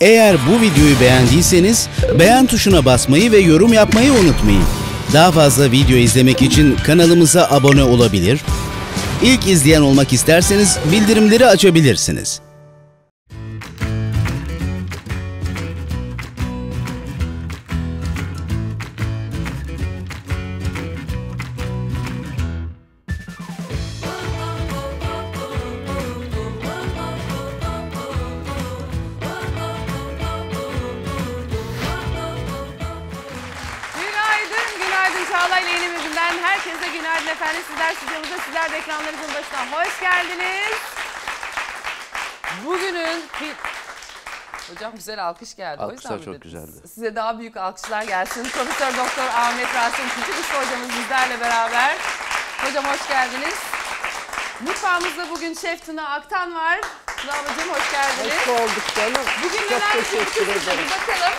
Eğer bu videoyu beğendiyseniz beğen tuşuna basmayı ve yorum yapmayı unutmayın. Daha fazla video izlemek için kanalımıza abone olabilir, İlk izleyen olmak isterseniz bildirimleri açabilirsiniz. alkış geldi. Alkışlar o yüzden çok güzeldi. Size daha büyük alkışlar gelsin. Profesör Doktor Ahmet Rasim Küçük hocamız bizlerle beraber. Hocam hoş geldiniz. Mutfağımızda bugün Şef Tuna Aktan var. Tuna hocam hoş geldiniz. Hoş bulduk canım. Bugün çok neler teşekkür ederim. Bakalım.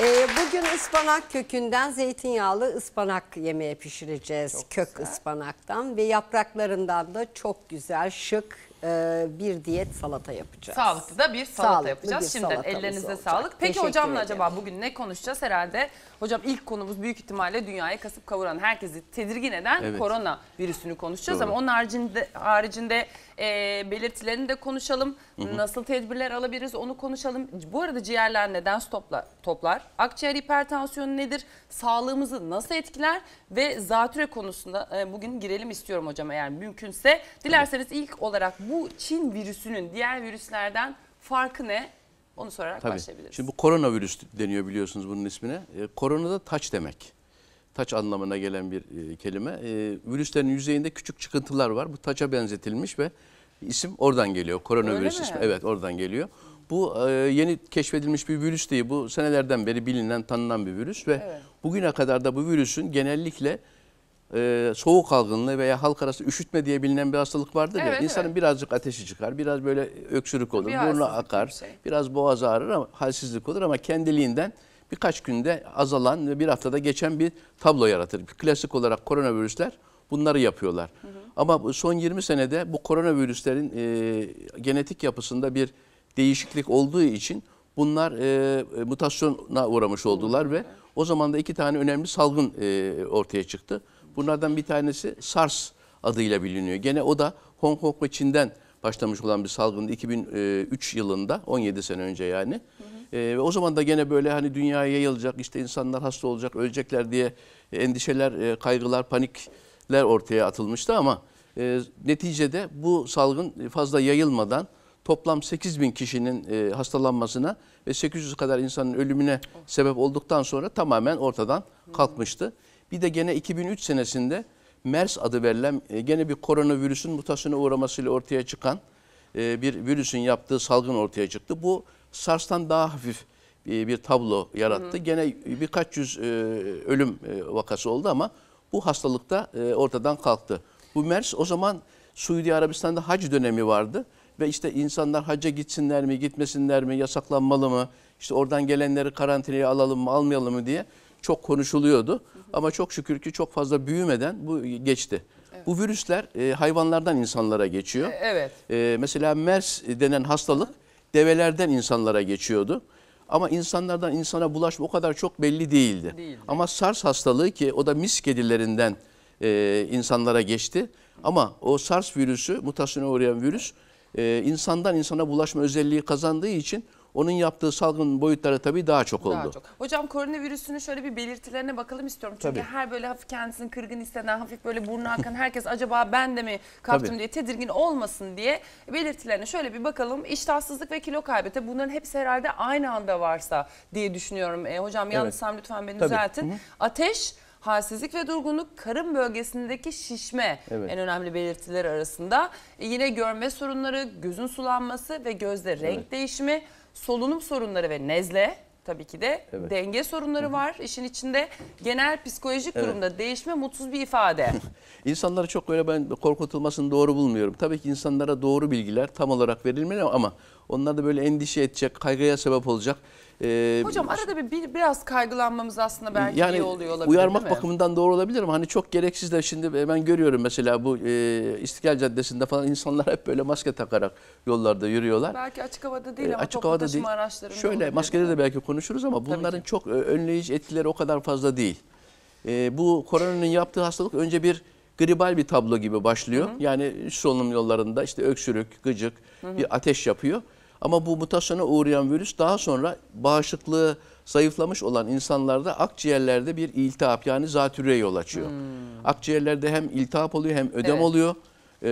Ee, bugün ıspanak kökünden zeytinyağlı ıspanak yemeği pişireceğiz. Çok Kök güzel. ıspanaktan ve yapraklarından da çok güzel, şık, e, bir diyet salata yapacağız. Sağlıklı da bir salata Sağlıklı yapacağız. bir Şimdiden salatamız ellerinize sağlık. Peki Teşekkür hocamla ederim. acaba bugün ne konuşacağız? Herhalde Hocam ilk konumuz büyük ihtimalle dünyaya kasıp kavuran herkesi tedirgin eden Evet. korona virüsünü konuşacağız Doğru. ama onun haricinde haricinde e, belirtilerini de konuşalım. Nasıl tedbirler alabiliriz onu konuşalım. Bu arada ciğerler neden stopla, toplar? Akciğer hipertansiyonu nedir? Sağlığımızı nasıl etkiler? Ve zatüre konusunda e, bugün girelim istiyorum hocam eğer mümkünse. Dilerseniz ilk olarak bu Çin virüsünün diğer virüslerden farkı ne? Onu sorarak Tabii. başlayabiliriz. Şimdi bu koronavirüs deniyor biliyorsunuz bunun ismine. E, korona da taç demek. Taç anlamına gelen bir e, kelime. E, virüslerin yüzeyinde küçük çıkıntılar var. Bu taça benzetilmiş ve isim oradan geliyor. Koronavirüs ismi. Evet oradan geliyor. Bu e, yeni keşfedilmiş bir virüs değil. Bu senelerden beri bilinen, tanınan bir virüs ve evet. bugüne kadar da bu virüsün genellikle e, soğuk algınlığı veya halk arasında üşütme diye bilinen bir hastalık vardır evet, ya. İnsanın evet. birazcık ateşi çıkar, biraz böyle öksürük olur, biraz burnu akar, bir şey. biraz boğaz ağrır ama halsizlik olur ama kendiliğinden birkaç günde azalan ve bir haftada geçen bir tablo yaratır. Klasik olarak koronavirüsler bunları yapıyorlar. Hı hı. Ama son 20 senede bu koronavirüslerin e, genetik yapısında bir değişiklik olduğu için bunlar e, e mutasyona uğramış oldular hı hı. ve o zaman da iki tane önemli salgın e, ortaya çıktı. Bunlardan bir tanesi SARS adıyla biliniyor. Gene o da Hong Kong ve Çin'den başlamış olan bir salgındı 2003 yılında 17 sene önce yani. Hı hı. E, ve o zaman da gene böyle hani dünyaya yayılacak işte insanlar hasta olacak ölecekler diye endişeler, e, kaygılar, panikler ortaya atılmıştı ama e, neticede bu salgın fazla yayılmadan toplam 8 bin kişinin e, hastalanmasına ve 800 kadar insanın ölümüne sebep olduktan sonra tamamen ortadan kalkmıştı. Hı hı. Bir de gene 2003 senesinde MERS adı verilen e, gene bir koronavirüsün mutasyona uğramasıyla ortaya çıkan e, bir virüsün yaptığı salgın ortaya çıktı. Bu SARS'tan daha hafif e, bir tablo yarattı. Hı. Gene birkaç yüz ölüm vakası oldu ama bu hastalık da ortadan kalktı. Bu MERS o zaman Suudi Arabistan'da hac dönemi vardı ve işte insanlar hacca gitsinler mi, gitmesinler mi, yasaklanmalı mı, işte oradan gelenleri karantinaya alalım mı, almayalım mı diye çok konuşuluyordu. Ama çok şükür ki çok fazla büyümeden bu geçti. Bu virüsler e, hayvanlardan insanlara geçiyor. E, evet. E, mesela MERS denen hastalık develerden insanlara geçiyordu. Ama insanlardan insana bulaşma o kadar çok belli değildi. değildi. Ama SARS hastalığı ki o da mis kedilerinden e, insanlara geçti. Ama o SARS virüsü, mutasyona uğrayan virüs e, insandan insana bulaşma özelliği kazandığı için onun yaptığı salgın boyutları tabii daha çok oldu. Daha çok. Hocam koronavirüsünün şöyle bir belirtilerine bakalım istiyorum. Çünkü tabii. her böyle hafif kendisini kırgın hisseden, hafif böyle burnu akan herkes acaba ben de mi kaptım tabii. diye tedirgin olmasın diye belirtilerine şöyle bir bakalım. İştahsızlık ve kilo kaybeti bunların hepsi herhalde aynı anda varsa diye düşünüyorum. E, hocam yanlışsam evet. lütfen beni tabii. düzeltin. Hı -hı. Ateş halsizlik ve durgunluk karın bölgesindeki şişme evet. en önemli belirtiler arasında. E yine görme sorunları, gözün sulanması ve gözde renk evet. değişimi solunum sorunları ve nezle tabii ki de evet. denge sorunları Hı-hı. var işin içinde. Genel psikolojik evet. durumda değişme mutsuz bir ifade. insanları çok böyle ben korkutulmasını doğru bulmuyorum. Tabii ki insanlara doğru bilgiler tam olarak verilmeli ama onlar da böyle endişe edecek, kaygıya sebep olacak e, Hocam arada bir, bir biraz kaygılanmamız aslında belki yani, iyi oluyor olabilir Uyarmak bakımından doğru olabilir ama hani çok gereksiz de şimdi ben görüyorum mesela bu e, İstiklal Caddesi'nde falan insanlar hep böyle maske takarak yollarda yürüyorlar. Belki açık havada değil e, ama açık havada değil. araçlarında Şöyle maskeleri de belki konuşuruz ama bunların çok e, önleyici etkileri o kadar fazla değil. E, bu koronanın yaptığı hastalık önce bir gribal bir tablo gibi başlıyor. Hı hı. Yani solunum yollarında işte öksürük, gıcık, hı hı. bir ateş yapıyor. Ama bu mutasyona uğrayan virüs daha sonra bağışıklığı zayıflamış olan insanlarda akciğerlerde bir iltihap yani zatürreye yol açıyor. Hmm. Akciğerlerde hem iltihap oluyor hem ödem evet. oluyor. Ee,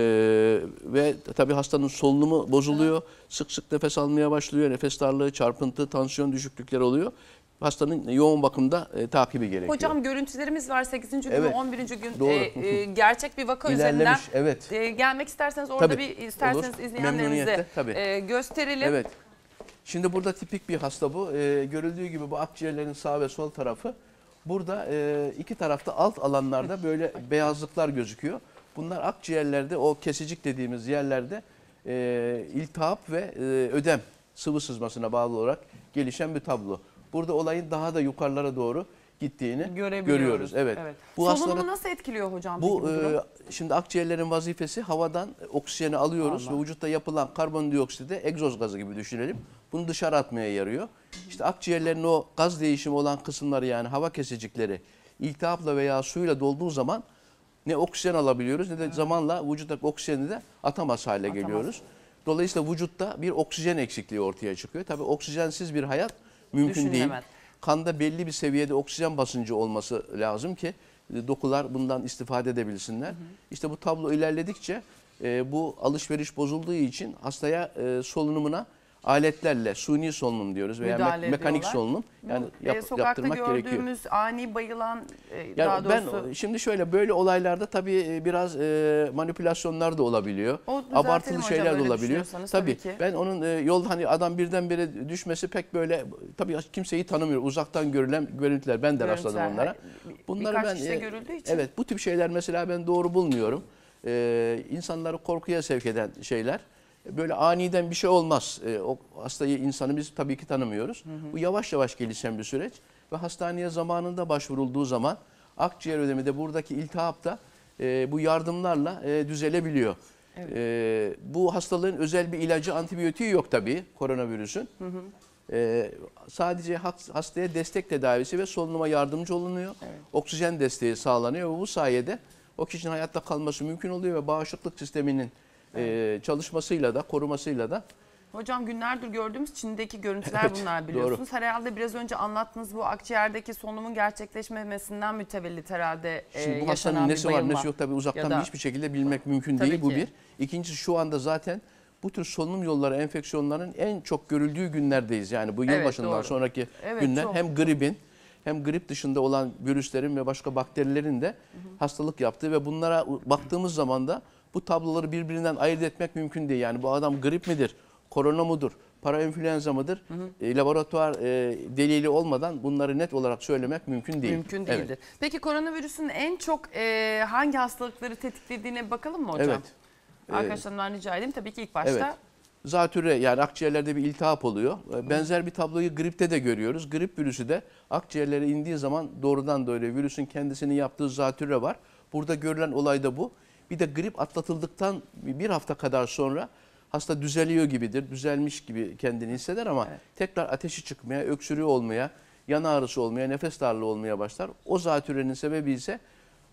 ve tabii hastanın solunumu bozuluyor. Sık sık nefes almaya başlıyor. Nefes darlığı, çarpıntı, tansiyon düşüklükleri oluyor hastanın yoğun bakımda e, takibi gerekiyor. Hocam görüntülerimiz var 8. gün evet. 11. gün Doğru. E, e, gerçek bir vaka üzerinden evet. e, gelmek isterseniz orada tabii. bir isterseniz Olur. izleyenlerinize e, gösterelim. Evet. Şimdi burada tipik bir hasta bu. E, görüldüğü gibi bu akciğerlerin sağ ve sol tarafı. Burada e, iki tarafta alt alanlarda böyle beyazlıklar gözüküyor. Bunlar akciğerlerde o kesicik dediğimiz yerlerde e, iltihap ve e, ödem sıvı sızmasına bağlı olarak gelişen bir tablo. Burada olayın daha da yukarılara doğru gittiğini görüyoruz. Evet. evet. Bu Solunumu nasıl etkiliyor hocam? Bu, e, şimdi akciğerlerin vazifesi havadan oksijeni alıyoruz Allah. ve vücutta yapılan karbondioksiti de egzoz gazı gibi düşünelim. Bunu dışarı atmaya yarıyor. İşte akciğerlerin o gaz değişimi olan kısımları yani hava kesecikleri iltihapla veya suyla dolduğu zaman ne oksijen alabiliyoruz ne de evet. zamanla vücuttaki oksijeni de atamaz hale atamaz. geliyoruz. Dolayısıyla vücutta bir oksijen eksikliği ortaya çıkıyor. Tabii oksijensiz bir hayat mümkün değil. Kanda belli bir seviyede oksijen basıncı olması lazım ki e, dokular bundan istifade edebilsinler. Hı hı. İşte bu tablo ilerledikçe e, bu alışveriş bozulduğu için hastaya e, solunumuna aletlerle suni solunum diyoruz veya me mekanik solunum yani yap e, yaptırmak gerekiyor. ani bayılan e, yani daha doğrusu. Ben şimdi şöyle böyle olaylarda tabii e, biraz e, manipülasyonlar da olabiliyor. O, Abartılı şeyler de şey olabiliyor. Tabii, tabii ki. ben onun e, yol hani adam birdenbire düşmesi pek böyle tabii kimseyi tanımıyor. Uzaktan görülen görüntüler ben de görüntüler, rastladım onlara. Bunları ben e, görüldüğü için. Evet bu tip şeyler mesela ben doğru bulmuyorum. E, insanları korkuya sevk eden şeyler böyle aniden bir şey olmaz. E, o hastayı, insanı biz tabii ki tanımıyoruz. Hı hı. Bu yavaş yavaş gelişen bir süreç ve hastaneye zamanında başvurulduğu zaman akciğer ödemi de buradaki iltihap da e, bu yardımlarla e, düzelebiliyor. Evet. E, bu hastalığın özel bir ilacı, antibiyotiği yok tabii koronavirüsün. Hı hı. E, sadece hastaya destek tedavisi ve solunuma yardımcı olunuyor. Evet. Oksijen desteği sağlanıyor ve bu sayede o kişinin hayatta kalması mümkün oluyor ve bağışıklık sisteminin e, çalışmasıyla da korumasıyla da Hocam günlerdir gördüğümüz Çin'deki görüntüler Evet, bunlar biliyorsunuz. Herhalde biraz önce anlattığınız bu akciğerdeki solunumun gerçekleşmemesinden mütevellit herhalde e, Şimdi bu hastanın nesi var nesi yok tabii uzaktan da- hiçbir şekilde bilmek mümkün Tabii değil bu bir. İkincisi şu anda zaten bu tür solunum yolları enfeksiyonlarının en çok görüldüğü günlerdeyiz. Yani bu Evet, yılbaşından doğru. sonraki Evet, günler çok. hem gripin hem grip dışında olan virüslerin ve başka bakterilerin de hastalık yaptığı ve bunlara baktığımız zaman da bu tabloları birbirinden ayırt etmek mümkün değil. Yani bu adam grip midir, korona mıdır, para enfluenza mıdır? Hı hı. E, laboratuvar e, delili olmadan bunları net olarak söylemek mümkün değil. Mümkün değildir. Evet. Peki koronavirüsün en çok e, hangi hastalıkları tetiklediğine bakalım mı hocam? Evet. E, Arkadaşlarımdan ee, rica edeyim. Tabii ki ilk başta. Evet. Zatüre yani akciğerlerde bir iltihap oluyor. E, benzer bir tabloyu gripte de görüyoruz. Grip virüsü de akciğerlere indiği zaman doğrudan da öyle virüsün kendisini yaptığı zatüre var. Burada görülen olay da bu. Bir de grip atlatıldıktan bir hafta kadar sonra hasta düzeliyor gibidir. Düzelmiş gibi kendini hisseder ama evet. tekrar ateşi çıkmaya, öksürüğü olmaya, yan ağrısı olmaya, nefes darlığı olmaya başlar. O zatürenin sebebi ise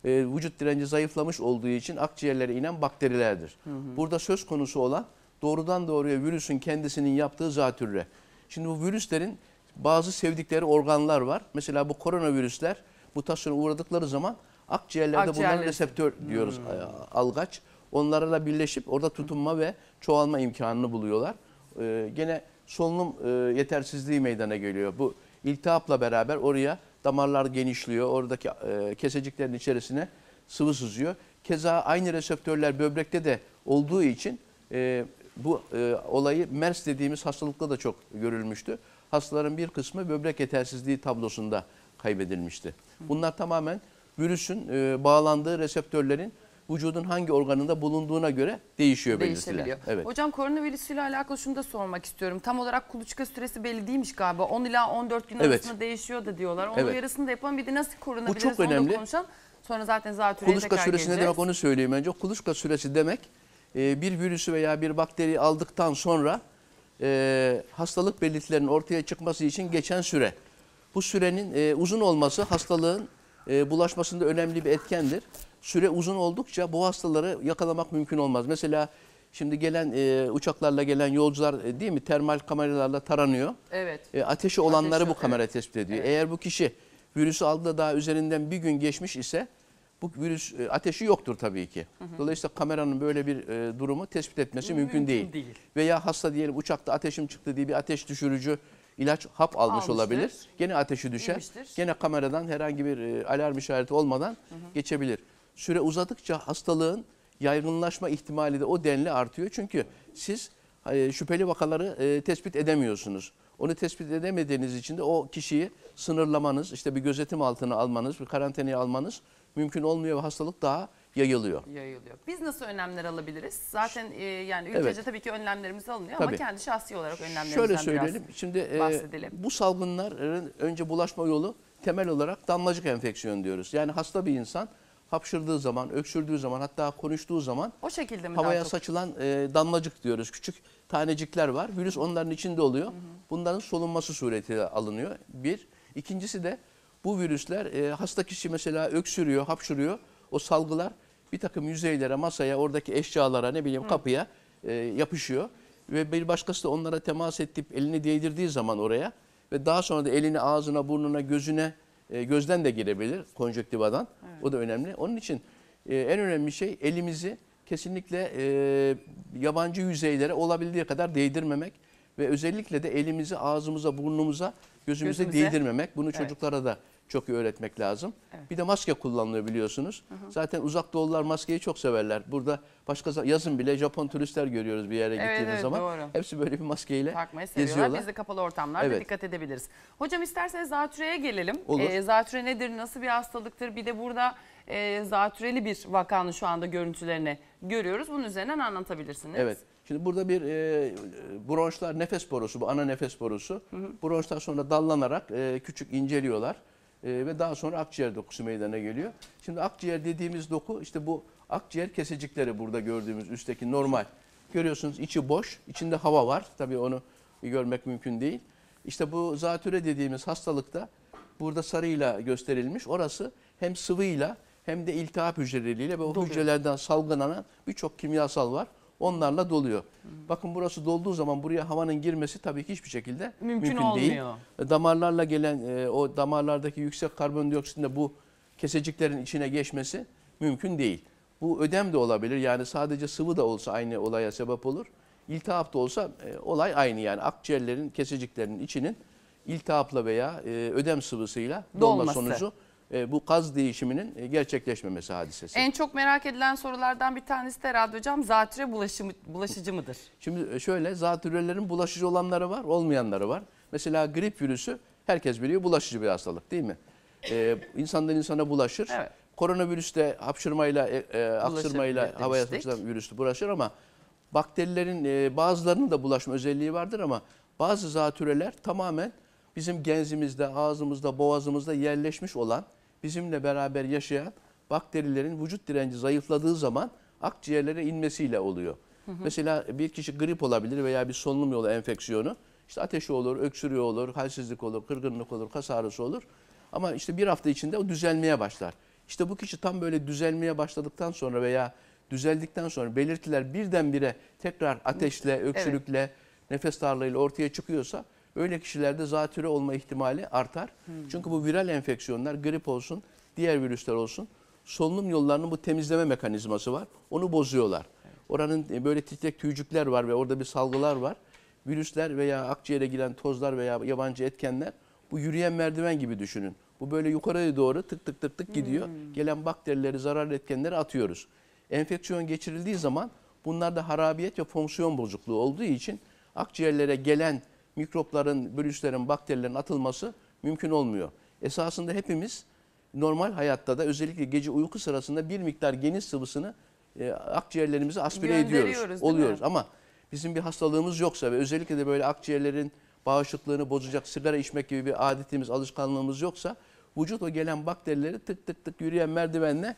e, vücut direnci zayıflamış olduğu için akciğerlere inen bakterilerdir. Hı hı. Burada söz konusu olan doğrudan doğruya virüsün kendisinin yaptığı zatürre. Şimdi bu virüslerin bazı sevdikleri organlar var. Mesela bu koronavirüsler mutasyona uğradıkları zaman Akciğerlerde Akciğerler. bunların reseptör diyoruz hmm. algaç. Onlarla birleşip orada tutunma ve çoğalma imkanını buluyorlar. Ee, gene solunum e, yetersizliği meydana geliyor. Bu iltihapla beraber oraya damarlar genişliyor. Oradaki e, keseciklerin içerisine sıvı sızıyor. Keza aynı reseptörler böbrekte de olduğu için e, bu e, olayı MERS dediğimiz hastalıkla da çok görülmüştü. Hastaların bir kısmı böbrek yetersizliği tablosunda kaybedilmişti. Bunlar tamamen virüsün e, bağlandığı reseptörlerin vücudun hangi organında bulunduğuna göre değişiyor belirtiler. Evet. Hocam koronavirüsüyle alakalı şunu da sormak istiyorum. Tam olarak kuluçka süresi belli değilmiş galiba. 10 ila 14 gün evet. arasında değişiyor da diyorlar. Onun evet. uyarısını da yapalım. Bir de nasıl korunabiliriz Bu çok onu önemli. konuşalım. Sonra zaten zatürreye Kuluçka süresi geleceğiz. ne demek onu söyleyeyim önce. Kuluçka süresi demek e, bir virüsü veya bir bakteri aldıktan sonra e, hastalık belirtilerinin ortaya çıkması için geçen süre. Bu sürenin e, uzun olması hastalığın e, bulaşmasında önemli bir etkendir. Süre uzun oldukça bu hastaları yakalamak mümkün olmaz. Mesela şimdi gelen e, uçaklarla gelen yolcular e, değil mi termal kameralarla taranıyor. Evet. ateşi olanları Ateşi, bu kamera evet. tespit ediyor. Evet. Eğer bu kişi virüsü aldı da daha üzerinden bir gün geçmiş ise bu virüs ateşi yoktur tabii ki. Dolayısıyla kameranın böyle bir durumu tespit etmesi mümkün, mümkün değil. değil. Veya hasta diyelim uçakta ateşim çıktı diye bir ateş düşürücü ilaç hap almış Almıştır. olabilir. Gene ateşi düşer. Yemiştir. Gene kameradan herhangi bir e, alarm işareti olmadan hı hı. geçebilir. Süre uzadıkça hastalığın yaygınlaşma ihtimali de o denli artıyor. Çünkü siz e, şüpheli vakaları e, tespit edemiyorsunuz. Onu tespit edemediğiniz için de o kişiyi sınırlamanız, işte bir gözetim altına almanız, bir karantinaya almanız mümkün olmuyor ve hastalık daha yayılıyor. Yayılıyor. Biz nasıl önlemler alabiliriz? Zaten e, yani ülkece evet. tabii ki önlemlerimiz alınıyor tabii. ama kendi şahsi olarak önlemlerimizden Şöyle söyleyelim. Şimdi e, bu salgınların önce bulaşma yolu temel olarak damlacık enfeksiyon diyoruz. Yani hasta bir insan hapşırdığı zaman, öksürdüğü zaman hatta konuştuğu zaman o şekilde mi havaya saçılan e, damlacık diyoruz. Küçük tanecikler var. Virüs onların içinde oluyor. Hı hı. Bunların solunması suretiyle alınıyor. Bir. İkincisi de bu virüsler e, hasta kişi mesela öksürüyor, hapşırıyor. O salgılar bir takım yüzeylere, masaya, oradaki eşyalara ne bileyim Hı. kapıya e, yapışıyor. Ve bir başkası da onlara temas edip elini değdirdiği zaman oraya ve daha sonra da elini ağzına, burnuna, gözüne, e, gözden de girebilir konjöktivadan. Evet. O da önemli. Onun için e, en önemli şey elimizi kesinlikle e, yabancı yüzeylere olabildiği kadar değdirmemek ve özellikle de elimizi ağzımıza, burnumuza, gözümüze, gözümüze. değdirmemek. Bunu evet. çocuklara da çok iyi öğretmek lazım. Evet. Bir de maske kullanılıyor biliyorsunuz. Hı hı. Zaten uzak doğulular maskeyi çok severler. Burada başka yazın bile Japon turistler görüyoruz bir yere evet, gittiğimiz evet, zaman. Doğru. Hepsi böyle bir maskeyle Takmayı seviyorlar. geziyorlar. Biz de kapalı ortamlarda evet. dikkat edebiliriz. Hocam isterseniz zatüreye gelelim. Olur. E, ee, zatüre nedir, nasıl bir hastalıktır? Bir de burada e, zatüreli bir vakanın şu anda görüntülerini görüyoruz. Bunun üzerinden anlatabilirsiniz. Evet. Şimdi burada bir e, bronşlar nefes borusu, bu ana nefes borusu. Hı hı. Bronşlar sonra dallanarak e, küçük inceliyorlar. Ee, ve daha sonra akciğer dokusu meydana geliyor. Şimdi akciğer dediğimiz doku işte bu akciğer kesecikleri burada gördüğümüz üstteki normal. Görüyorsunuz içi boş, içinde hava var. Tabii onu görmek mümkün değil. İşte bu zatüre dediğimiz hastalıkta burada sarıyla gösterilmiş. Orası hem sıvıyla hem de iltihap hücreleriyle ve o Doğru. hücrelerden salgılanan birçok kimyasal var onlarla doluyor. Bakın burası dolduğu zaman buraya havanın girmesi tabii ki hiçbir şekilde mümkün, mümkün olmuyor. değil. Damarlarla gelen e, o damarlardaki yüksek karbondioksitinde bu keseciklerin içine geçmesi mümkün değil. Bu ödem de olabilir yani sadece sıvı da olsa aynı olaya sebep olur. İltihap da olsa e, olay aynı yani akciğerlerin keseciklerin içinin iltihapla veya e, ödem sıvısıyla dolma Dolması. sonucu e, bu kaz değişiminin e, gerçekleşmemesi hadisesi. En çok merak edilen sorulardan bir tanesi de herhalde hocam zatüre bulaşı, bulaşıcı mıdır? Şimdi e, şöyle zatürrelerin bulaşıcı olanları var olmayanları var. Mesela grip virüsü herkes biliyor bulaşıcı bir hastalık değil mi? E, insandan insana bulaşır. Evet. Koronavirüs de hapşırmayla, e, e, aksırmayla havaya saçılan virüsü bulaşır ama bakterilerin e, bazılarının da bulaşma özelliği vardır ama bazı zatüreler tamamen bizim genzimizde, ağzımızda, boğazımızda yerleşmiş olan bizimle beraber yaşayan bakterilerin vücut direnci zayıfladığı zaman akciğerlere inmesiyle oluyor. Hı hı. Mesela bir kişi grip olabilir veya bir solunum yolu enfeksiyonu. İşte ateşi olur, öksürüğü olur, halsizlik olur, kırgınlık olur, kas ağrısı olur. Ama işte bir hafta içinde o düzelmeye başlar. İşte bu kişi tam böyle düzelmeye başladıktan sonra veya düzeldikten sonra belirtiler birdenbire tekrar ateşle, öksürükle, evet. nefes darlığıyla ortaya çıkıyorsa Böyle kişilerde zatüre olma ihtimali artar. Hmm. Çünkü bu viral enfeksiyonlar grip olsun, diğer virüsler olsun solunum yollarının bu temizleme mekanizması var. Onu bozuyorlar. Evet. Oranın e, böyle titrek tüycükler var ve orada bir salgılar var. Virüsler veya akciğere giren tozlar veya yabancı etkenler bu yürüyen merdiven gibi düşünün. Bu böyle yukarıya doğru tık tık tık tık gidiyor. Hmm. Gelen bakterileri, zararlı etkenleri atıyoruz. Enfeksiyon geçirildiği zaman bunlarda harabiyet ve fonksiyon bozukluğu olduğu için akciğerlere gelen mikropların, bölücülerin, bakterilerin atılması mümkün olmuyor. Esasında hepimiz normal hayatta da özellikle gece uyku sırasında bir miktar geniş sıvısını e, akciğerlerimize aspire ediyoruz. Oluyoruz ama bizim bir hastalığımız yoksa ve özellikle de böyle akciğerlerin bağışıklığını bozacak sigara içmek gibi bir adetimiz, alışkanlığımız yoksa vücut o gelen bakterileri tık tık tık yürüyen merdivenle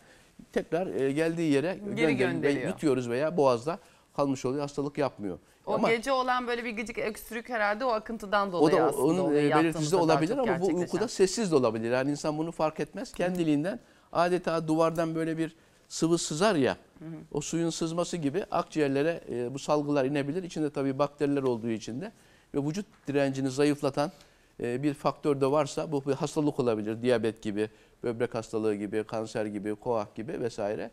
tekrar e, geldiği yere Geri gönderiyor. Ve yutuyoruz veya boğazda kalmış oluyor. Hastalık yapmıyor. O ama, gece olan böyle bir gıcık öksürük herhalde o akıntıdan dolayı o da, aslında. Onun e, belirtisi olabilir ama bu uykuda sessiz de olabilir. Yani insan bunu fark etmez. Kendiliğinden adeta duvardan böyle bir sıvı sızar ya. O suyun sızması gibi akciğerlere e, bu salgılar inebilir. İçinde tabii bakteriler olduğu için de ve vücut direncini zayıflatan e, bir faktör de varsa bu bir hastalık olabilir. Diyabet gibi, böbrek hastalığı gibi, kanser gibi, koah gibi vesaire.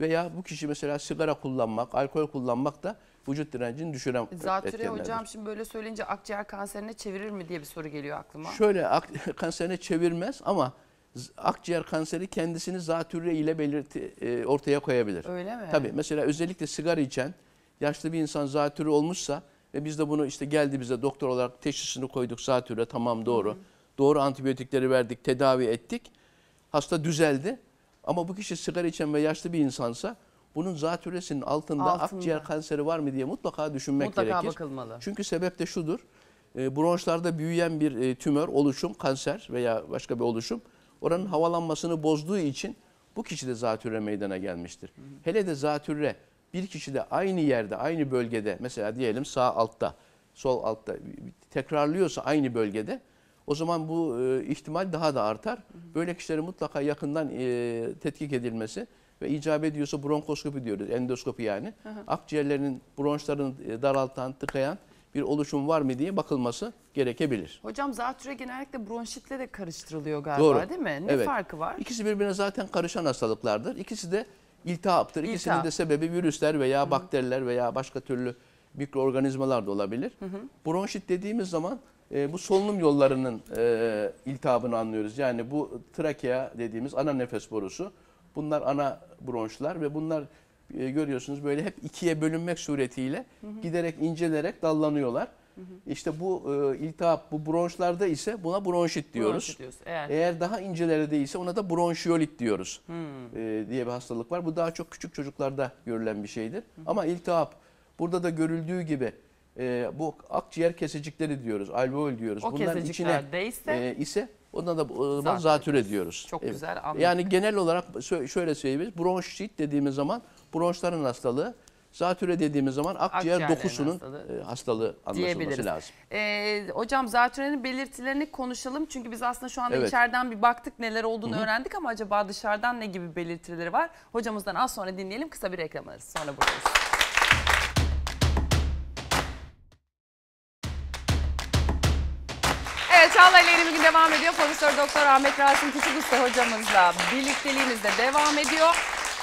Veya bu kişi mesela sigara kullanmak, alkol kullanmak da vücut direncini düşüren e, Zatüre hocam şimdi böyle söyleyince akciğer kanserine çevirir mi diye bir soru geliyor aklıma. Şöyle ak kanserine çevirmez ama akciğer kanseri kendisini zatürre ile belirti, e, ortaya koyabilir. Öyle mi? Tabii mesela özellikle sigara içen yaşlı bir insan zatürre olmuşsa ve biz de bunu işte geldi bize doktor olarak teşhisini koyduk zatürre tamam doğru. Hı hı. Doğru antibiyotikleri verdik, tedavi ettik. Hasta düzeldi. Ama bu kişi sigara içen ve yaşlı bir insansa bunun zatüresinin altında, altında akciğer kanseri var mı diye mutlaka düşünmek mutlaka gerekir. Mutlaka bakılmalı. Çünkü sebep de şudur. E, bronşlarda büyüyen bir e, tümör, oluşum, kanser veya başka bir oluşum oranın havalanmasını bozduğu için bu kişide zatürre meydana gelmiştir. Hele de zatürre bir kişide aynı yerde, aynı bölgede mesela diyelim sağ altta, sol altta tekrarlıyorsa aynı bölgede o zaman bu e, ihtimal daha da artar. Böyle kişilerin mutlaka yakından tetkik edilmesi ve icap ediyorsa bronkoskopi diyoruz, endoskopi yani. Hı hı. Akciğerlerinin bronşlarını e, daraltan, tıkayan bir oluşum var mı diye bakılması gerekebilir. Hocam zatüre genellikle bronşitle de karıştırılıyor galiba Doğru. değil mi? Ne evet. farkı var? İkisi birbirine zaten karışan hastalıklardır. İkisi de iltihaptır. İltihap. İkisinin de sebebi virüsler veya Hı -hı. bakteriler veya başka türlü mikroorganizmalar da olabilir. Hı -hı. Bronşit dediğimiz zaman e, bu solunum yollarının e, iltihabını anlıyoruz. Yani bu trakea dediğimiz ana nefes borusu Bunlar ana bronşlar ve bunlar e, görüyorsunuz böyle hep ikiye bölünmek suretiyle hı hı. giderek incelerek dallanıyorlar. Hı hı. İşte bu e, iltihap bu bronşlarda ise buna bronşit diyoruz. Bronşit diyoruz. Eğer, Eğer daha incelerde ise ona da bronşiyolit diyoruz hı. Hmm. E, diye bir hastalık var. Bu daha çok küçük çocuklarda görülen bir şeydir. Hı hı. Ama iltihap burada da görüldüğü gibi e, bu akciğer kesecikleri diyoruz, alveol diyoruz. O Bunların içine ise, e, ise Ondan da o e, zatüre diyoruz. Çok evet. güzel anladım. Yani genel olarak şöyle söyleyebiliriz. Bronşit dediğimiz zaman bronşların hastalığı. Zatüre dediğimiz zaman akciğer, dokusunun hastalığı, e, hastalığı anlaşılması lazım. Ee, hocam zatürenin belirtilerini konuşalım. Çünkü biz aslında şu anda evet. içeriden bir baktık neler olduğunu Hı -hı. öğrendik ama acaba dışarıdan ne gibi belirtileri var? Hocamızdan az sonra dinleyelim. Kısa bir reklam arası. Sonra buradayız. İnşallah ile yeni gün devam ediyor. Profesör Doktor Ahmet Rasim Küçük hocamızla birlikteliğimizde devam ediyor.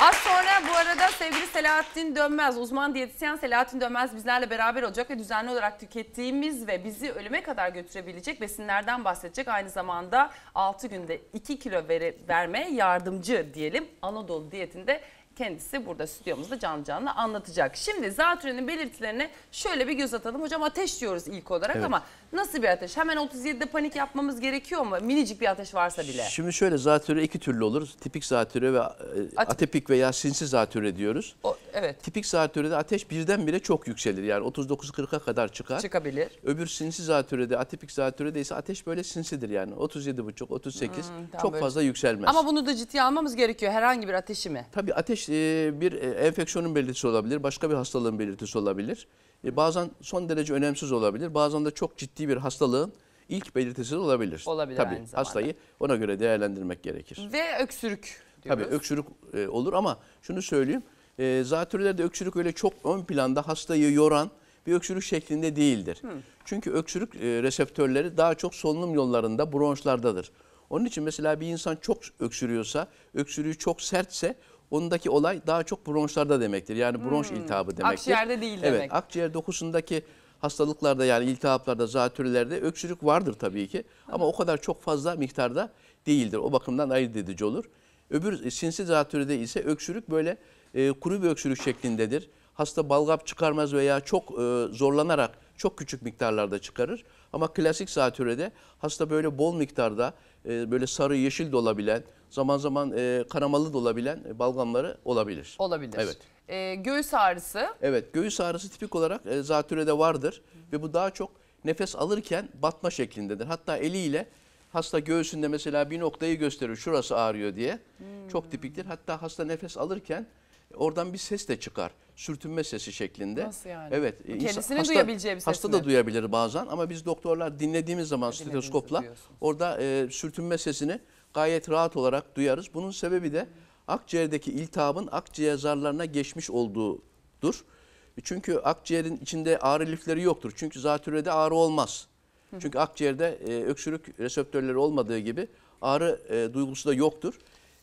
Az sonra bu arada sevgili Selahattin Dönmez, uzman diyetisyen Selahattin Dönmez bizlerle beraber olacak ve düzenli olarak tükettiğimiz ve bizi ölüme kadar götürebilecek besinlerden bahsedecek. Aynı zamanda 6 günde 2 kilo vere, vermeye yardımcı diyelim Anadolu diyetinde kendisi burada stüdyomuzda canlı canlı anlatacak. Şimdi zatürrenin belirtilerine şöyle bir göz atalım. Hocam ateş diyoruz ilk olarak evet. ama nasıl bir ateş? Hemen 37'de panik yapmamız gerekiyor mu? Minicik bir ateş varsa bile. Şimdi şöyle zatürre iki türlü olur. Tipik zatürre ve At e, atipik veya sinsi zatürre diyoruz. O, evet. Tipik zatürrede ateş birdenbire çok yükselir. Yani 39-40'a kadar çıkar. Çıkabilir. Öbür sinsi zatürrede, atipik zatürrede ise ateş böyle sinsidir yani. 37,5, 38 hmm, çok böyle. fazla yükselmez. Ama bunu da ciddiye almamız gerekiyor herhangi bir ateşi mi? Tabii ateş e, bir e, enfeksiyonun belirtisi olabilir, başka bir hastalığın belirtisi olabilir. E, bazen son derece önemsiz olabilir, bazen de çok ciddi bir hastalığın ilk belirtisi olabilir. Olabilir Tabii, aynı zamanda. Hastayı ona göre değerlendirmek gerekir. Ve öksürük diyoruz. Tabii öksürük olur ama şunu söyleyeyim. Zatürrelerde öksürük öyle çok ön planda hastayı yoran bir öksürük şeklinde değildir. Hı. Hmm. Çünkü öksürük reseptörleri daha çok solunum yollarında, bronşlardadır. Onun için mesela bir insan çok öksürüyorsa, öksürüğü çok sertse Ondaki olay daha çok bronşlarda demektir. Yani bronş hmm. iltihabı demektir. Akciğerde değil evet, demek. Evet akciğer dokusundaki hastalıklarda yani iltihaplarda, zatürrelerde öksürük vardır tabii ki. Ama o kadar çok fazla miktarda değildir. O bakımdan ayırt edici olur. Öbür e, sinsi zatürrede ise öksürük böyle e, kuru bir öksürük şeklindedir. Hasta balgap çıkarmaz veya çok e, zorlanarak çok küçük miktarlarda çıkarır. Ama klasik zatürrede hasta böyle bol miktarda e, böyle sarı yeşil de olabilen, zaman zaman e, karamalı kanamalı da olabilen e, balgamları olabilir. Olabilir. Evet. E, göğüs ağrısı. Evet göğüs ağrısı tipik olarak e, zatürrede vardır ve bu daha çok nefes alırken batma şeklindedir. Hatta eliyle hasta göğsünde mesela bir noktayı gösterir şurası ağrıyor diye. Hmm. Çok tipiktir. Hatta hasta nefes alırken Oradan bir ses de çıkar. Sürtünme sesi şeklinde. Nasıl yani? Evet. Kendisini insan, duyabileceği bir ses Hasta mi? da duyabilir bazen ama biz doktorlar dinlediğimiz zaman stetoskopla orada e, sürtünme sesini gayet rahat olarak duyarız. Bunun sebebi de akciğerdeki iltihabın akciğer zarlarına geçmiş olduğudur. Çünkü akciğerin içinde ağrı lifleri yoktur. Çünkü zatürrede ağrı olmaz. Çünkü akciğerde e, öksürük reseptörleri olmadığı gibi ağrı e, duygusu da yoktur.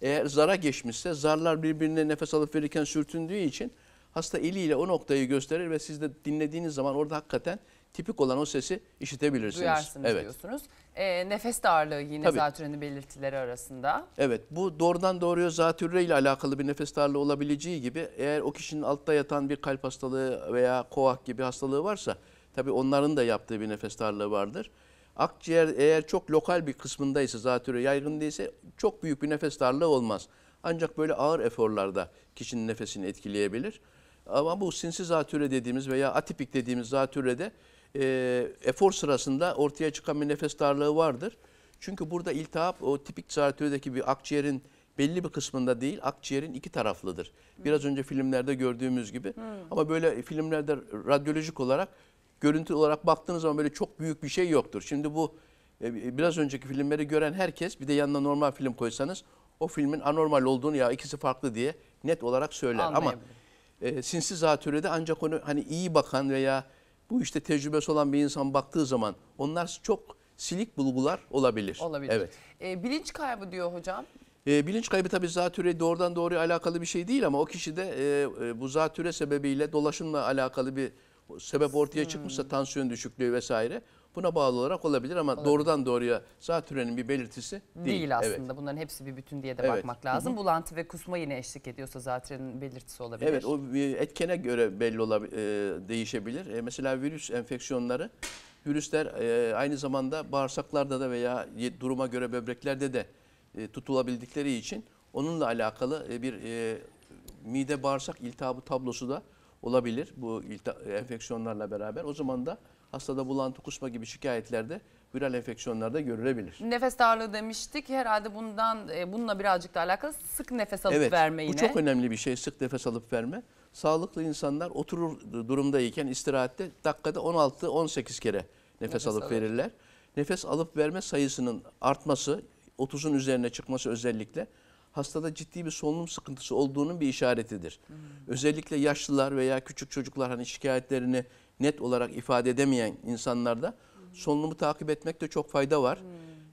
Eğer zara geçmişse zarlar birbirine nefes alıp verirken sürtündüğü için hasta eliyle o noktayı gösterir ve siz de dinlediğiniz zaman orada hakikaten tipik olan o sesi işitebilirsiniz. Duyarsınız evet. diyorsunuz. E, nefes darlığı yine Tabii. zatürreni belirtileri arasında. Evet bu doğrudan doğruya zatürre ile alakalı bir nefes darlığı olabileceği gibi eğer o kişinin altta yatan bir kalp hastalığı veya koak gibi hastalığı varsa tabii onların da yaptığı bir nefes darlığı vardır. Akciğer eğer çok lokal bir kısmındaysa, zatürre yaygın değilse çok büyük bir nefes darlığı olmaz. Ancak böyle ağır eforlarda kişinin nefesini etkileyebilir. Ama bu sinsi zatürre dediğimiz veya atipik dediğimiz zatürrede e, efor sırasında ortaya çıkan bir nefes darlığı vardır. Çünkü burada iltihap o tipik zatürredeki bir akciğerin belli bir kısmında değil akciğerin iki taraflıdır. Biraz önce filmlerde gördüğümüz gibi hmm. ama böyle filmlerde radyolojik olarak görüntü olarak baktığınız zaman böyle çok büyük bir şey yoktur. Şimdi bu e, biraz önceki filmleri gören herkes bir de yanına normal film koysanız o filmin anormal olduğunu ya ikisi farklı diye net olarak söyler. Ama e, sinsi zatürrede ancak onu hani iyi bakan veya bu işte tecrübesi olan bir insan baktığı zaman onlar çok silik bulgular olabilir. Olabilir. Evet. E, bilinç kaybı diyor hocam. E, bilinç kaybı tabii zatüre doğrudan doğruya alakalı bir şey değil ama o kişide e, e, bu zatüre sebebiyle dolaşımla alakalı bir sebep ortaya hmm. çıkmışsa tansiyon düşüklüğü vesaire buna bağlı olarak olabilir ama olabilir. doğrudan doğruya zatürrenin bir belirtisi değil. Değil aslında evet. bunların hepsi bir bütün diye de evet. bakmak lazım. Hı -hı. Bulantı ve kusma yine eşlik ediyorsa zatürrenin belirtisi olabilir. Evet o etkene göre belli olabilir, e, değişebilir. E, mesela virüs enfeksiyonları virüsler e, aynı zamanda bağırsaklarda da veya duruma göre böbreklerde de tutulabildikleri için onunla alakalı bir mide bağırsak iltihabı tablosu da olabilir bu enfeksiyonlarla beraber. O zaman da hastada bulantı, kusma gibi şikayetlerde viral enfeksiyonlarda görülebilir. Nefes darlığı demiştik. Herhalde bundan e, bununla birazcık da alakalı sık nefes alıp evet, verme yine. Bu çok önemli bir şey. Sık nefes alıp verme. Sağlıklı insanlar oturur durumdayken istirahatte dakikada 16-18 kere nefes, nefes alıp, alıp verirler. Nefes alıp verme sayısının artması, 30'un üzerine çıkması özellikle hastada ciddi bir solunum sıkıntısı olduğunun bir işaretidir. Hmm. Özellikle yaşlılar veya küçük çocuklar hani şikayetlerini net olarak ifade edemeyen insanlarda hmm. solunumu takip etmekte çok fayda var. Hmm.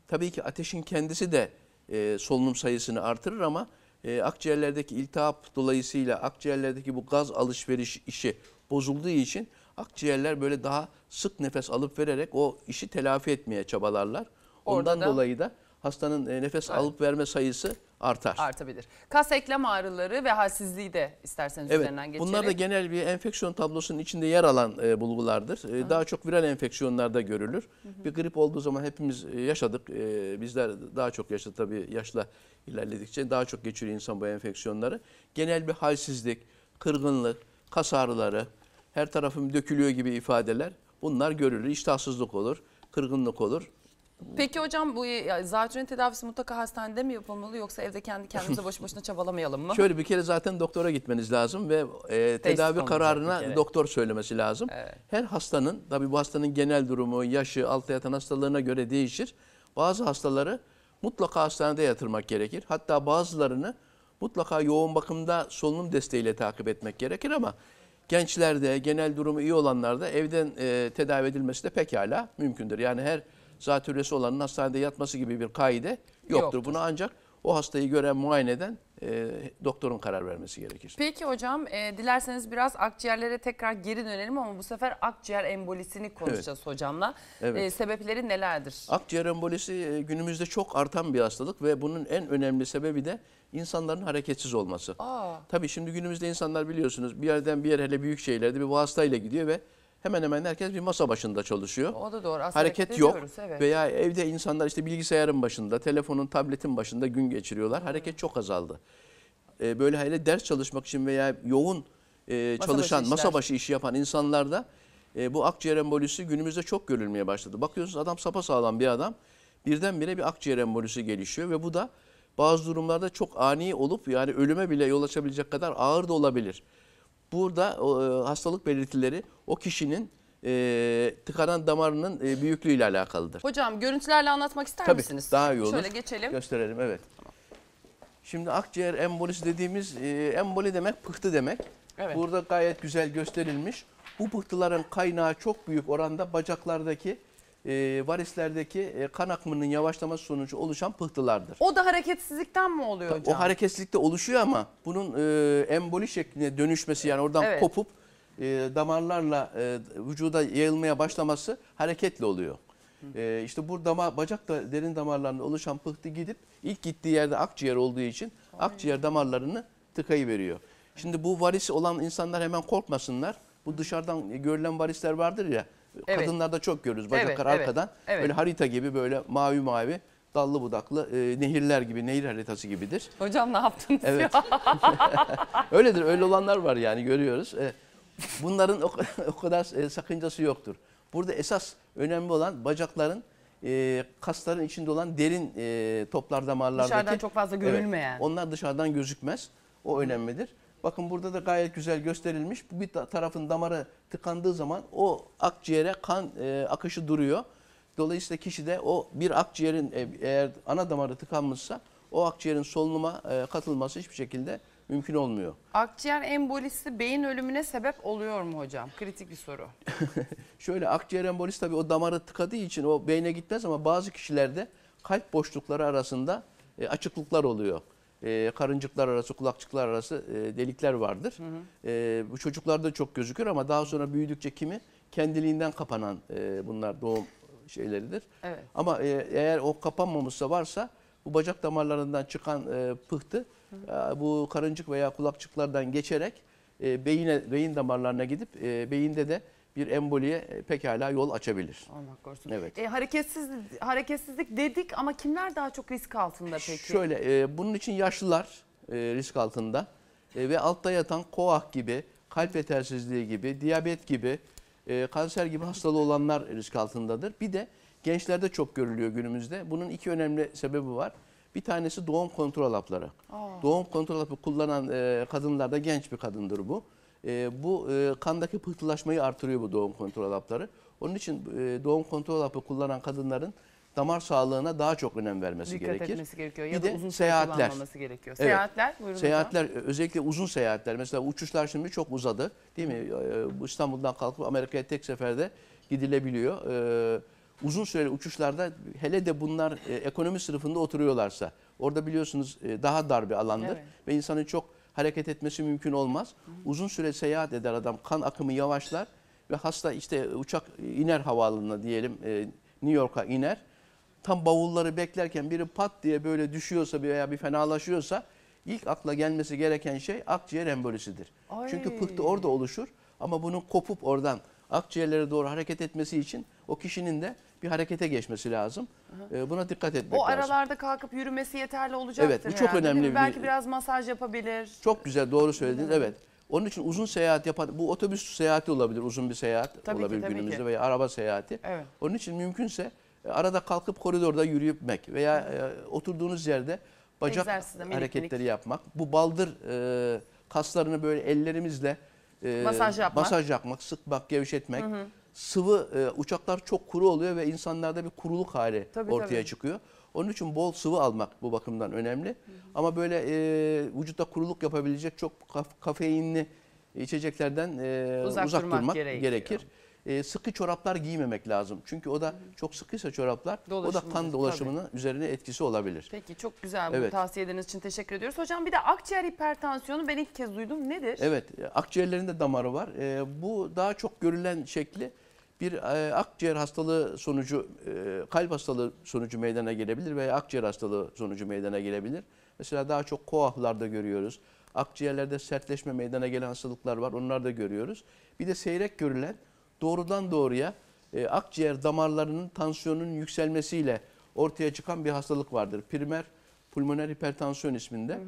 Tabii ki ateşin kendisi de e, solunum sayısını artırır ama e, akciğerlerdeki iltihap dolayısıyla akciğerlerdeki bu gaz alışveriş işi bozulduğu için akciğerler böyle daha sık nefes alıp vererek o işi telafi etmeye çabalarlar. Ondan Orada da, dolayı da hastanın e, nefes evet. alıp verme sayısı artar. Artabilir. Kas eklem ağrıları ve halsizliği de isterseniz evet, üzerinden geçelim. Bunlar da genel bir enfeksiyon tablosunun içinde yer alan e, bulgulardır. E, daha çok viral enfeksiyonlarda görülür. Hı hı. Bir grip olduğu zaman hepimiz e, yaşadık. E, bizler daha çok yaşadık tabii yaşla ilerledikçe daha çok geçiriyor insan bu enfeksiyonları. Genel bir halsizlik, kırgınlık, kas ağrıları, her tarafım dökülüyor gibi ifadeler bunlar görülür. İştahsızlık olur, kırgınlık olur. Peki hocam bu zatürre tedavisi mutlaka hastanede mi yapılmalı yoksa evde kendi kendimize boş boşuna çabalamayalım mı? Şöyle bir kere zaten doktora gitmeniz lazım ve e, tedavi kararına doktor söylemesi lazım. Evet. Her hastanın tabii bu hastanın genel durumu, yaşı, altta yatan hastalarına göre değişir. Bazı hastaları mutlaka hastanede yatırmak gerekir. Hatta bazılarını mutlaka yoğun bakımda solunum desteğiyle takip etmek gerekir ama gençlerde, genel durumu iyi olanlarda evden e, tedavi edilmesi de pekala mümkündür. Yani her zatürresi olanın hastanede yatması gibi bir kaide yoktur. yoktur. Bunu ancak o hastayı gören muayeneden e, doktorun karar vermesi gerekir. Peki hocam e, dilerseniz biraz akciğerlere tekrar geri dönelim ama bu sefer akciğer embolisini konuşacağız evet. hocamla. Evet. E, sebepleri nelerdir? Akciğer embolisi e, günümüzde çok artan bir hastalık ve bunun en önemli sebebi de insanların hareketsiz olması. Aa. Tabii şimdi günümüzde insanlar biliyorsunuz bir yerden bir yere hele büyük şehirlerde bir vasıtayla gidiyor ve hemen hemen herkes bir masa başında çalışıyor. O da doğru. Aslında Hareket yok. Evet. Veya evde insanlar işte bilgisayarın başında, telefonun, tabletin başında gün geçiriyorlar. Hı. Hareket çok azaldı. Ee, böyle hele ders çalışmak için veya yoğun e, masa çalışan, başı masa başı işi yapan insanlarda e, bu akciğer embolisi günümüzde çok görülmeye başladı. Bakıyorsunuz adam sapasağlam bir adam birdenbire bir akciğer embolisi gelişiyor ve bu da bazı durumlarda çok ani olup yani ölüme bile yol açabilecek kadar ağır da olabilir. Burada o, e, hastalık belirtileri o kişinin e, tıkanan damarının e, ile alakalıdır. Hocam görüntülerle anlatmak ister Tabii, misiniz? Daha iyi olur. Şöyle geçelim. Gösterelim evet. Şimdi akciğer embolisi dediğimiz e, emboli demek pıhtı demek. Evet. Burada gayet güzel gösterilmiş. Bu pıhtıların kaynağı çok büyük oranda bacaklardaki e, varislerdeki e, kan akımının yavaşlaması sonucu oluşan pıhtılardır. O da hareketsizlikten mi oluyor hocam? O hareketsizlikte oluşuyor ama bunun e, emboli şeklinde dönüşmesi yani oradan evet. kopup e, damarlarla e, vücuda yayılmaya başlaması hareketli oluyor. E, işte bu dama, bacak da derin damarlarında oluşan pıhtı gidip ilk gittiği yerde akciğer olduğu için Aynen. akciğer damarlarını tıkayı veriyor. Şimdi bu varis olan insanlar hemen korkmasınlar. Bu dışarıdan e, görülen varisler vardır ya Evet. Kadınlarda çok görürüz bacaklar evet, arkadan. Evet, Böyle harita gibi böyle mavi mavi dallı budaklı e, nehirler gibi, nehir haritası gibidir. Hocam ne yaptınız evet. ya? Öyledir, öyle olanlar var yani görüyoruz. E, bunların o, o kadar e, sakıncası yoktur. Burada esas önemli olan bacakların e, kasların içinde olan derin e, toplar damarlardaki. Dışarıdan çok fazla görülmeyen. Evet, onlar dışarıdan gözükmez. O önemlidir. Bakın burada da gayet güzel gösterilmiş. Bu bir tarafın damarı tıkandığı zaman o akciğere kan e, akışı duruyor. Dolayısıyla kişi de o bir akciğerin e, eğer ana damarı tıkanmışsa o akciğerin solunuma e, katılması hiçbir şekilde mümkün olmuyor. Akciğer embolisi beyin ölümüne sebep oluyor mu hocam? Kritik bir soru. Şöyle akciğer embolisi tabii o damarı tıkadığı için o beyne gitmez ama bazı kişilerde kalp boşlukları arasında e, açıklıklar oluyor e, karıncıklar arası, kulakçıklar arası e, delikler vardır. Hı hı. E, bu çocuklarda çok gözükür ama daha sonra büyüdükçe kimi kendiliğinden kapanan e, bunlar doğum şeyleridir. Evet. Ama e, eğer o kapanmamışsa varsa bu bacak damarlarından çıkan e, pıhtı hı hı. E, bu karıncık veya kulakçıklardan geçerek e, beyine beyin damarlarına gidip e, beyinde de bir emboliye e, pekala yol açabilir. Allah korusun. Evet. E, hareketsiz hareketsizlik dedik ama kimler daha çok risk altında peki? Şöyle e, bunun için yaşlılar e, risk altında e, ve altta yatan koah gibi, kalp yetersizliği gibi, diyabet gibi, e, kanser gibi hastalığı olanlar risk altındadır. Bir de gençlerde çok görülüyor günümüzde. Bunun iki önemli sebebi var. Bir tanesi doğum kontrol hapları. Aa. Doğum kontrol hapı kullanan e, kadınlarda genç bir kadındır bu. Ee, bu e, kandaki pıhtılaşmayı artırıyor bu doğum kontrol hapları. Onun için e, doğum kontrol hapı kullanan kadınların damar sağlığına daha çok önem vermesi Dikkat gerekir. Dikkat etmesi gerekiyor ya bir da uzun seyahatler. gerekiyor. Evet. Seyahatler buyurun. Seyahatler hocam. E, özellikle uzun seyahatler. Mesela uçuşlar şimdi çok uzadı değil mi? İstanbul'dan kalkıp Amerika'ya tek seferde gidilebiliyor. uzun süreli uçuşlarda hele de bunlar ekonomi sınıfında oturuyorlarsa orada biliyorsunuz daha dar bir alandır evet. ve insanın çok hareket etmesi mümkün olmaz. Uzun süre seyahat eder adam. Kan akımı yavaşlar ve hasta işte uçak iner havaalanına diyelim e, New York'a iner. Tam bavulları beklerken biri pat diye böyle düşüyorsa veya bir fenalaşıyorsa ilk akla gelmesi gereken şey akciğer embolisidir. Ay. Çünkü pıhtı orada oluşur ama bunun kopup oradan akciğerlere doğru hareket etmesi için o kişinin de bir harekete geçmesi lazım. E, buna dikkat etmek lazım. O aralarda lazım. kalkıp yürümesi yeterli olacak. Evet bu çok yani. önemli. Bir, belki biraz masaj yapabilir. Çok güzel doğru söylediniz evet. Onun için uzun seyahat yapan, bu otobüs seyahati olabilir, uzun bir seyahat tabii olabilir ki, günümüzde ki. veya araba seyahati. Evet. Onun için mümkünse e, arada kalkıp koridorda yürüymek veya e, oturduğunuz yerde bacak Egzersizde, hareketleri yapmak. Bu baldır e, kaslarını böyle ellerimizle e, masaj, yapmak. masaj yapmak, sıkmak, gevşetmek. Hı hı sıvı e, uçaklar çok kuru oluyor ve insanlarda bir kuruluk hali tabii, ortaya tabii. çıkıyor. Onun için bol sıvı almak bu bakımdan önemli. Hı hı. Ama böyle e, vücutta kuruluk yapabilecek çok kaf, kafeinli içeceklerden e, uzak, uzak durmak, durmak gerekir. E, sıkı çoraplar giymemek lazım. Çünkü o da hı hı. çok sıkıysa çoraplar Dolaşımı, o da kan dolaşımının üzerine etkisi olabilir. Peki çok güzel bu evet. tavsiyeleriniz için teşekkür ediyoruz. Hocam bir de akciğer hipertansiyonu ben ilk kez duydum. Nedir? Evet e, akciğerlerinde damarı var. E, bu daha çok görülen şekli bir e, akciğer hastalığı sonucu, e, kalp hastalığı sonucu meydana gelebilir veya akciğer hastalığı sonucu meydana gelebilir. Mesela daha çok koahlarda görüyoruz. Akciğerlerde sertleşme meydana gelen hastalıklar var. onları da görüyoruz. Bir de seyrek görülen doğrudan doğruya e, akciğer damarlarının tansiyonun yükselmesiyle ortaya çıkan bir hastalık vardır. Primer pulmoner hipertansiyon isminde. Hı hı.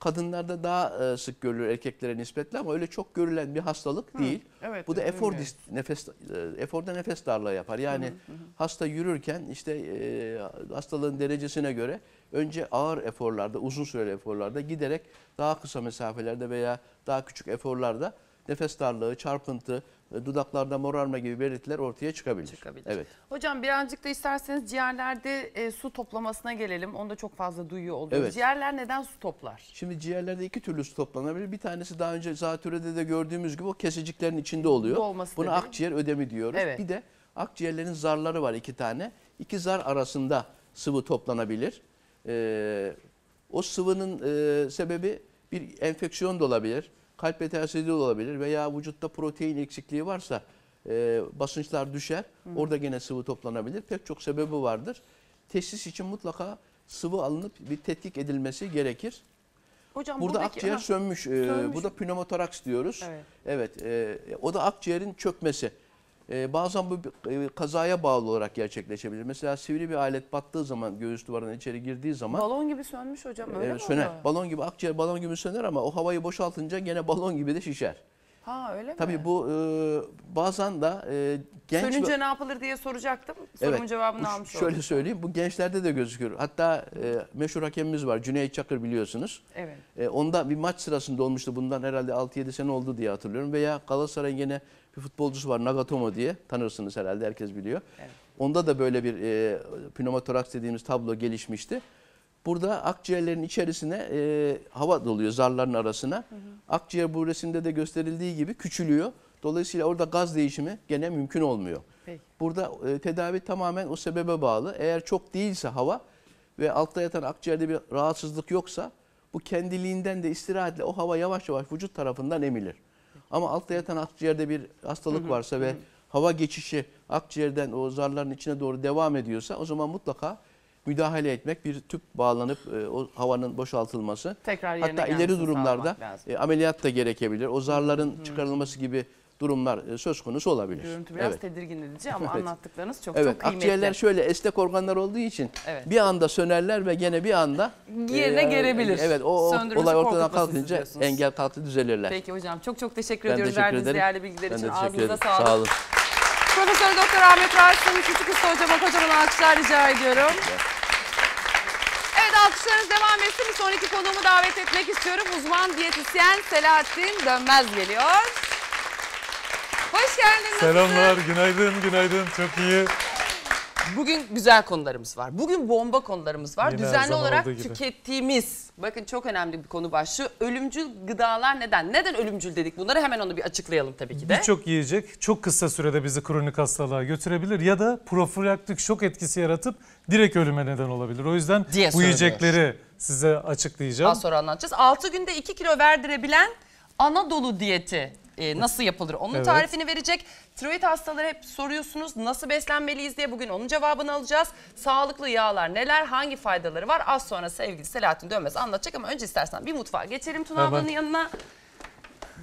Kadınlarda daha e, sık görülür erkeklere nispetle ama öyle çok görülen bir hastalık hı. değil. Evet, Bu da efor dis, nefes e, eforda nefes darlığı yapar. Yani hı hı hı. hasta yürürken işte e, hastalığın derecesine göre önce ağır eforlarda, uzun süreli eforlarda giderek daha kısa mesafelerde veya daha küçük eforlarda nefes darlığı, çarpıntı, dudaklarda morarma gibi belirtiler ortaya çıkabilir. çıkabilir. Evet. Hocam birazcık da isterseniz ciğerlerde e, su toplamasına gelelim. Onu da çok fazla duyuyor oluyoruz. Evet. Ciğerler neden su toplar? Şimdi ciğerlerde iki türlü su toplanabilir. Bir tanesi daha önce zatürrede de gördüğümüz gibi o kesiciklerin içinde oluyor. Dolması Buna dedi. akciğer ödemi diyoruz. Evet. Bir de akciğerlerin zarları var iki tane. İki zar arasında sıvı toplanabilir. Ee, o sıvının e, sebebi bir enfeksiyon da olabilir Kalp tersizliği olabilir veya vücutta protein eksikliği varsa e, basınçlar düşer. Hı. Orada gene sıvı toplanabilir. Pek çok sebebi vardır. Teşhis için mutlaka sıvı alınıp bir tetkik edilmesi gerekir. Hocam burada buradaki, akciğer aha, sönmüş. E, sönmüş. Ee, burada pneumotoraks diyoruz. Evet. Evet. E, o da akciğerin çökmesi. Ee, bazen bu e, kazaya bağlı olarak gerçekleşebilir. Mesela sivri bir alet battığı zaman göğüs duvarına içeri girdiği zaman balon gibi sönmüş hocam öyle e, mi söner. Balon gibi akciğer balon gibi söner ama o havayı boşaltınca gene balon gibi de şişer. Ha öyle mi? Tabii bu e, bazen de e, genç... Sönünce ne yapılır diye soracaktım. Sorumun evet, cevabını almış oldum. Şöyle söyleyeyim bu gençlerde de gözükür. Hatta e, meşhur hakemimiz var Cüneyt Çakır biliyorsunuz. Evet. E, onda bir maç sırasında olmuştu bundan herhalde 6-7 sene oldu diye hatırlıyorum. Veya Galatasaray yine bir futbolcusu var Nagatomo diye tanırsınız herhalde herkes biliyor. Evet. Onda da böyle bir e, pneumotoraks dediğimiz tablo gelişmişti. Burada akciğerlerin içerisine e, hava doluyor zarların arasına. Hı hı. Akciğer bu resimde de gösterildiği gibi küçülüyor. Dolayısıyla orada gaz değişimi gene mümkün olmuyor. Peki. Burada e, tedavi tamamen o sebebe bağlı. Eğer çok değilse hava ve altta yatan akciğerde bir rahatsızlık yoksa bu kendiliğinden de istirahatle o hava yavaş yavaş vücut tarafından emilir. Ama altta yatan akciğerde bir hastalık varsa ve hava geçişi akciğerden o zarların içine doğru devam ediyorsa o zaman mutlaka müdahale etmek, bir tüp bağlanıp e, o havanın boşaltılması. Tekrar Hatta ileri durumlarda e, ameliyat da gerekebilir. O zarların çıkarılması gibi durumlar e, söz konusu olabilir. Görüntü biraz evet. tedirgin edici ama evet. anlattıklarınız çok evet. çok kıymetli. Akciğerler şöyle esnek organlar olduğu için evet. bir anda sönerler ve gene bir anda yerine e, gelebilir. Evet o olay ortadan kalkınca engel kalktı düzelirler. Peki hocam çok çok teşekkür ben ediyoruz verdiğiniz değerli bilgiler ben için. De Ağzınıza sağlık. Sağ olun. Profesör Doktor Ahmet Rasim Küçük Usta hocama kocaman alkışlar rica ediyorum. Evet. Evet alkışlarınız devam etsin. Bir sonraki konuğumu davet etmek istiyorum. Uzman diyetisyen Selahattin Dönmez geliyor hoş geldiniz. Selamlar, günaydın, günaydın. Çok iyi. Bugün güzel konularımız var. Bugün bomba konularımız var. Yine Düzenli olarak tükettiğimiz, bakın çok önemli bir konu başlığı. Ölümcül gıdalar neden? Neden ölümcül dedik bunları? Hemen onu bir açıklayalım tabii ki de. Birçok yiyecek çok kısa sürede bizi kronik hastalığa götürebilir ya da profilaktik şok etkisi yaratıp direkt ölüme neden olabilir. O yüzden Diye bu yiyecekleri size açıklayacağım. Daha sonra anlatacağız. 6 günde 2 kilo verdirebilen Anadolu diyeti e, nasıl yapılır onun evet. tarifini verecek. Tiroid hastaları hep soruyorsunuz nasıl beslenmeliyiz diye bugün onun cevabını alacağız. Sağlıklı yağlar neler hangi faydaları var az sonra sevgili Selahattin Dönmez anlatacak ama önce istersen bir mutfağa geçelim Tuna ablanın yanına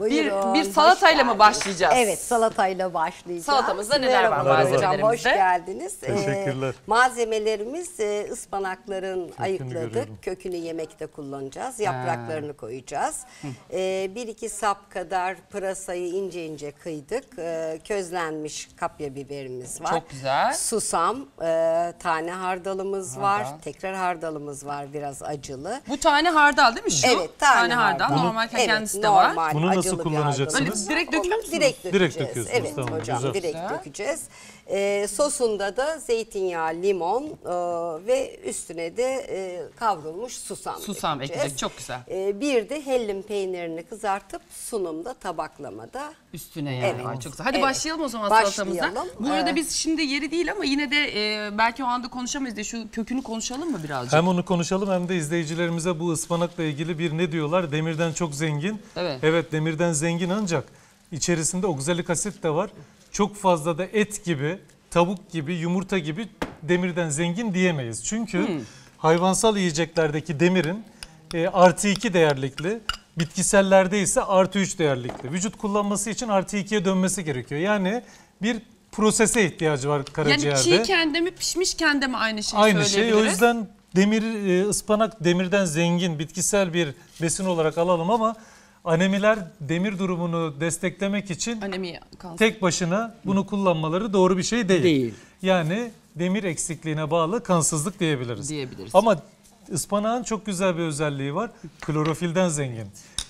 bir, bir salatayla mı başlayacağız? Evet salatayla başlayacağız. Salatamızda neler var Merhaba malzemelerimizde? hoş geldiniz. Ee, Teşekkürler. Ee, malzemelerimiz e, ıspanakların Kökünü ayıkladık. Görüyorum. Kökünü yemekte kullanacağız. Yapraklarını ha. koyacağız. Ee, bir iki sap kadar pırasayı ince ince kıydık. Ee, közlenmiş kapya biberimiz var. Çok güzel. Susam, e, tane hardalımız hardal. var. Tekrar hardalımız var biraz acılı. Bu tane hardal değil mi şu? Evet tane, tane hardal. hardal. Normal evet, kendisi de var. Normal, Bunun nasıl kullanacaksınız? Hani direkt döküyor musunuz? Direkt dökeceğiz. Direkt döküyorsunuz. Evet tamam, hocam güzel. direkt dökeceğiz. E, sosunda da zeytinyağı, limon e, ve üstüne de e, kavrulmuş susam Susam ekleyeceğiz. Çok güzel. E, bir de hellim peynirini kızartıp sunumda tabaklamada. Üstüne yani. Evet. Ay, çok güzel. Hadi evet. başlayalım o zaman başlayalım. salatamıza. Bu arada biz şimdi yeri değil ama yine de e, belki o anda konuşamayız de şu kökünü konuşalım mı birazcık? Hem onu konuşalım hem de izleyicilerimize bu ıspanakla ilgili bir ne diyorlar? Demirden çok zengin. Evet. Evet demirden zengin ancak içerisinde oksalik asit de var çok fazla da et gibi, tavuk gibi, yumurta gibi demirden zengin diyemeyiz. Çünkü hmm. hayvansal yiyeceklerdeki demirin e, artı 2 değerlikli, bitkisellerde ise artı 3 değerlikli. Vücut kullanması için artı 2'ye dönmesi gerekiyor. Yani bir prosese ihtiyacı var karaciğerde. Yani çiğ kendemi pişmiş kendemi aynı şeyi aynı söyleyebiliriz. Aynı şey. O yüzden demir e, ıspanak demirden zengin bitkisel bir besin olarak alalım ama anemiler demir durumunu desteklemek için Anemi, tek başına bunu kullanmaları doğru bir şey değil. Değil. Yani demir eksikliğine bağlı kansızlık diyebiliriz. Diyebiliriz. Ama ıspanağın çok güzel bir özelliği var. Klorofilden zengin.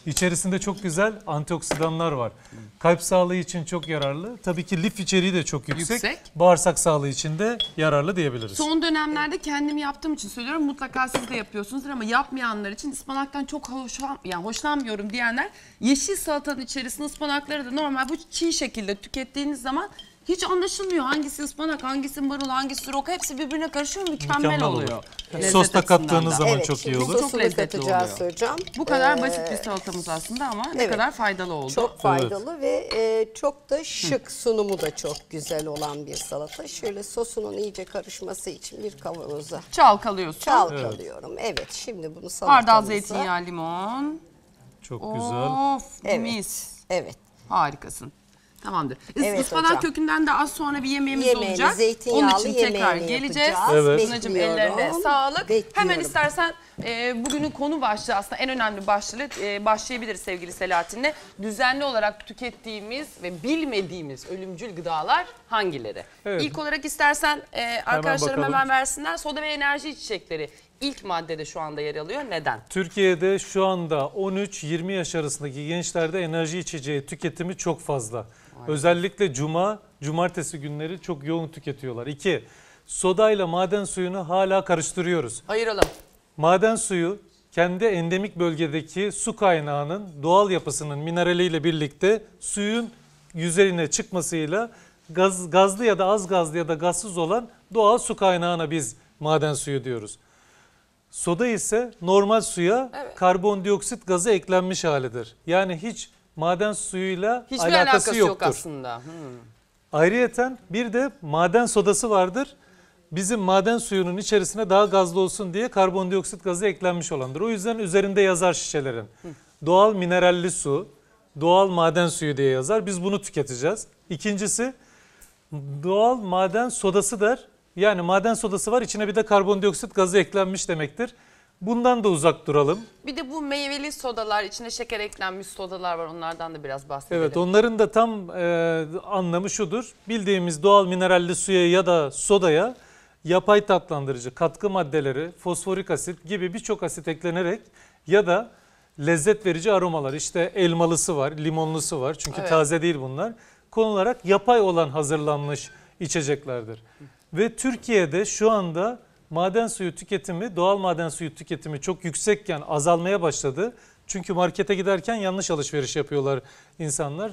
İçerisinde çok güzel antioksidanlar var. Kalp sağlığı için çok yararlı. Tabii ki lif içeriği de çok yüksek. yüksek. Bağırsak sağlığı için de yararlı diyebiliriz. Son dönemlerde kendim yaptığım için söylüyorum. Mutlaka siz de yapıyorsunuzdur ama yapmayanlar için ıspanaktan çok hoşlan, yani hoşlanmıyorum diyenler yeşil salatanın içerisinde ıspanakları da normal bu çiğ şekilde tükettiğiniz zaman hiç anlaşılmıyor hangisi ıspanak, hangisi marul, hangisi roka hepsi birbirine karışıyor mükemmel, Mükemmel olur. oluyor. Lezzet Sosta kattığınız da. zaman evet, çok iyi olur. Çok sosunu lezzetli katacağız oluyor. hocam. Bu kadar Ee, basit bir salatamız aslında ama ne kadar faydalı oldu. Çok faydalı ve e, çok da şık sunumu da çok güzel olan bir salata. Şöyle sosunun iyice karışması için bir kavanoza Çalkalıyorsun. çalkalıyorum. Evet, şimdi bunu salatamıza. Hardal zeytinyağı, limon. Çok güzel. Of Evet. mis. Evet. Harikasın. Tamamdır. Is, Evet ıspanak hocam. kökünden de az sonra bir yemeğimiz Yemeğini, olacak. Onun zeytinyağlı için tekrar geleceğiz. yapacağız. Evet. Sunacığım ellerine sağlık. Hemen istersen e, bugünün konu başlığı aslında en önemli başlığı e, başlayabiliriz sevgili Selahattin'le. Düzenli olarak tükettiğimiz ve bilmediğimiz ölümcül gıdalar hangileri? Evet. İlk olarak istersen e, arkadaşlarım hemen, bakalım. versinler. Soda ve enerji içecekleri ilk maddede şu anda yer alıyor. Neden? Türkiye'de şu anda 13-20 yaş arasındaki gençlerde enerji içeceği tüketimi çok fazla. Aynen. Özellikle cuma, cumartesi günleri çok yoğun tüketiyorlar. İki, sodayla maden suyunu hala karıştırıyoruz. Ayıralım. Maden suyu kendi endemik bölgedeki su kaynağının doğal yapısının mineraliyle birlikte suyun yüzeyine çıkmasıyla gaz, gazlı ya da az gazlı ya da gazsız olan doğal su kaynağına biz maden suyu diyoruz. Soda ise normal suya evet. karbondioksit gazı eklenmiş halidir. Yani hiç maden suyuyla Hiçbir alakası, alakası yoktur. yok aslında. Hmm. Ayrıyeten bir de maden sodası vardır. Bizim maden suyunun içerisine daha gazlı olsun diye karbondioksit gazı eklenmiş olandır. O yüzden üzerinde yazar şişelerin. Hmm. Doğal mineralli su, doğal maden suyu diye yazar. Biz bunu tüketeceğiz. İkincisi doğal maden sodası der. Yani maden sodası var içine bir de karbondioksit gazı eklenmiş demektir. Bundan da uzak duralım. Bir de bu meyveli sodalar, içine şeker eklenmiş sodalar var. Onlardan da biraz bahsedelim. Evet, onların da tam e, anlamı şudur. Bildiğimiz doğal mineralli suya ya da sodaya yapay tatlandırıcı, katkı maddeleri, fosforik asit gibi birçok asit eklenerek ya da lezzet verici aromalar. işte elmalısı var, limonlusu var. Çünkü evet. taze değil bunlar. Konularak yapay olan hazırlanmış içeceklerdir. Ve Türkiye'de şu anda maden suyu tüketimi, doğal maden suyu tüketimi çok yüksekken azalmaya başladı. Çünkü markete giderken yanlış alışveriş yapıyorlar insanlar.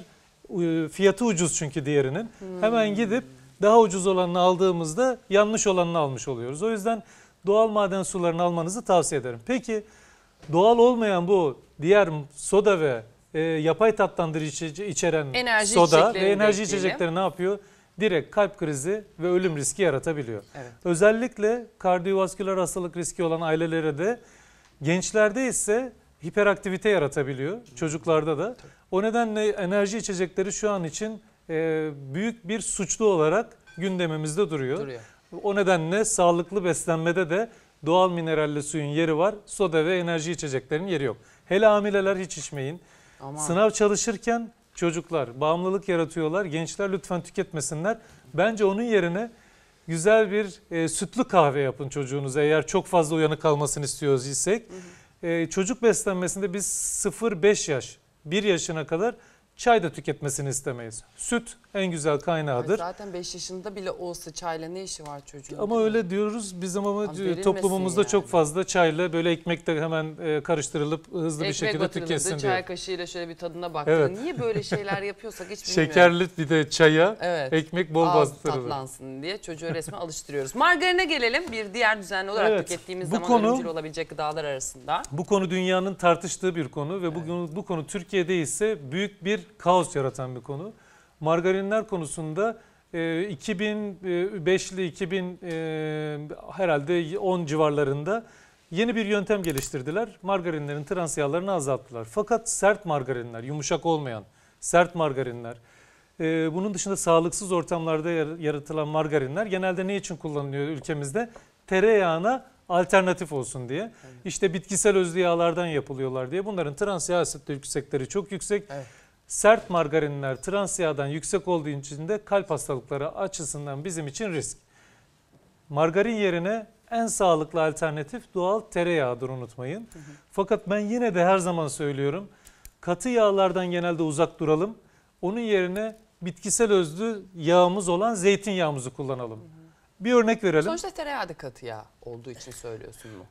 Fiyatı ucuz çünkü diğerinin. Hmm. Hemen gidip daha ucuz olanını aldığımızda yanlış olanını almış oluyoruz. O yüzden doğal maden sularını almanızı tavsiye ederim. Peki doğal olmayan bu diğer soda ve e, yapay tatlandırıcı içeren enerji soda ve enerji içecekleri ne yapıyor? direkt kalp krizi ve ölüm riski yaratabiliyor. Evet. Özellikle kardiyovasküler hastalık riski olan ailelere de gençlerde ise hiperaktivite yaratabiliyor. Çocuklarda da. O nedenle enerji içecekleri şu an için e, büyük bir suçlu olarak gündemimizde duruyor. duruyor. O nedenle sağlıklı beslenmede de doğal mineralli suyun yeri var. Soda ve enerji içeceklerinin yeri yok. Hele amileler hiç içmeyin. Ama... Sınav çalışırken çocuklar bağımlılık yaratıyorlar. Gençler lütfen tüketmesinler. Bence onun yerine güzel bir e, sütlü kahve yapın çocuğunuza eğer çok fazla uyanık kalmasını istiyoruz isek. Hı hı. E, çocuk beslenmesinde biz 0-5 yaş, 1 yaşına kadar Çay da tüketmesini istemeyiz. Süt en güzel kaynağıdır. Zaten 5 yaşında bile olsa çayla ne işi var çocuğun? Ama öyle diyoruz. Bizim ama, ama toplumumuzda yani. çok fazla çayla böyle ekmek de hemen e, karıştırılıp hızlı ekmek bir şekilde tüketsin diye. Çay kaşığıyla şöyle bir tadına baktın. Evet. Niye böyle şeyler yapıyorsak hiç bilmiyorum. Şekerli bir de çaya evet. ekmek bol Ağız bastırılır. tatlansın diye çocuğu resme alıştırıyoruz. Margarine gelelim. Bir diğer düzenli olarak evet. tükettiğimiz bu zaman konu, ölümcül olabilecek gıdalar arasında. Bu konu dünyanın tartıştığı bir konu ve evet. bugün bu konu Türkiye'de ise büyük bir kaos yaratan bir konu. Margarinler konusunda 2005'li e, e, 2000 e, herhalde 10 civarlarında yeni bir yöntem geliştirdiler. Margarinlerin trans yağlarını azalttılar. Fakat sert margarinler, yumuşak olmayan sert margarinler, bunun dışında sağlıksız ortamlarda yaratılan margarinler genelde ne için kullanılıyor ülkemizde? Tereyağına alternatif olsun diye. Evet. İşte bitkisel özlü yağlardan yapılıyorlar diye. Bunların trans yağ asitli yüksekleri çok yüksek. Evet. Sert margarinler trans yağdan yüksek olduğu için de kalp hastalıkları açısından bizim için risk. Margarin yerine en sağlıklı alternatif doğal tereyağıdır unutmayın. Hı hı. Fakat ben yine de her zaman söylüyorum. Katı yağlardan genelde uzak duralım. Onun yerine bitkisel özlü yağımız olan zeytinyağımızı kullanalım. Hı hı. Bir örnek verelim. Sonuçta tereyağı da katı yağ olduğu için söylüyorsun bu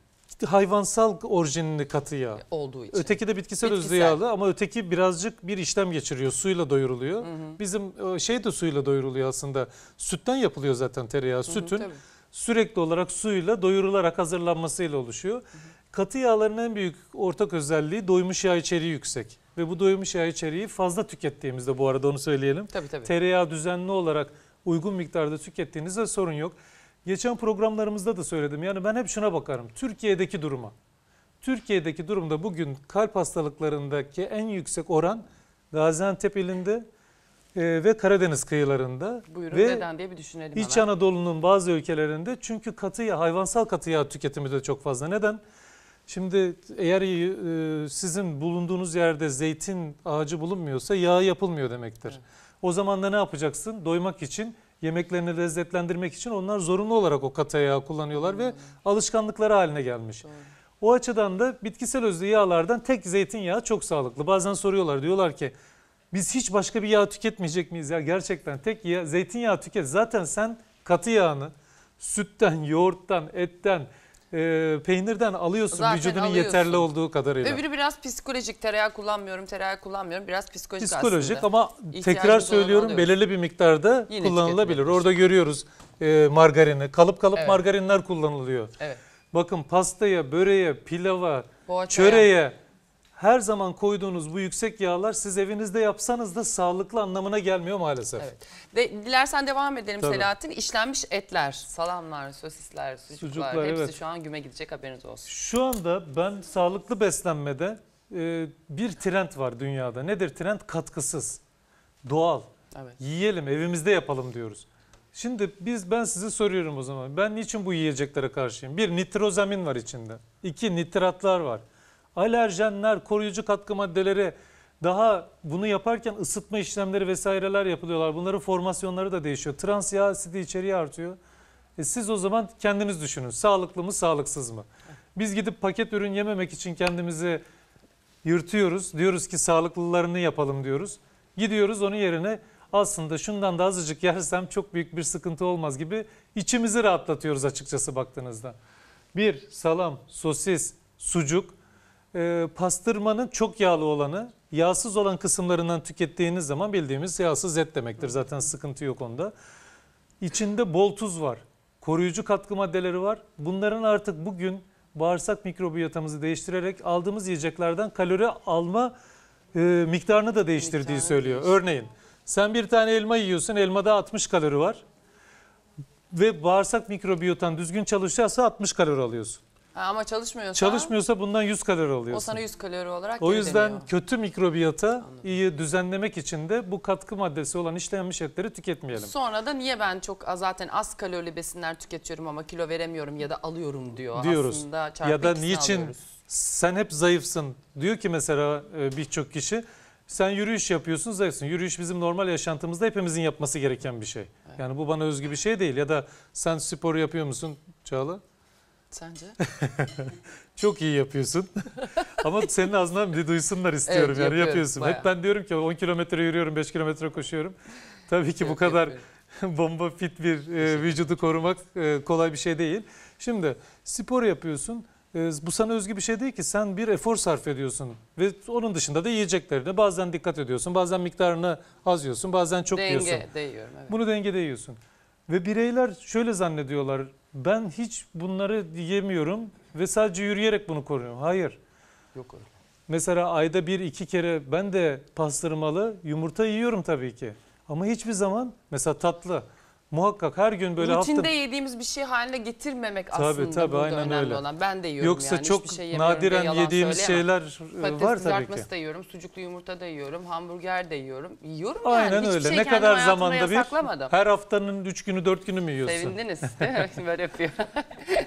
hayvansal orijinini yağ e, Olduğu için. Öteki de bitkisel, bitkisel. özlü yağlı ama öteki birazcık bir işlem geçiriyor. Suyla doyuruluyor. Hı hı. Bizim e, şey de suyla doyuruluyor aslında. Sütten yapılıyor zaten tereyağı. Hı hı, Sütün sürekli olarak suyla doyurularak hazırlanmasıyla oluşuyor. Hı hı. Katı yağların en büyük ortak özelliği doymuş yağ içeriği yüksek. Ve bu doymuş yağ içeriği fazla tükettiğimizde bu arada onu söyleyelim. Tabii tabii. Tereyağı düzenli olarak uygun miktarda tükettiğinizde sorun yok geçen programlarımızda da söyledim. Yani ben hep şuna bakarım. Türkiye'deki duruma. Türkiye'deki durumda bugün kalp hastalıklarındaki en yüksek oran Gaziantep ilinde e, ve Karadeniz kıyılarında. Buyurun ve neden diye bir düşünelim İç hemen. Anadolu'nun bazı ülkelerinde çünkü katı yağ, hayvansal katı yağ tüketimi de çok fazla. Neden? Şimdi eğer e, sizin bulunduğunuz yerde zeytin ağacı bulunmuyorsa yağ yapılmıyor demektir. Evet. O zaman da ne yapacaksın? Doymak için yemeklerini lezzetlendirmek için onlar zorunlu olarak o katı yağı kullanıyorlar hmm. ve alışkanlıkları haline gelmiş. Doğru. O açıdan da bitkisel özlü yağlardan tek zeytinyağı çok sağlıklı. Bazen soruyorlar diyorlar ki biz hiç başka bir yağ tüketmeyecek miyiz ya? Gerçekten tek yağ, zeytinyağı tüket. Zaten sen katı yağını sütten, yoğurttan, etten, e, peynirden alıyorsun Zaten vücudunun alıyorsun. yeterli olduğu kadarıyla. Öbürü biraz psikolojik tereyağı kullanmıyorum, tereyağı kullanmıyorum. Biraz psikolojik, psikolojik aslında. ama İhtiyacımız tekrar söylüyorum belirli bir miktarda Yine kullanılabilir. Orada görüyoruz e, margarini. Kalıp kalıp evet. margarinler kullanılıyor. Evet. Bakın pastaya, böreğe, pilava, Boğaçaya. çöreğe her zaman koyduğunuz bu yüksek yağlar siz evinizde yapsanız da sağlıklı anlamına gelmiyor maalesef. Evet. De, dilersen devam edelim Tabii. Selahattin. İşlenmiş etler, salamlar, sosisler, sucuklar, sucuklar hepsi evet. şu an güme gidecek haberiniz olsun. Şu anda ben sağlıklı beslenmede e, bir trend var dünyada. Nedir trend? Katkısız, doğal. Evet. Yiyelim, evimizde yapalım diyoruz. Şimdi biz ben size soruyorum o zaman. Ben niçin bu yiyeceklere karşıyım? Bir nitrozamin var içinde. İki nitratlar var alerjenler, koruyucu katkı maddeleri daha bunu yaparken ısıtma işlemleri vesaireler yapılıyorlar. Bunların formasyonları da değişiyor. Trans yağ asidi içeriği artıyor. E siz o zaman kendiniz düşünün. Sağlıklı mı, sağlıksız mı? Biz gidip paket ürün yememek için kendimizi yırtıyoruz. Diyoruz ki sağlıklılarını yapalım diyoruz. Gidiyoruz onun yerine aslında şundan da azıcık yersem çok büyük bir sıkıntı olmaz gibi içimizi rahatlatıyoruz açıkçası baktığınızda. Bir, salam, sosis, sucuk e, pastırmanın çok yağlı olanı, yağsız olan kısımlarından tükettiğiniz zaman bildiğimiz yağsız et demektir. Zaten sıkıntı yok onda. İçinde bol tuz var. Koruyucu katkı maddeleri var. Bunların artık bugün bağırsak mikrobiyotamızı değiştirerek aldığımız yiyeceklerden kalori alma e, miktarını da değiştirdiği Miktarı söylüyor. Değiştir. Örneğin sen bir tane elma yiyorsun. Elmada 60 kalori var. Ve bağırsak mikrobiyotan düzgün çalışırsa 60 kalori alıyorsun ama çalışmıyorsa, Çalışmıyorsa bundan 100 kalori o sana 100 kalori olarak O yüzden dönüyor. kötü mikrobiyata iyi düzenlemek için de bu katkı maddesi olan işlenmiş etleri tüketmeyelim. Sonra da niye ben çok zaten az kalorili besinler tüketiyorum ama kilo veremiyorum ya da alıyorum diyor. Diyoruz. Aslında çarpı ya da niçin alıyoruz. sen hep zayıfsın diyor ki mesela e, birçok kişi sen yürüyüş yapıyorsun zayıfsın. Yürüyüş bizim normal yaşantımızda hepimizin yapması gereken bir şey. Yani bu bana özgü bir şey değil ya da sen spor yapıyor musun Çağla? Sence? Çok iyi yapıyorsun. Ama senin ağzından bir duysunlar istiyorum evet, yani yapıyorsun. Bayağı. Hep ben diyorum ki 10 kilometre yürüyorum, 5 kilometre koşuyorum. Tabii ki bu kadar bomba fit bir e, vücudu korumak e, kolay bir şey değil. Şimdi spor yapıyorsun. E, bu sana özgü bir şey değil ki. Sen bir efor sarf ediyorsun ve onun dışında da yiyeceklerine bazen dikkat ediyorsun. Bazen miktarını az yiyorsun, bazen çok denge, yiyorsun. Denge yiyorum. Evet. Bunu dengede yiyorsun. Ve bireyler şöyle zannediyorlar ben hiç bunları yemiyorum ve sadece yürüyerek bunu koruyorum. Hayır. Yok öyle. Mesela ayda bir iki kere ben de pastırmalı yumurta yiyorum tabii ki. Ama hiçbir zaman mesela tatlı muhakkak her gün böyle Rutinde hafta... yediğimiz bir şey haline getirmemek tabii, aslında tabii, burada aynen önemli öyle. olan. Ben de yiyorum Yoksa yani çok şey nadiren yediğimiz şeyler Patates var tabii ki. da yiyorum, sucuklu yumurta da yiyorum, hamburger de yiyorum. Yiyorum aynen yani öyle. Şey ne kadar zamanda bir her haftanın 3 günü 4 günü mü yiyorsun? Sevindiniz değil Böyle yapıyor.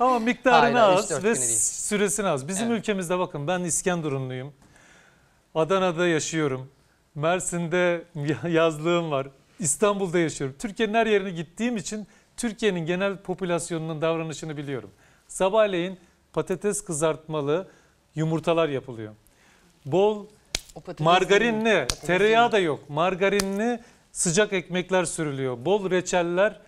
Ama miktarını Hayır, az ve süresini az. Bizim evet. ülkemizde bakın ben İskenderunluyum. Adana'da yaşıyorum. Mersin'de yazlığım var. İstanbul'da yaşıyorum. Türkiye'nin her yerine gittiğim için Türkiye'nin genel popülasyonunun davranışını biliyorum. Sabahleyin patates kızartmalı yumurtalar yapılıyor. Bol margarinli, tereyağı da yok. Margarinli sıcak ekmekler sürülüyor. Bol reçeller,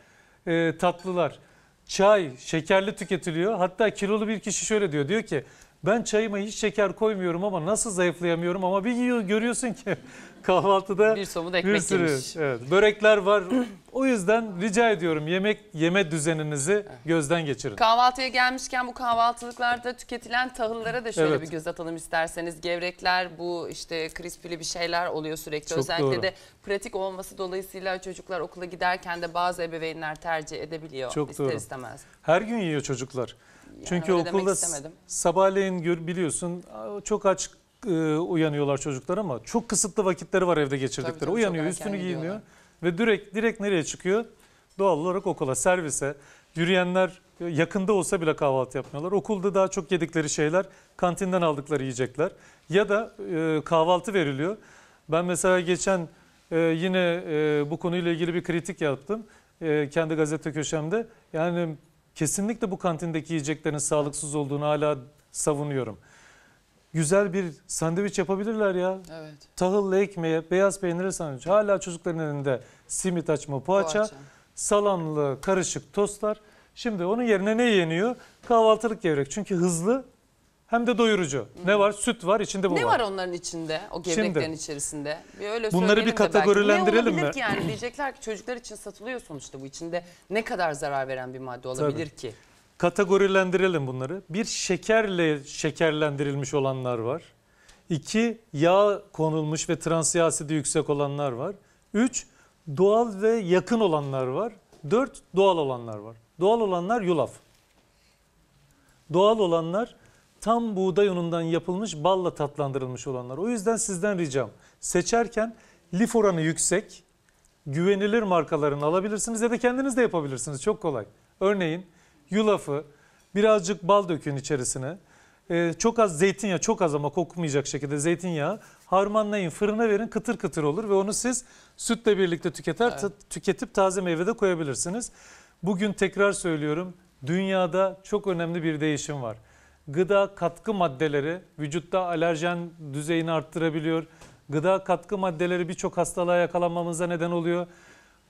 e, tatlılar. Çay şekerli tüketiliyor. Hatta kilolu bir kişi şöyle diyor. Diyor ki ben çayıma hiç şeker koymuyorum ama nasıl zayıflayamıyorum ama bir görüyorsun ki kahvaltıda bir somut ekmek bir sürü, yemiş. Evet, börekler var. o yüzden rica ediyorum yemek yeme düzeninizi gözden geçirin. Kahvaltıya gelmişken bu kahvaltılıklarda tüketilen tahıllara da şöyle evet. bir göz atalım isterseniz. Gevrekler bu işte krispili bir şeyler oluyor sürekli. Çok Özellikle doğru. de pratik olması dolayısıyla çocuklar okula giderken de bazı ebeveynler tercih edebiliyor Çok ister doğru. istemez. Her gün yiyor çocuklar. Yani Çünkü okulda sabahleyin biliyorsun çok aç e, uyanıyorlar çocuklar ama çok kısıtlı vakitleri var evde geçirdikleri. Tabii, tabii, Uyanıyor, üstünü giyiniyor gidiyorlar. ve direkt direkt nereye çıkıyor? Doğal olarak okula, servise. Yürüyenler yakında olsa bile kahvaltı yapmıyorlar. Okulda daha çok yedikleri şeyler kantinden aldıkları yiyecekler ya da e, kahvaltı veriliyor. Ben mesela geçen e, yine e, bu konuyla ilgili bir kritik yaptım e, kendi gazete köşemde. Yani kesinlikle bu kantindeki yiyeceklerin sağlıksız olduğunu hala savunuyorum güzel bir sandviç yapabilirler ya. Evet. Tahıllı ekmeğe, beyaz peynire sandviç. Hala çocukların elinde simit açma, poğaça, poğaça. salamlı karışık tostlar. Şimdi onun yerine ne yeniyor? Kahvaltılık gevrek. Çünkü hızlı hem de doyurucu. Hı -hı. Ne var? Süt var, içinde bu ne var. Ne var onların içinde, o gevreklerin Şimdi, içerisinde? Bir öyle bunları bir kategorilendirelim mi? yani diyecekler ki çocuklar için satılıyor sonuçta bu içinde. Ne kadar zarar veren bir madde olabilir Tabii. ki? kategorilendirelim bunları. Bir şekerle şekerlendirilmiş olanlar var. İki yağ konulmuş ve trans yağ asidi yüksek olanlar var. Üç doğal ve yakın olanlar var. Dört doğal olanlar var. Doğal olanlar yulaf. Doğal olanlar tam buğday unundan yapılmış balla tatlandırılmış olanlar. O yüzden sizden ricam seçerken lif oranı yüksek güvenilir markalarını alabilirsiniz ya da kendiniz de yapabilirsiniz. Çok kolay. Örneğin yulafı, birazcık bal dökün içerisine. Ee, çok az zeytinyağı, çok az ama kokmayacak şekilde zeytinyağı harmanlayın, fırına verin, kıtır kıtır olur ve onu siz sütle birlikte tüketer, evet. tüketip taze meyvede koyabilirsiniz. Bugün tekrar söylüyorum, dünyada çok önemli bir değişim var. Gıda katkı maddeleri vücutta alerjen düzeyini arttırabiliyor. Gıda katkı maddeleri birçok hastalığa yakalanmamıza neden oluyor.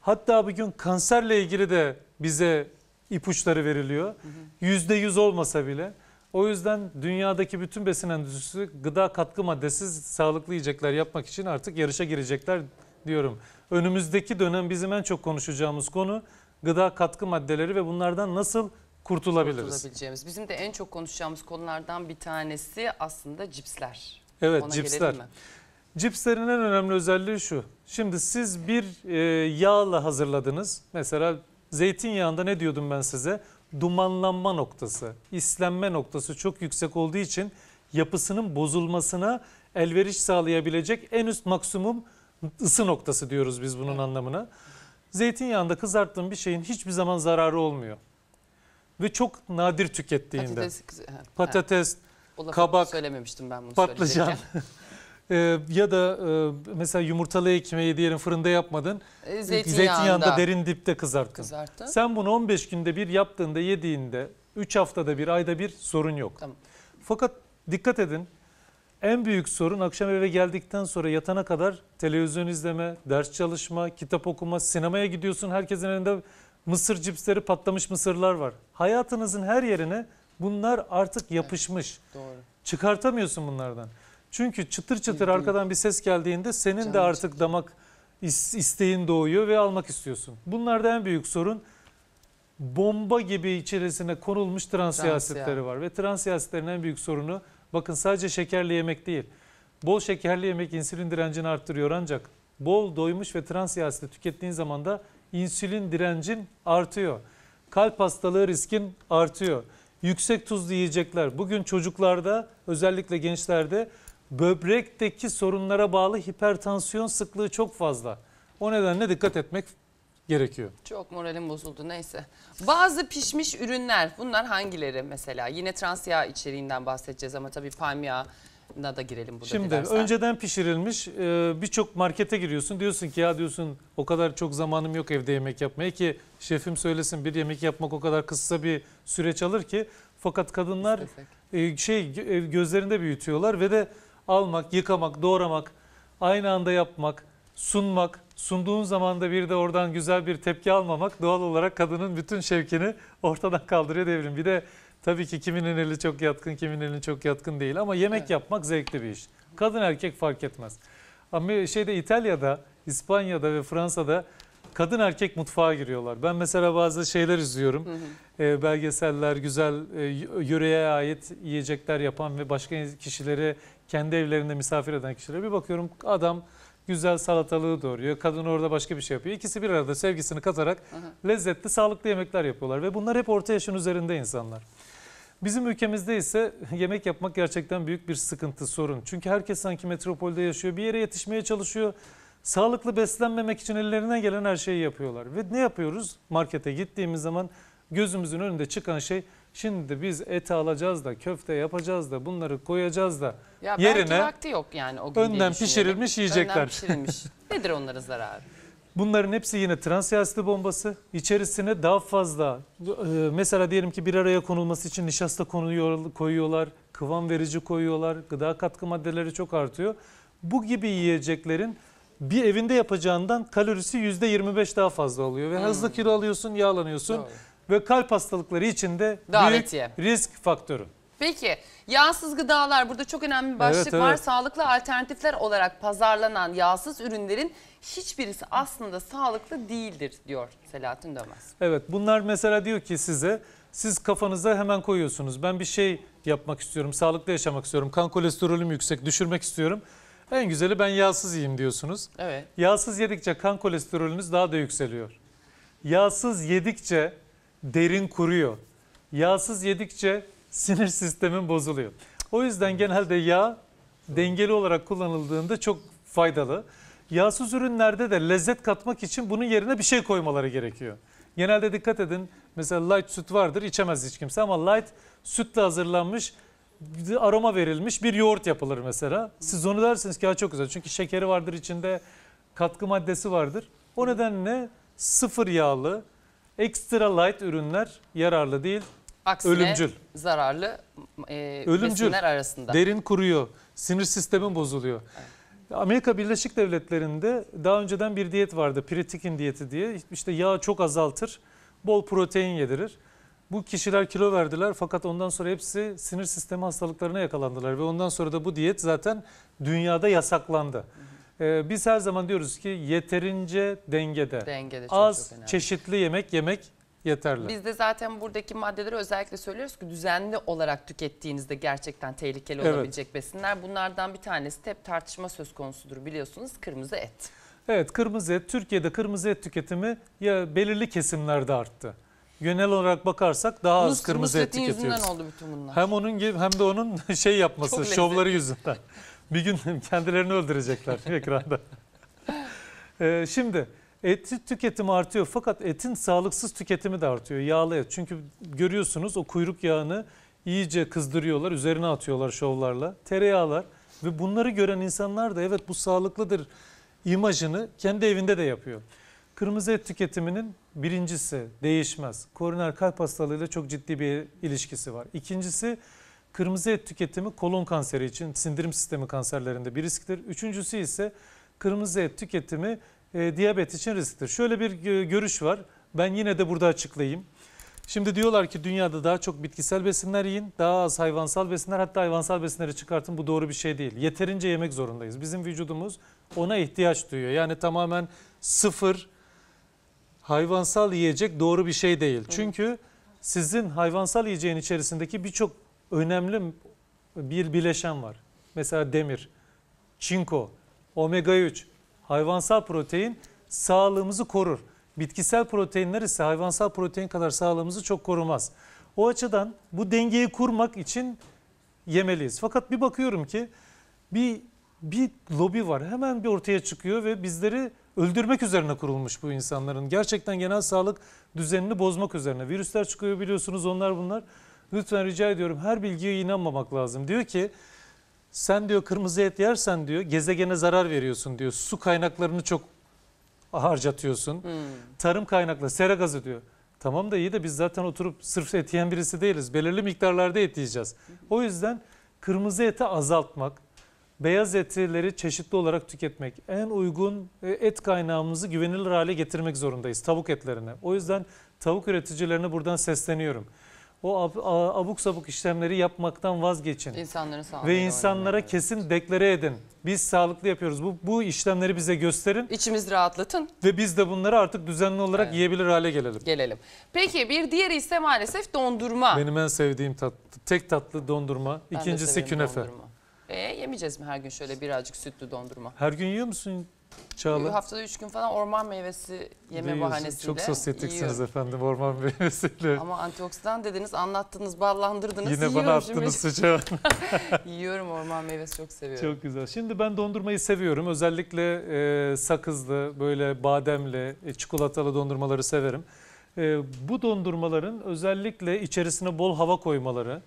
Hatta bugün kanserle ilgili de bize ipuçları veriliyor. Yüzde yüz olmasa bile. O yüzden dünyadaki bütün besin endüstrisi gıda katkı maddesiz sağlıklı yiyecekler yapmak için artık yarışa girecekler diyorum. Önümüzdeki dönem bizim en çok konuşacağımız konu gıda katkı maddeleri ve bunlardan nasıl kurtulabiliriz? Kurtulabileceğimiz. Bizim de en çok konuşacağımız konulardan bir tanesi aslında cipsler. Evet Ona cipsler. Cipslerin en önemli özelliği şu. Şimdi siz bir e, yağla hazırladınız. Mesela Zeytinyağında ne diyordum ben size? Dumanlanma noktası, islenme noktası çok yüksek olduğu için yapısının bozulmasına elveriş sağlayabilecek en üst maksimum ısı noktası diyoruz biz bunun evet. anlamına. Zeytinyağında kızarttığın bir şeyin hiçbir zaman zararı olmuyor. Ve çok nadir tükettiğinde. Patates, patates evet. kabak, söylememiştim ben bunu patlıcan. Ee, ya da e, mesela yumurtalı ekmeği diyelim fırında yapmadın. E, zeytinyağında. zeytinyağında derin dipte kızarttın. Kızarttın. Sen bunu 15 günde bir yaptığında yediğinde 3 haftada bir ayda bir sorun yok. Tamam. Fakat dikkat edin en büyük sorun akşam eve geldikten sonra yatana kadar televizyon izleme, ders çalışma, kitap okuma, sinemaya gidiyorsun. Herkesin elinde mısır cipsleri patlamış mısırlar var. Hayatınızın her yerine bunlar artık yapışmış. Evet, doğru. Çıkartamıyorsun bunlardan. Çünkü çıtır çıtır arkadan bir ses geldiğinde senin de artık damak isteğin doğuyor ve almak istiyorsun. Bunlarda en büyük sorun bomba gibi içerisine konulmuş trans, trans var. Ve trans asitlerin en büyük sorunu bakın sadece şekerli yemek değil. Bol şekerli yemek insülin direncini arttırıyor ancak bol doymuş ve trans asitli tükettiğin zaman da insülin direncin artıyor. Kalp hastalığı riskin artıyor. Yüksek tuzlu yiyecekler. Bugün çocuklarda özellikle gençlerde böbrekteki sorunlara bağlı hipertansiyon sıklığı çok fazla. O nedenle dikkat etmek gerekiyor. Çok moralim bozuldu neyse. Bazı pişmiş ürünler bunlar hangileri mesela? Yine trans yağ içeriğinden bahsedeceğiz ama tabii palmiye da girelim burada Şimdi dilersen. önceden pişirilmiş e, birçok markete giriyorsun diyorsun ki ya diyorsun o kadar çok zamanım yok evde yemek yapmaya ki şefim söylesin bir yemek yapmak o kadar kısa bir süreç alır ki fakat kadınlar İstesek. E, şey e, gözlerinde büyütüyorlar ve de almak, yıkamak, doğramak, aynı anda yapmak, sunmak, sunduğun zaman da bir de oradan güzel bir tepki almamak doğal olarak kadının bütün şevkini ortadan kaldırıyor devrim. Bir de tabii ki kiminin eli çok yatkın, kiminin eli çok yatkın değil ama yemek evet. yapmak zevkli bir iş. Kadın erkek fark etmez. Ama şeyde İtalya'da, İspanya'da ve Fransa'da kadın erkek mutfağa giriyorlar. Ben mesela bazı şeyler izliyorum. Hı hı. E, belgeseller, güzel e, yöreye ait yiyecekler yapan ve başka kişileri kendi evlerinde misafir eden kişilere bir bakıyorum adam güzel salatalığı doğruyor. Kadın orada başka bir şey yapıyor. İkisi bir arada sevgisini katarak Aha. lezzetli, sağlıklı yemekler yapıyorlar. Ve bunlar hep orta yaşın üzerinde insanlar. Bizim ülkemizde ise yemek yapmak gerçekten büyük bir sıkıntı, sorun. Çünkü herkes sanki metropolde yaşıyor, bir yere yetişmeye çalışıyor. Sağlıklı beslenmemek için ellerinden gelen her şeyi yapıyorlar. Ve ne yapıyoruz? Markete gittiğimiz zaman gözümüzün önünde çıkan şey Şimdi biz et alacağız da köfte yapacağız da bunları koyacağız da ya yerine vakti yok yani o gün önden pişirilmiş yiyecekler. Önden pişirilmiş. Nedir onlara zararı? Bunların hepsi yine trans bombası. İçerisine daha fazla e, mesela diyelim ki bir araya konulması için nişasta konuyor, koyuyorlar, kıvam verici koyuyorlar, gıda katkı maddeleri çok artıyor. Bu gibi yiyeceklerin bir evinde yapacağından kalorisi %25 daha fazla oluyor ve hmm. hızlı kilo alıyorsun, yağlanıyorsun. Doğru ve kalp hastalıkları için de Davetiye. büyük risk faktörü. Peki yağsız gıdalar burada çok önemli bir başlık Evet, evet. var. Sağlıklı alternatifler olarak pazarlanan yağsız ürünlerin hiçbirisi aslında sağlıklı değildir diyor Selahattin Dönmez. Evet bunlar mesela diyor ki size siz kafanıza hemen koyuyorsunuz. Ben bir şey yapmak istiyorum, sağlıklı yaşamak istiyorum, kan kolesterolüm yüksek, düşürmek istiyorum. En güzeli ben yağsız yiyeyim diyorsunuz. Evet. Yağsız yedikçe kan kolesterolünüz daha da yükseliyor. Yağsız yedikçe derin kuruyor. Yağsız yedikçe sinir sistemin bozuluyor. O yüzden genelde yağ dengeli olarak kullanıldığında çok faydalı. Yağsız ürünlerde de lezzet katmak için bunun yerine bir şey koymaları gerekiyor. Genelde dikkat edin mesela light süt vardır içemez hiç kimse ama light sütle hazırlanmış aroma verilmiş bir yoğurt yapılır mesela. Siz onu dersiniz ki çok güzel çünkü şekeri vardır içinde katkı maddesi vardır. O nedenle sıfır yağlı Ekstra light ürünler yararlı değil, Aksine ölümcül. zararlı e, ölümcül. arasında. Derin kuruyor, sinir sistemin bozuluyor. Evet. Amerika Birleşik Devletleri'nde daha önceden bir diyet vardı. Pritikin diyeti diye. İşte yağ çok azaltır, bol protein yedirir. Bu kişiler kilo verdiler fakat ondan sonra hepsi sinir sistemi hastalıklarına yakalandılar ve ondan sonra da bu diyet zaten dünyada yasaklandı. Hı hı. Ee, biz her zaman diyoruz ki yeterince dengede. Dengede çok Az çok çeşitli yemek yemek yeterli. Biz de zaten buradaki maddeleri özellikle söylüyoruz ki düzenli olarak tükettiğinizde gerçekten tehlikeli evet. olabilecek besinler. Bunlardan bir tanesi de hep tartışma söz konusudur biliyorsunuz kırmızı et. Evet kırmızı et Türkiye'de kırmızı et tüketimi ya belirli kesimlerde arttı. Genel olarak bakarsak daha az Nus, kırmızı et tüketiyoruz. yüzünden oldu bütün bunlar. Hem onun hem de onun şey yapması, şovları yüzünden. Bir gün kendilerini öldürecekler ekranda. Ee, şimdi et tüketimi artıyor fakat etin sağlıksız tüketimi de artıyor. Yağlı et. Çünkü görüyorsunuz o kuyruk yağını iyice kızdırıyorlar, üzerine atıyorlar şovlarla. Tereyağlar ve bunları gören insanlar da evet bu sağlıklıdır imajını kendi evinde de yapıyor. Kırmızı et tüketiminin birincisi değişmez. Koroner kalp hastalığıyla çok ciddi bir ilişkisi var. İkincisi Kırmızı et tüketimi kolon kanseri için sindirim sistemi kanserlerinde bir risktir. Üçüncüsü ise kırmızı et tüketimi e, diyabet için risktir. Şöyle bir e, görüş var. Ben yine de burada açıklayayım. Şimdi diyorlar ki dünyada daha çok bitkisel besinler yiyin, daha az hayvansal besinler hatta hayvansal besinleri çıkartın bu doğru bir şey değil. Yeterince yemek zorundayız. Bizim vücudumuz ona ihtiyaç duyuyor. Yani tamamen sıfır hayvansal yiyecek doğru bir şey değil. Çünkü sizin hayvansal yiyeceğin içerisindeki birçok önemli bir bileşen var. Mesela demir, çinko, omega 3, hayvansal protein sağlığımızı korur. Bitkisel proteinler ise hayvansal protein kadar sağlığımızı çok korumaz. O açıdan bu dengeyi kurmak için yemeliyiz. Fakat bir bakıyorum ki bir bir lobi var. Hemen bir ortaya çıkıyor ve bizleri öldürmek üzerine kurulmuş bu insanların. Gerçekten genel sağlık düzenini bozmak üzerine. Virüsler çıkıyor biliyorsunuz onlar bunlar. Lütfen rica ediyorum her bilgiye inanmamak lazım. Diyor ki sen diyor kırmızı et yersen diyor gezegene zarar veriyorsun diyor. Su kaynaklarını çok harcatıyorsun. Hmm. Tarım kaynaklı sera gazı diyor. Tamam da iyi de biz zaten oturup sırf et yiyen birisi değiliz. Belirli miktarlarda et yiyeceğiz. O yüzden kırmızı eti azaltmak, beyaz etleri çeşitli olarak tüketmek, en uygun e, et kaynağımızı güvenilir hale getirmek zorundayız tavuk etlerine. O yüzden tavuk üreticilerine buradan sesleniyorum o abuk sabuk işlemleri yapmaktan vazgeçin. İnsanların sağlığıyla Ve insanlara oynayın. kesin deklare edin. Biz sağlıklı yapıyoruz. Bu, bu işlemleri bize gösterin. İçimiz rahatlatın. Ve biz de bunları artık düzenli olarak evet. yiyebilir hale gelelim. Gelelim. Peki bir diğeri ise maalesef dondurma. Benim en sevdiğim tatlı, tek tatlı dondurma. Ben İkincisi künefe. Dondurma. E, yemeyeceğiz mi her gün şöyle birazcık sütlü dondurma? Her gün yiyor musun? Çağla. Haftada üç gün falan orman meyvesi yeme Değil, bahanesiyle. Çok sosyetiksiniz efendim orman meyvesiyle. Ama antioksidan dediniz, anlattınız, ballandırdınız. Yine yiyorum bana attınız sıcağı. yiyorum orman meyvesi çok seviyorum. Çok güzel. Şimdi ben dondurmayı seviyorum. Özellikle e, sakızlı, böyle bademli, e, çikolatalı dondurmaları severim. E, bu dondurmaların özellikle içerisine bol hava koymaları,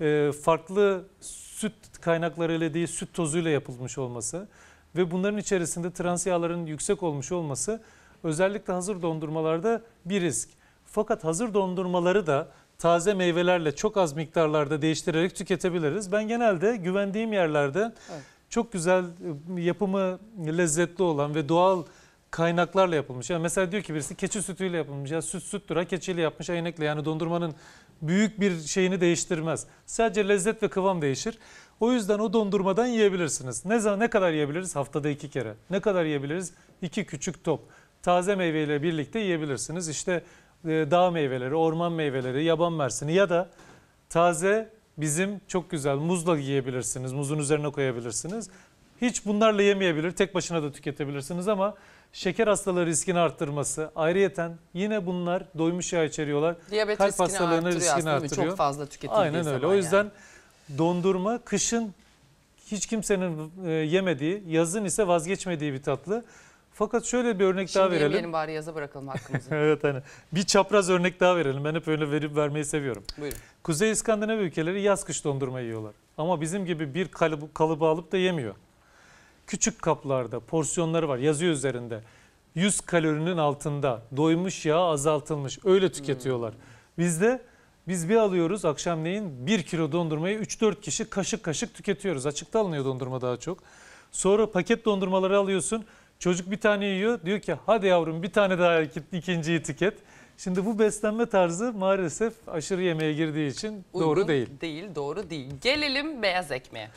e, farklı süt kaynaklarıyla değil süt tozuyla yapılmış olması ve bunların içerisinde trans yağların yüksek olmuş olması özellikle hazır dondurmalarda bir risk. Fakat hazır dondurmaları da taze meyvelerle çok az miktarlarda değiştirerek tüketebiliriz. Ben genelde güvendiğim yerlerde evet. çok güzel e, yapımı lezzetli olan ve doğal kaynaklarla yapılmış. Yani mesela diyor ki birisi keçi sütüyle yapılmış. Ya süt süttür ha keçiyle yapmış aynekle. Yani dondurmanın büyük bir şeyini değiştirmez. Sadece lezzet ve kıvam değişir. O yüzden o dondurmadan yiyebilirsiniz. Ne zaman ne kadar yiyebiliriz? Haftada iki kere. Ne kadar yiyebiliriz? İki küçük top. Taze meyveyle birlikte yiyebilirsiniz. İşte e, dağ meyveleri, orman meyveleri, yaban mersini ya da taze bizim çok güzel muzla yiyebilirsiniz. Muzun üzerine koyabilirsiniz. Hiç bunlarla yemeyebilir. Tek başına da tüketebilirsiniz ama şeker hastalığı riskini arttırması. Ayrıyeten yine bunlar doymuş yağ içeriyorlar. Diyabet Kalp riskini hastalığını artırıyor riskini aslında, Çok fazla tüketildiği Aynen öyle. O yüzden dondurma kışın hiç kimsenin e, yemediği, yazın ise vazgeçmediği bir tatlı. Fakat şöyle bir örnek Şimdi daha verelim. Şimdi bari yaza bırakalım hakkımızı. evet hani bir çapraz örnek daha verelim. Ben hep öyle verip vermeyi seviyorum. Buyurun. Kuzey İskandinav ülkeleri yaz kış dondurma yiyorlar. Ama bizim gibi bir kalıbı, kalıbı alıp da yemiyor. Küçük kaplarda porsiyonları var yazıyor üzerinde. 100 kalorinin altında doymuş yağ azaltılmış öyle tüketiyorlar. Hmm. Bizde biz bir alıyoruz akşamleyin 1 kilo dondurmayı 3-4 kişi kaşık kaşık tüketiyoruz. Açıkta alınıyor dondurma daha çok. Sonra paket dondurmaları alıyorsun. Çocuk bir tane yiyor. Diyor ki hadi yavrum bir tane daha ikinciyi tüket. Şimdi bu beslenme tarzı maalesef aşırı yemeğe girdiği için Uygun doğru değil. Değil doğru değil. Gelelim beyaz ekmeğe.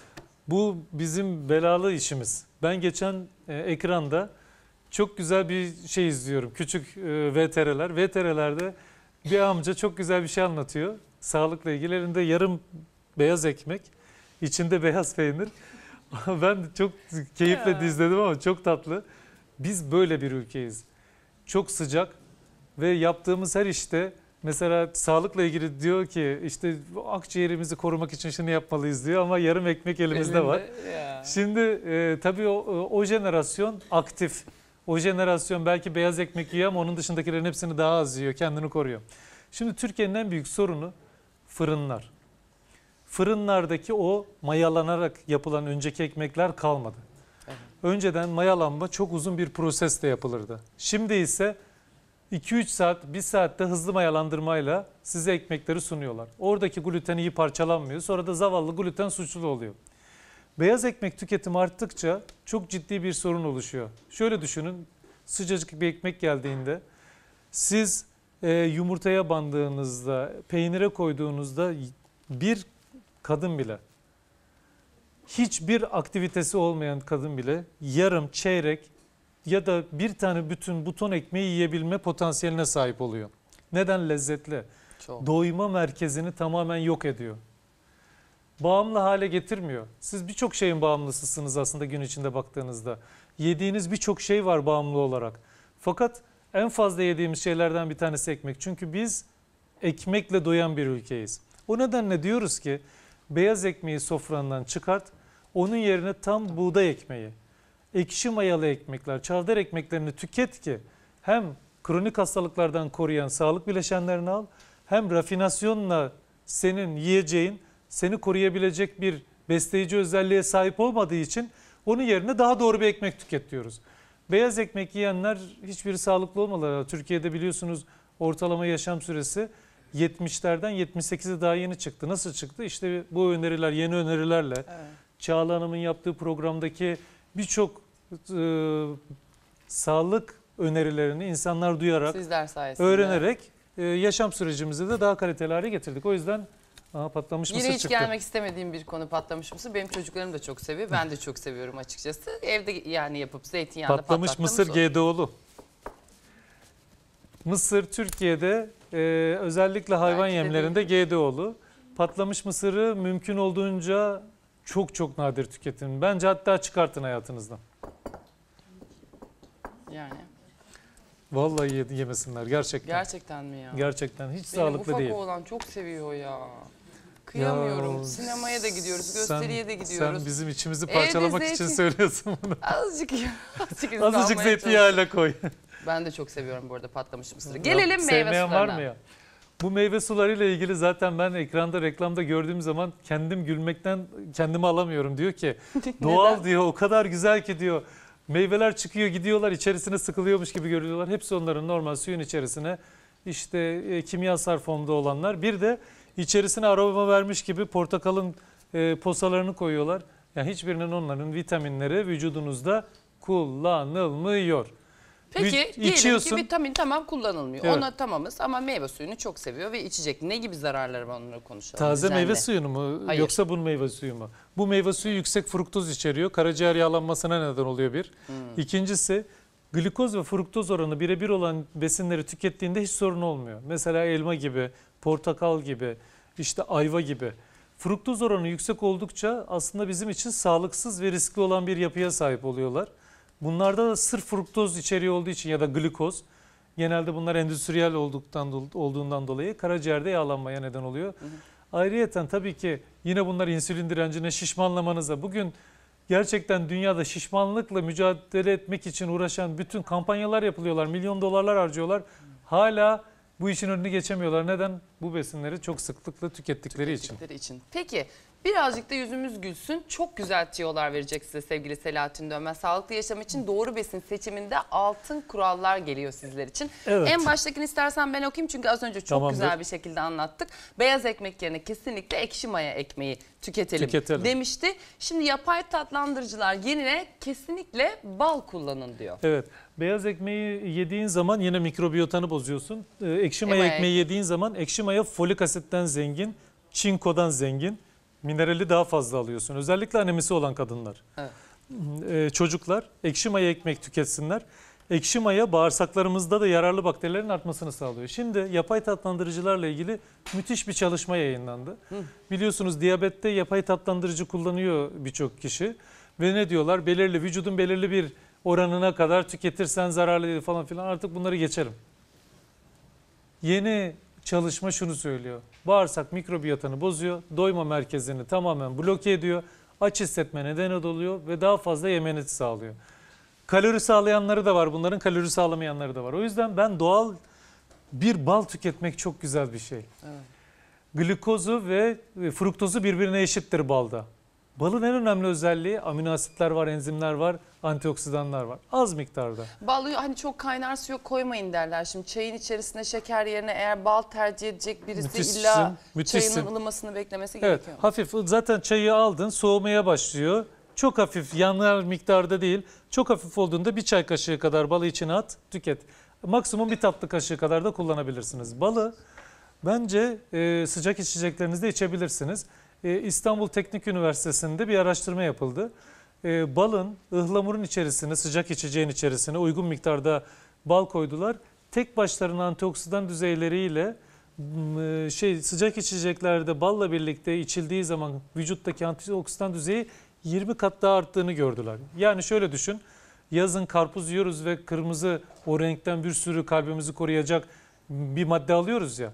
Bu bizim belalı işimiz. Ben geçen e, ekranda çok güzel bir şey izliyorum. Küçük e, VTR'ler. VTR'lerde bir amca çok güzel bir şey anlatıyor. Sağlıkla ilgilerinde yarım beyaz ekmek, içinde beyaz peynir. ben çok keyifle ya. izledim ama çok tatlı. Biz böyle bir ülkeyiz. Çok sıcak ve yaptığımız her işte mesela sağlıkla ilgili diyor ki işte akciğerimizi korumak için şunu yapmalıyız diyor ama yarım ekmek elimizde Elinde, var. Ya. Şimdi e, tabii o, o jenerasyon aktif. O jenerasyon belki beyaz ekmek yiyor ama onun dışındakilerin hepsini daha az yiyor, kendini koruyor. Şimdi Türkiye'nin en büyük sorunu fırınlar. Fırınlardaki o mayalanarak yapılan önceki ekmekler kalmadı. Önceden mayalanma çok uzun bir prosesle yapılırdı. Şimdi ise 2-3 saat, 1 saatte hızlı mayalandırmayla size ekmekleri sunuyorlar. Oradaki gluten iyi parçalanmıyor. Sonra da zavallı gluten suçlu oluyor. Beyaz ekmek tüketimi arttıkça çok ciddi bir sorun oluşuyor. Şöyle düşünün sıcacık bir ekmek geldiğinde siz e, yumurtaya bandığınızda, peynire koyduğunuzda bir kadın bile hiçbir aktivitesi olmayan kadın bile yarım, çeyrek ya da bir tane bütün buton ekmeği yiyebilme potansiyeline sahip oluyor. Neden lezzetli? Çok. Doyma merkezini tamamen yok ediyor bağımlı hale getirmiyor. Siz birçok şeyin bağımlısısınız aslında gün içinde baktığınızda. Yediğiniz birçok şey var bağımlı olarak. Fakat en fazla yediğimiz şeylerden bir tanesi ekmek. Çünkü biz ekmekle doyan bir ülkeyiz. O nedenle diyoruz ki beyaz ekmeği sofrandan çıkart, onun yerine tam buğday ekmeği, ekşi mayalı ekmekler, çavdar ekmeklerini tüket ki hem kronik hastalıklardan koruyan sağlık bileşenlerini al, hem rafinasyonla senin yiyeceğin seni koruyabilecek bir besleyici özelliğe sahip olmadığı için onun yerine daha doğru bir ekmek tüket diyoruz. Beyaz ekmek yiyenler hiçbiri sağlıklı olmalı. Türkiye'de biliyorsunuz ortalama yaşam süresi 70'lerden 78'e daha yeni çıktı. Nasıl çıktı? İşte bu öneriler, yeni önerilerle. Evet. Çağla Hanım'ın yaptığı programdaki birçok e, sağlık önerilerini insanlar duyarak, öğrenerek e, yaşam sürecimizi de daha kaliteli hale getirdik. O yüzden Aha patlamış mısır Yine hiç gelmek istemediğim bir konu patlamış mısır. Benim çocuklarım da çok seviyor. Ben de çok seviyorum açıkçası. Evde yani yapıp zeytinyağında Patlamış mısır olur. GDO'lu. Mısır Türkiye'de e, özellikle hayvan Belki yemlerinde GDO'lu. Patlamış mısırı mümkün olduğunca çok çok nadir tüketin. Bence hatta çıkartın hayatınızdan. Yani Vallahi yemesinler gerçekten. gerçekten mi ya? Gerçekten hiç Benim sağlıklı ufak değil. oğlan çok seviyor ya. Kıyamıyorum. Ya, Sinemaya da gidiyoruz, gösteriye sen, de gidiyoruz. Sen bizim içimizi parçalamak Evde için söylüyorsun bunu. Azıcık azıcık, azıcık zeytinyağıyla koy. Ben de çok seviyorum bu arada patlamış mısırı. Gelelim ya, meyve sularına. var mı ya? Bu meyve sularıyla ilgili zaten ben ekranda reklamda gördüğüm zaman kendim gülmekten kendimi alamıyorum. Diyor ki doğal diyor o kadar güzel ki diyor meyveler çıkıyor gidiyorlar içerisine sıkılıyormuş gibi görülüyorlar. Hepsi onların normal suyun içerisine işte e, kimyasal formda olanlar. Bir de İçerisine aroma vermiş gibi portakalın e, posalarını koyuyorlar. Yani hiçbirinin onların vitaminleri vücudunuzda kullanılmıyor. Peki Vü diyelim içiyorsun. ki vitamin tamam kullanılmıyor. Evet. Ona tamamız ama meyve suyunu çok seviyor ve içecek. Ne gibi zararları var onları konuşalım. Taze düzenli. meyve suyunu mu Hayır. yoksa bu meyve suyu mu? Bu meyve suyu yüksek fruktoz içeriyor. Karaciğer yağlanmasına neden oluyor bir. Hmm. İkincisi glikoz ve fruktoz oranı birebir olan besinleri tükettiğinde hiç sorun olmuyor. Mesela elma gibi, portakal gibi, işte ayva gibi. Fruktoz oranı yüksek oldukça aslında bizim için sağlıksız ve riskli olan bir yapıya sahip oluyorlar. Bunlarda da sırf fruktoz içeriği olduğu için ya da glikoz genelde bunlar endüstriyel olduktan olduğundan dolayı karaciğerde yağlanmaya neden oluyor. Hı hı. Ayrıyeten tabii ki yine bunlar insülin direncine şişmanlamanıza bugün gerçekten dünyada şişmanlıkla mücadele etmek için uğraşan bütün kampanyalar yapılıyorlar. Milyon dolarlar harcıyorlar. Hala bu işin önüne geçemiyorlar. Neden? Bu besinleri çok sıklıkla tükettikleri, tükettikleri için. için. Peki Birazcık da yüzümüz gülsün. Çok güzel tiyolar verecek size sevgili Selahattin Dönmez. Sağlıklı yaşam için doğru besin seçiminde altın kurallar geliyor sizler için. Evet. En baştakini istersen ben okuyayım çünkü az önce çok Tamamdır. güzel bir şekilde anlattık. Beyaz ekmek yerine kesinlikle ekşi maya ekmeği tüketelim, Tüketelim. demişti. Şimdi yapay tatlandırıcılar yerine kesinlikle bal kullanın diyor. Evet. Beyaz ekmeği yediğin zaman yine mikrobiyotanı bozuyorsun. Ee, ekşi maya Maya ekmeği yediğin zaman ekşi maya folik asitten zengin, çinkodan zengin. Minerali daha fazla alıyorsun. Özellikle anemisi olan kadınlar. Evet. Ee, çocuklar ekşi maya ekmek tüketsinler. Ekşi maya bağırsaklarımızda da yararlı bakterilerin artmasını sağlıyor. Şimdi yapay tatlandırıcılarla ilgili müthiş bir çalışma yayınlandı. Hı. Biliyorsunuz diyabette yapay tatlandırıcı kullanıyor birçok kişi. Ve ne diyorlar? Belirli vücudun belirli bir oranına kadar tüketirsen zararlı falan filan artık bunları geçerim. Yeni çalışma şunu söylüyor bağırsak mikrobiyatını bozuyor, doyma merkezini tamamen bloke ediyor, aç hissetme nedeni oluyor ve daha fazla yemeni sağlıyor. Kalori sağlayanları da var bunların, kalori sağlamayanları da var. O yüzden ben doğal bir bal tüketmek çok güzel bir şey. Evet. Glikozu ve fruktozu birbirine eşittir balda. Balın en önemli özelliği amino asitler var, enzimler var, antioksidanlar var. Az miktarda. Balı hani çok kaynar suya koymayın derler. Şimdi çayın içerisine şeker yerine eğer bal tercih edecek birisi müthişsin, illa müthişsin. çayının ılımasını beklemesi evet, gerekiyor. hafif zaten çayı aldın soğumaya başlıyor. Çok hafif yanlar miktarda değil. Çok hafif olduğunda bir çay kaşığı kadar balı içine at tüket. Maksimum bir tatlı kaşığı kadar da kullanabilirsiniz. Balı bence e, sıcak içeceklerinizde içebilirsiniz. Ee, İstanbul Teknik Üniversitesi'nde bir araştırma yapıldı. Ee, balın, ıhlamurun içerisine, sıcak içeceğin içerisine uygun miktarda bal koydular. Tek başlarına antioksidan düzeyleriyle e, şey sıcak içeceklerde balla birlikte içildiği zaman vücuttaki antioksidan düzeyi 20 kat daha arttığını gördüler. Yani şöyle düşün. Yazın karpuz yiyoruz ve kırmızı o renkten bir sürü kalbimizi koruyacak bir madde alıyoruz ya.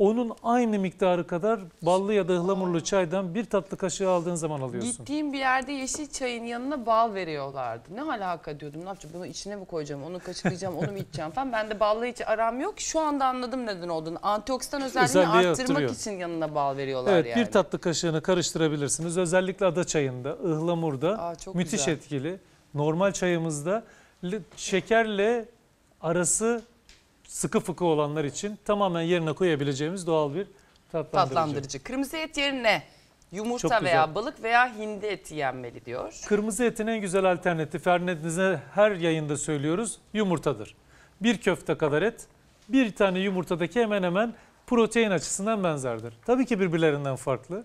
Onun aynı miktarı kadar ballı ya da ıhlamurlu çaydan bir tatlı kaşığı aldığın zaman alıyorsun. Gittiğim bir yerde yeşil çayın yanına bal veriyorlardı. Ne alaka diyordum. Ne yapacağım? Bunu içine mi koyacağım? Onu kaşıklayacağım, onu mu içeceğim falan. Ben de ballı hiç aram yok. Şu anda anladım neden olduğunu. Antioksidan özelliğini Özelliği arttırmak arttırıyor. için yanına bal veriyorlar evet, yani. Bir tatlı kaşığını karıştırabilirsiniz. Özellikle ada çayında, ıhlamurda Aa, çok müthiş güzel. etkili. Normal çayımızda şekerle arası sıkı fıkı olanlar için tamamen yerine koyabileceğimiz doğal bir tatlandırıcı. tatlandırıcı. Kırmızı et yerine yumurta Çok veya güzel. balık veya hindi eti yenmeli diyor. Kırmızı etin en güzel alternatifi her her yayında söylüyoruz yumurtadır. Bir köfte kadar et, bir tane yumurtadaki hemen hemen protein açısından benzerdir. Tabii ki birbirlerinden farklı.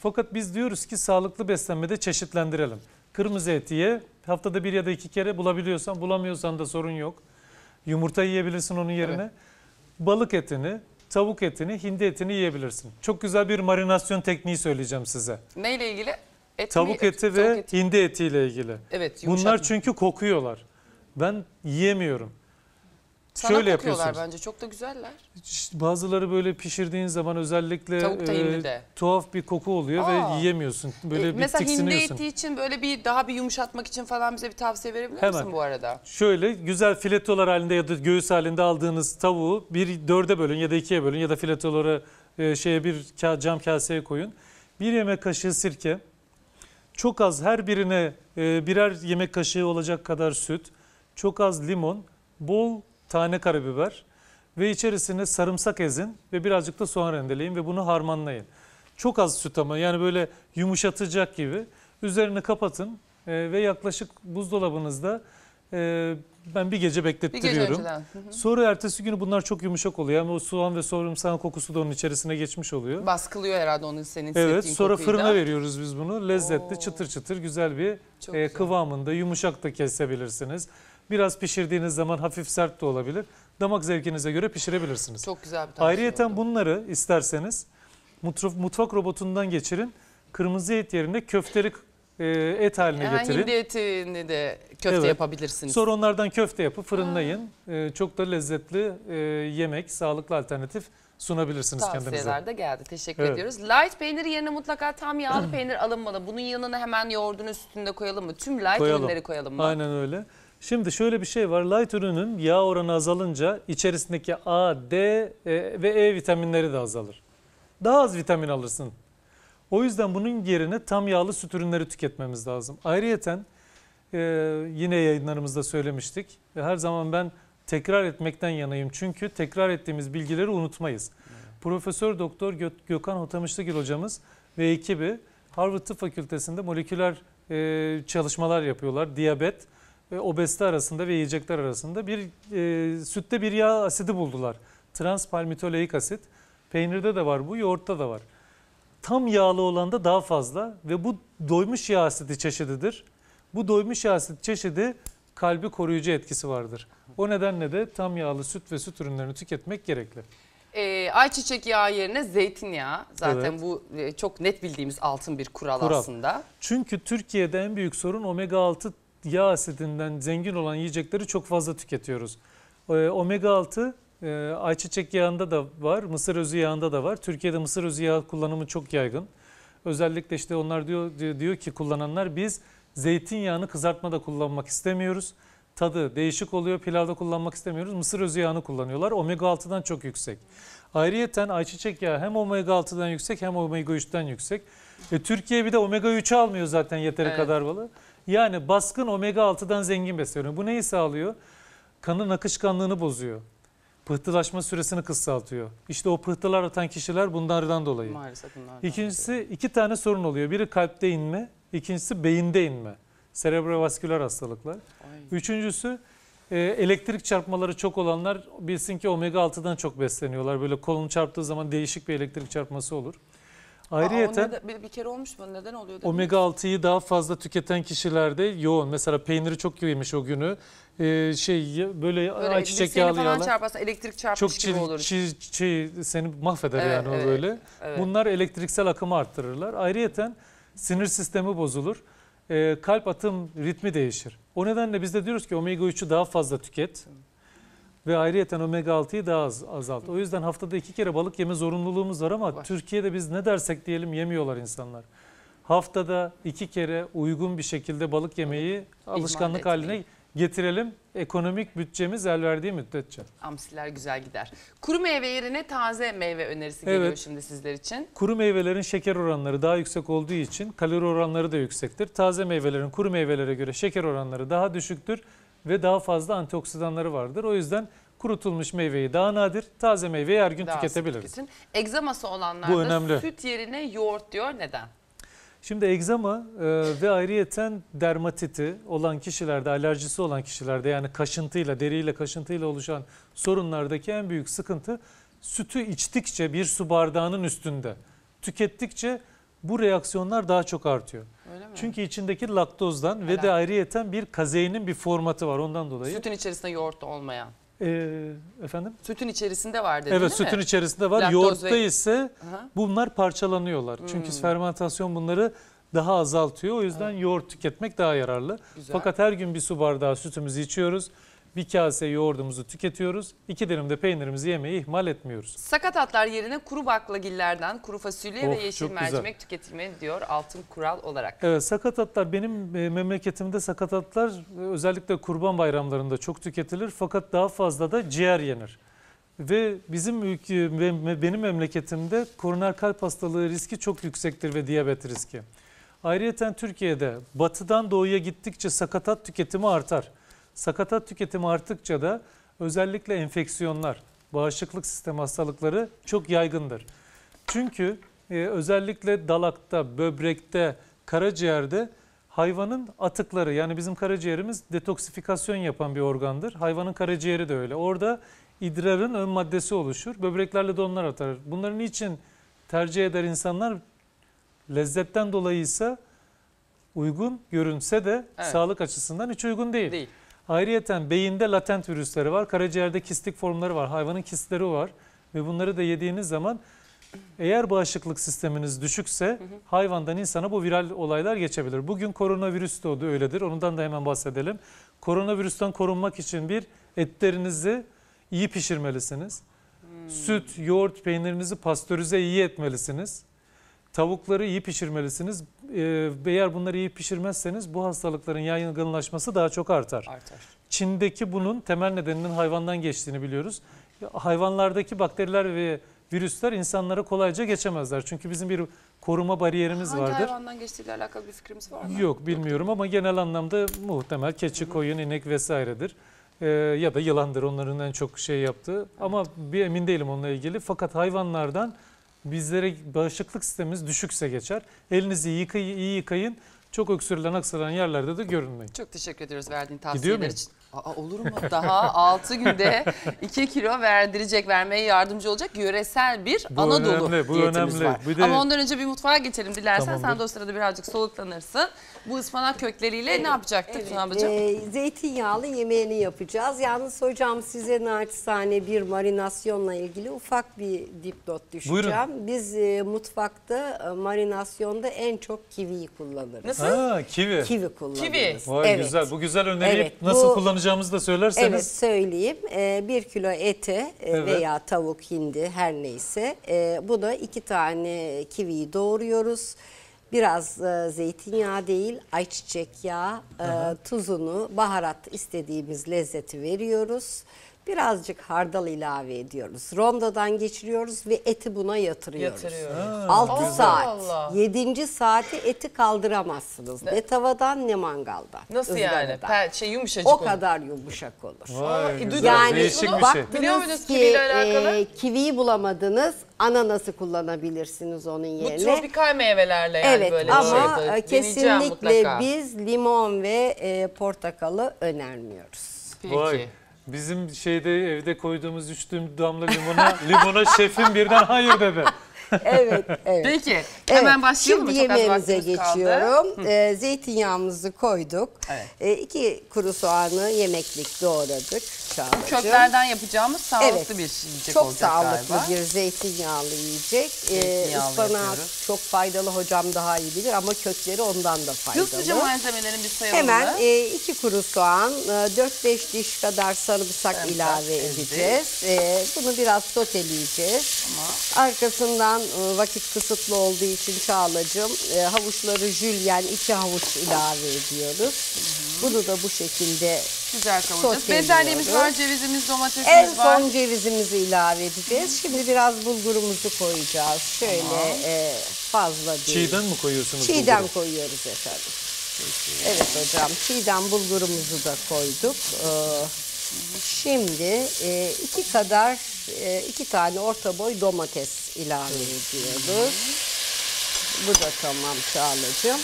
Fakat biz diyoruz ki sağlıklı beslenmede çeşitlendirelim. Kırmızı eti ye, haftada bir ya da iki kere bulabiliyorsan, bulamıyorsan da sorun yok. Yumurta yiyebilirsin onun yerine. Evet. Balık etini, tavuk etini, hindi etini yiyebilirsin. Çok güzel bir marinasyon tekniği söyleyeceğim size. Neyle ilgili? Et tavuk mi? eti et, ve tavuk eti. hindi etiyle ilgili. Evet, Bunlar mı? çünkü kokuyorlar. Ben yiyemiyorum. Sana şöyle yapıyorlar bence çok da güzeller. İşte bazıları böyle pişirdiğin zaman özellikle Tavuk e, tahinde. tuhaf bir koku oluyor Aa. ve yiyemiyorsun. Böyle E, bir mesela hindi eti için böyle bir daha bir yumuşatmak için falan bize bir tavsiye verebilir misin bu arada? Şöyle güzel filetolar halinde ya da göğüs halinde aldığınız tavuğu bir dörde bölün ya da ikiye bölün ya da filetoları e, şeye bir ka- cam kaseye koyun. Bir yemek kaşığı sirke, çok az her birine e, birer yemek kaşığı olacak kadar süt, çok az limon, bol tane karabiber ve içerisine sarımsak ezin ve birazcık da soğan rendeleyin ve bunu harmanlayın. Çok az süt ama yani böyle yumuşatacak gibi. üzerini kapatın e, ve yaklaşık buzdolabınızda e, ben bir gece beklettiriyorum. Bir gece Sonra ertesi günü bunlar çok yumuşak oluyor. Yani o soğan ve sarımsağın kokusu da onun içerisine geçmiş oluyor. Baskılıyor herhalde onun senin hissettiğin Evet sonra kokuyu fırına veriyoruz biz bunu. Lezzetli Oo. çıtır çıtır güzel bir Çok e, kıvamında yumuşak da kesebilirsiniz. Biraz pişirdiğiniz zaman hafif sert de olabilir. Damak zevkinize göre pişirebilirsiniz. Çok güzel bir tavsiye Ayrıyeten bunları isterseniz mutfak, mutfak robotundan geçirin. Kırmızı et yerine köfteli e, et haline Herhangi getirin. Hindi etini de köfte Evet. yapabilirsiniz. Sonra onlardan köfte yapıp fırınlayın. E, çok da lezzetli e, yemek, sağlıklı alternatif sunabilirsiniz kendinize. Tavsiyeler de geldi. Teşekkür Evet. ediyoruz. Light peynir yerine mutlaka tam yağlı peynir alınmalı. Bunun yanına hemen yoğurdun üstünde koyalım mı? Tüm light Koyalım. ürünleri koyalım mı? Aynen öyle. Şimdi şöyle bir şey var. Light ürünün yağ oranı azalınca içerisindeki A, D e, ve E vitaminleri de azalır. Daha az vitamin alırsın. O yüzden bunun yerine tam yağlı süt ürünleri tüketmemiz lazım. Ayrıyeten e, yine yayınlarımızda söylemiştik. E, her zaman ben tekrar etmekten yanayım. Çünkü tekrar ettiğimiz bilgileri unutmayız. Evet. Profesör Doktor Gök Gökhan Hotamışlıgil hocamız ve ekibi Harvard Tıp Fakültesi'nde moleküler e, çalışmalar yapıyorlar. Diyabet e, obezite arasında ve yiyecekler arasında bir e, sütte bir yağ asidi buldular. Trans palmitoleik asit. Peynirde de var bu, yoğurtta da var. Tam yağlı olan da daha fazla ve bu doymuş yağ asidi çeşididir. Bu doymuş yağ asidi çeşidi kalbi koruyucu etkisi vardır. O nedenle de tam yağlı süt ve süt ürünlerini tüketmek gerekli. Ee, ayçiçek yağı yerine zeytinyağı zaten evet. bu e, çok net bildiğimiz altın bir kural, kural aslında. Çünkü Türkiye'de en büyük sorun omega 6 yağ asidinden zengin olan yiyecekleri çok fazla tüketiyoruz. Ee, omega 6 e, ayçiçek yağında da var, mısır özü yağında da var. Türkiye'de mısır özü yağı kullanımı çok yaygın. Özellikle işte onlar diyor diyor ki kullananlar biz zeytinyağını kızartmada kullanmak istemiyoruz. Tadı değişik oluyor. Pilavda kullanmak istemiyoruz. Mısır özü yağını kullanıyorlar. Omega 6'dan çok yüksek. Ayrıyeten ayçiçek yağı hem omega 6'dan yüksek hem omega 3'ten yüksek. E, Türkiye bir de omega 3'ü almıyor zaten yeteri evet. kadar balı. Yani baskın omega 6'dan zengin besleniyor. Bu neyi sağlıyor? Kanın akışkanlığını bozuyor. Pıhtılaşma süresini kısaltıyor. İşte o pıhtılar atan kişiler bunlardan dolayı. Maalesef bunlardan. İkincisi dolayı. iki tane sorun oluyor. Biri kalpte inme, ikincisi beyinde inme. Serebrovasküler hastalıklar. Ay. Üçüncüsü e, elektrik çarpmaları çok olanlar bilsin ki omega 6'dan çok besleniyorlar. Böyle kolunu çarptığı zaman değişik bir elektrik çarpması olur. Ayrıca bir, bir kere olmuş mu? Neden oluyor? Omega 6'yı daha fazla tüketen kişilerde yoğun. Mesela peyniri çok yemiş o günü. Ee, şey böyle, böyle ayçiçek yağlı falan yağlar. çarparsan elektrik çarpmış çok gibi çil, olur. Çil, çil, seni mahveder evet, yani evet, böyle. Evet. Bunlar elektriksel akımı arttırırlar. Ayrıyeten sinir sistemi bozulur. Ee, kalp atım ritmi değişir. O nedenle biz de diyoruz ki omega 3'ü daha fazla tüket ve ayrıyeten omega 6'yı daha az azalt. O yüzden haftada iki kere balık yeme zorunluluğumuz var ama var. Türkiye'de biz ne dersek diyelim yemiyorlar insanlar. Haftada iki kere uygun bir şekilde balık yemeği evet. alışkanlık İlman haline getirelim. Ekonomik bütçemiz el verdiği müddetçe. Amsiler güzel gider. Kuru meyve yerine taze meyve önerisi evet. geliyor şimdi sizler için. Kuru meyvelerin şeker oranları daha yüksek olduğu için kalori oranları da yüksektir. Taze meyvelerin kuru meyvelere göre şeker oranları daha düşüktür ve daha fazla antioksidanları vardır. O yüzden kurutulmuş meyveyi daha nadir, taze meyveyi her gün daha tüketebiliriz. Egzaması olanlarda Bu önemli. süt yerine yoğurt diyor. Neden? Şimdi egzama e, ve ayrıyeten dermatiti olan kişilerde, alerjisi olan kişilerde yani kaşıntıyla, deriyle kaşıntıyla oluşan sorunlardaki en büyük sıkıntı sütü içtikçe bir su bardağının üstünde tükettikçe bu reaksiyonlar daha çok artıyor. Öyle mi? Çünkü içindeki laktozdan Helal. ve de ayrıyeten bir kazeinin bir formatı var ondan dolayı. Sütün içerisinde yoğurt olmayan. Ee, efendim? Sütün içerisinde var dedin Evet sütün mi? içerisinde var. Laktoz Yoğurtta ve... ise Aha. bunlar parçalanıyorlar. Hmm. Çünkü fermentasyon bunları daha azaltıyor. O yüzden evet. yoğurt tüketmek daha yararlı. Güzel. Fakat her gün bir su bardağı sütümüzü içiyoruz bir kase yoğurdumuzu tüketiyoruz. İki dilim de peynirimizi yemeyi ihmal etmiyoruz. Sakatatlar yerine kuru baklagillerden kuru fasulye oh, ve yeşil mercimek tüketilmeli diyor altın kural olarak. Evet sakatatlar benim e, memleketimde sakatatlar e, özellikle kurban bayramlarında çok tüketilir fakat daha fazla da ciğer yenir. Ve bizim ülke, benim memleketimde koroner kalp hastalığı riski çok yüksektir ve diyabet riski. Ayrıca Türkiye'de batıdan doğuya gittikçe sakatat tüketimi artar. Sakatat tüketimi arttıkça da özellikle enfeksiyonlar, bağışıklık sistemi hastalıkları çok yaygındır. Çünkü e, özellikle dalakta, böbrekte, karaciğerde hayvanın atıkları yani bizim karaciğerimiz detoksifikasyon yapan bir organdır. Hayvanın karaciğeri de öyle. Orada idrarın ön maddesi oluşur. Böbreklerle de onlar atar. Bunların için tercih eder insanlar lezzetten dolayı ise uygun görünse de evet. sağlık açısından hiç uygun değil. Değil. Ayrıyeten beyinde latent virüsleri var. Karaciğerde kistik formları var. Hayvanın kistleri var. Ve bunları da yediğiniz zaman eğer bağışıklık sisteminiz düşükse hayvandan insana bu viral olaylar geçebilir. Bugün koronavirüs de oldu öyledir. Ondan da hemen bahsedelim. Koronavirüsten korunmak için bir etlerinizi iyi pişirmelisiniz. Hmm. Süt, yoğurt, peynirinizi pastörize iyi etmelisiniz. Tavukları iyi pişirmelisiniz. Ee, eğer bunları iyi pişirmezseniz bu hastalıkların yaygınlaşması daha çok artar. Artar. Çin'deki bunun temel nedeninin hayvandan geçtiğini biliyoruz. Hayvanlardaki bakteriler ve virüsler insanlara kolayca geçemezler. Çünkü bizim bir koruma bariyerimiz Hangi vardır. Hangi hayvandan geçtiğiyle alakalı bir fikrimiz var mı? Yok bilmiyorum ama genel anlamda muhtemel keçi, koyun, inek vesairedir. Ee, ya da yılandır onların en çok şey yaptığı. Evet. Ama bir emin değilim onunla ilgili. Fakat hayvanlardan bizlere bağışıklık sistemimiz düşükse geçer. Elinizi yıkay iyi yıkayın. Çok öksürülen aksıran yerlerde de görünmeyin. Çok teşekkür ediyoruz verdiğin tavsiyeler için. Aa, olur mu? Daha 6 günde 2 kilo verdirecek, vermeye yardımcı olacak yöresel bir bu Anadolu önemli, bu diyetimiz önemli. var. Bir de... Ama ondan önce bir mutfağa geçelim dilersen. Tamamdır. Sen dostlara da birazcık soluklanırsın. Bu ıspanak kökleriyle evet, ne yapacaktık? Tütün evet, ablacığım? E, ee, zeytinyağlı yemeğini yapacağız. Yalnız hocam size naçizane bir marinasyonla ilgili ufak bir dipnot düşeceğim. Buyurun. Biz e, mutfakta e, marinasyonda en çok kiviyi kullanırız. Nasıl? Ha, kivi. Kivi kullanırız. Kivi. Vay evet. güzel. Bu güzel öneri. evet, nasıl bu, kullanacağımızı da söylerseniz. Evet söyleyeyim. E, bir kilo eti e, evet. veya tavuk hindi her neyse. E, bu da iki tane kiviyi doğuruyoruz biraz e, zeytinyağı değil ayçiçek yağı, e, tuzunu, baharat istediğimiz lezzeti veriyoruz birazcık hardal ilave ediyoruz. Rondodan geçiriyoruz ve eti buna yatırıyoruz. Yatırıyoruz. 6 saat. Allah. 7. saati eti kaldıramazsınız. Ne, ne tavadan ne mangaldan. Nasıl yani? Pel, şey yumuşacık O olur. kadar yumuşak olur. Vay, Yani Değişik bir şey. Biliyor muydunuz ki kiviyle E, kiviyi bulamadınız. Ananası kullanabilirsiniz onun yerine. Bu tropikal meyvelerle yani evet, böyle ama şey. kesinlikle biz limon ve e, portakalı önermiyoruz. Peki. Vay. Bizim şeyde evde koyduğumuz üç damla limona, limona şefim birden hayır dedi evet, evet. Peki hemen evet. başlayalım. Şimdi yemeğimize geçiyorum. Ee, zeytinyağımızı koyduk. Evet. Ee, iki kuru soğanı yemeklik doğradık. Çağrıcığım. Bu köklerden yapacağımız sağlıklı evet. bir yiyecek çok olacak galiba. Çok sağlıklı bir zeytinyağlı yiyecek. Ee, zeytinyağlı ee, çok faydalı hocam daha iyi bilir ama kökleri ondan da faydalı. Hızlıca malzemelerin bir sayalım Hemen e, iki kuru soğan, e, 4-5 diş kadar sarımsak Sarımsak ilave edeceğiz. E, bunu biraz soteleyeceğiz. Tamam. Arkasından hemen e, vakit kısıtlı olduğu için Çağla'cığım e, havuçları jülyen iki havuç ilave ediyoruz. Hı hı. Bunu da bu şekilde Güzel kavuracağız. Bezelyemiz var, cevizimiz, domatesimiz en var. En son cevizimizi ilave edeceğiz. Şimdi biraz bulgurumuzu koyacağız. Şöyle tamam. E, fazla değil. Çiğden mi koyuyorsunuz Çiğden bulguru? koyuyoruz efendim. Peki. Evet hocam çiğden bulgurumuzu da koyduk. Ee, Şimdi e, iki kadar e, iki tane orta boy domates ilave ediyoruz. Bu da tamam Çağla'cığım.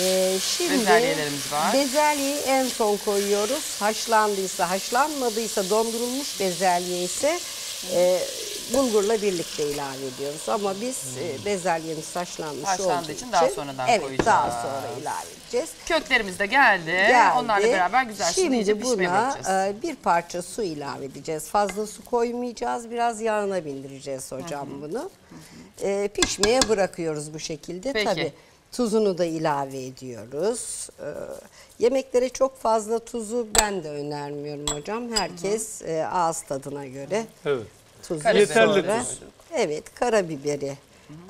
E, şimdi Bezelyelerimiz var. bezelyeyi en son koyuyoruz. Haşlandıysa, haşlanmadıysa dondurulmuş bezelye ise e, bulgurla birlikte ilave ediyoruz. Ama biz hmm. E, bezelyemiz haşlanmış Haşlandığı olduğu için daha sonradan evet, koyacağız. daha sonra ilave edeceğiz. Köklerimiz de geldi. geldi. Onlarla beraber güzel şimdi iyice buna e, bir parça su ilave edeceğiz. Fazla su koymayacağız. Biraz yağına bindireceğiz hocam Hı bunu. Hı E, pişmeye bırakıyoruz bu şekilde. Peki. Tabii tuzunu da ilave ediyoruz. E, yemeklere çok fazla tuzu ben de önermiyorum hocam. Herkes Hı E, ağız tadına göre. Evet tuzu Yeterli sonra. tuz. Evet karabiberi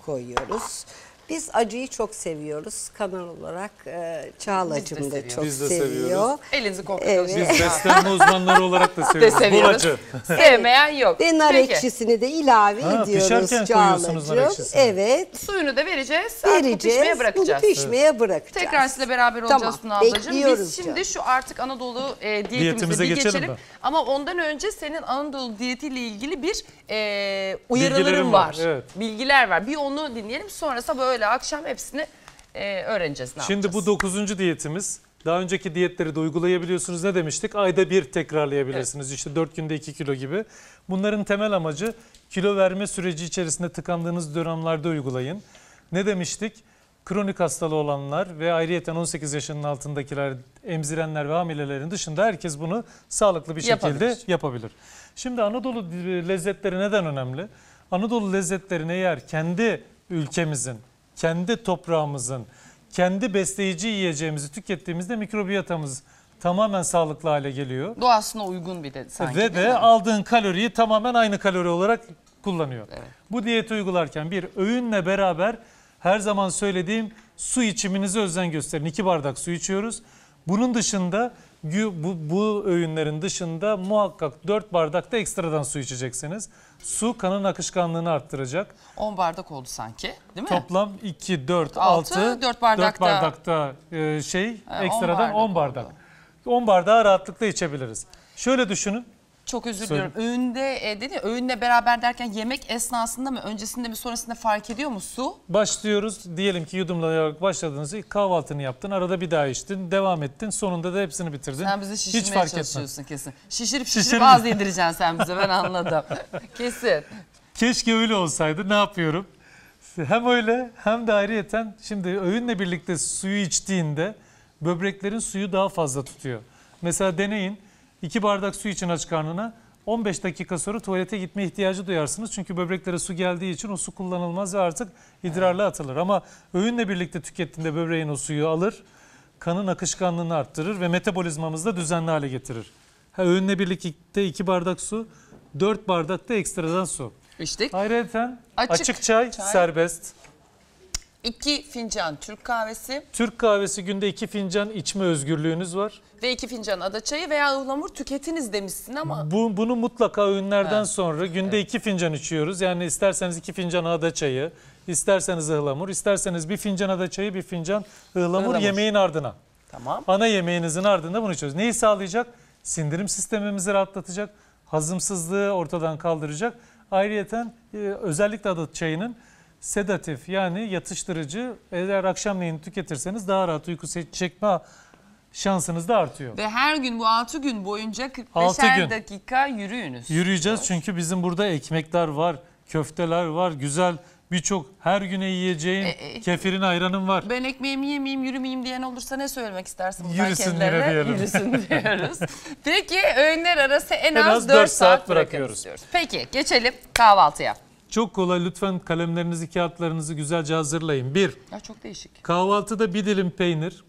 koyuyoruz. Biz acıyı çok seviyoruz. Kanal olarak e, Çağla'cığım da çok Biz de seviyor. seviyoruz. Elinizi kokluyoruz. Evet. Biz beslenme uzmanları olarak da seviyoruz. seviyoruz. Bulacı. Sevmeyen yok. Ve nar Peki. ekşisini de ilave Ha, ediyoruz Çağla'cığım. Evet. Suyunu da vereceğiz. Vereceğiz. pişmeye bırakacağız. Bunu pişmeye bırakacağız. Tekrar sizinle beraber olacağız Tamam, Suna bekliyoruz Biz şimdi canım. şu artık Anadolu e, diyetimize, Diyetimize bir geçelim geçelim. mi? Ama ondan önce senin Anadolu diyetiyle ilgili bir e, uyarılarım var. var, evet. Bilgiler var. Bir onu dinleyelim Sonrasında böyle öğle akşam hepsini e, öğreneceğiz ne Şimdi yapacağız. bu dokuzuncu diyetimiz. Daha önceki diyetleri de uygulayabiliyorsunuz. Ne demiştik? Ayda bir tekrarlayabilirsiniz. Evet. İşte 4 günde 2 kilo gibi. Bunların temel amacı kilo verme süreci içerisinde tıkandığınız dönemlerde uygulayın. Ne demiştik? Kronik hastalığı olanlar ve ayrıyeten 18 yaşının altındakiler, emzirenler ve hamilelerin dışında herkes bunu sağlıklı bir şekilde yapabilir. yapabilir. Şimdi Anadolu e, lezzetleri neden önemli? Anadolu lezzetlerini eğer kendi ülkemizin kendi toprağımızın, kendi besleyici yiyeceğimizi tükettiğimizde mikrobiyatamız tamamen sağlıklı hale geliyor. Doğasına uygun bir de sanki. Ve de aldığın kaloriyi tamamen aynı kalori olarak kullanıyor. Evet. Bu diyeti uygularken bir öğünle beraber her zaman söylediğim su içiminize özen gösterin. İki bardak su içiyoruz. Bunun dışında bu, bu öğünlerin dışında muhakkak dört bardak da ekstradan su içeceksiniz. Su kanın akışkanlığını arttıracak. 10 bardak oldu sanki değil mi? Toplam 2, 4, 6, 4 bardakta, 4 bardakta e, şey e, ekstradan 10 bardak. 10 bardak. bardağı rahatlıkla içebiliriz. Şöyle düşünün çok özür diliyorum. Öğünde e, dedi ya, öğünle beraber derken yemek esnasında mı öncesinde mi sonrasında fark ediyor mu su? Başlıyoruz. Diyelim ki yudumlayarak başladınız. İlk kahvaltını yaptın. Arada bir daha içtin. Devam ettin. Sonunda da hepsini bitirdin. Sen bizi şişirmeye Hiç fark çalışıyorsun etmez. kesin. Şişirip şişirip Şişirim. az yedireceksin sen bize ben anladım. kesin. Keşke öyle olsaydı. Ne yapıyorum? Hem öyle hem de ayrıyeten şimdi öğünle birlikte suyu içtiğinde böbreklerin suyu daha fazla tutuyor. Mesela deneyin 2 bardak su için aç karnına 15 dakika sonra tuvalete gitme ihtiyacı duyarsınız. Çünkü böbreklere su geldiği için o su kullanılmaz ve artık idrarla atılır. Ama öğünle birlikte tükettiğinde böbreğin o suyu alır, kanın akışkanlığını arttırır ve metabolizmamızı da düzenli hale getirir. Ha, öğünle birlikte 2 bardak su, 4 bardak da ekstradan su. İçtik. Ayrıca açık, açık çay, çay serbest. 2 fincan Türk kahvesi. Türk kahvesi günde 2 fincan içme özgürlüğünüz var. Ve 2 fincan ada çayı veya ıhlamur tüketiniz demişsin ama. Bu, bunu mutlaka öğünlerden He. sonra günde 2 evet. fincan içiyoruz. Yani isterseniz 2 fincan ada çayı, isterseniz ıhlamur, isterseniz bir fincan ada çayı, bir fincan ıhlamur, ıhlamur. yemeğin ardına. Tamam. Ana yemeğinizin ardında bunu içiyoruz. Neyi sağlayacak? Sindirim sistemimizi rahatlatacak, hazımsızlığı ortadan kaldıracak. Ayrıyeten e, özellikle ada çayının sedatif yani yatıştırıcı eğer akşamleyin tüketirseniz daha rahat uyku çekme şansınız da artıyor. Ve her gün bu 6 gün boyunca 45 gün. dakika yürüyünüz. Yürüyeceğiz çünkü bizim burada ekmekler var, köfteler var, güzel birçok her güne yiyeceğin e, e, kefirin ayranın var. Ben ekmeğimi yemeyeyim yürümeyeyim diyen olursa ne söylemek istersin? Yürüsün yine diyelim. Yürüsün diyoruz. Peki öğünler arası en, en az, az 4, 4 saat, saat bırakıyoruz. Diyoruz. Peki geçelim kahvaltıya. Çok kolay lütfen kalemlerinizi, kağıtlarınızı güzelce hazırlayın. Bir, Ya çok değişik. kahvaltıda bir dilim peynir,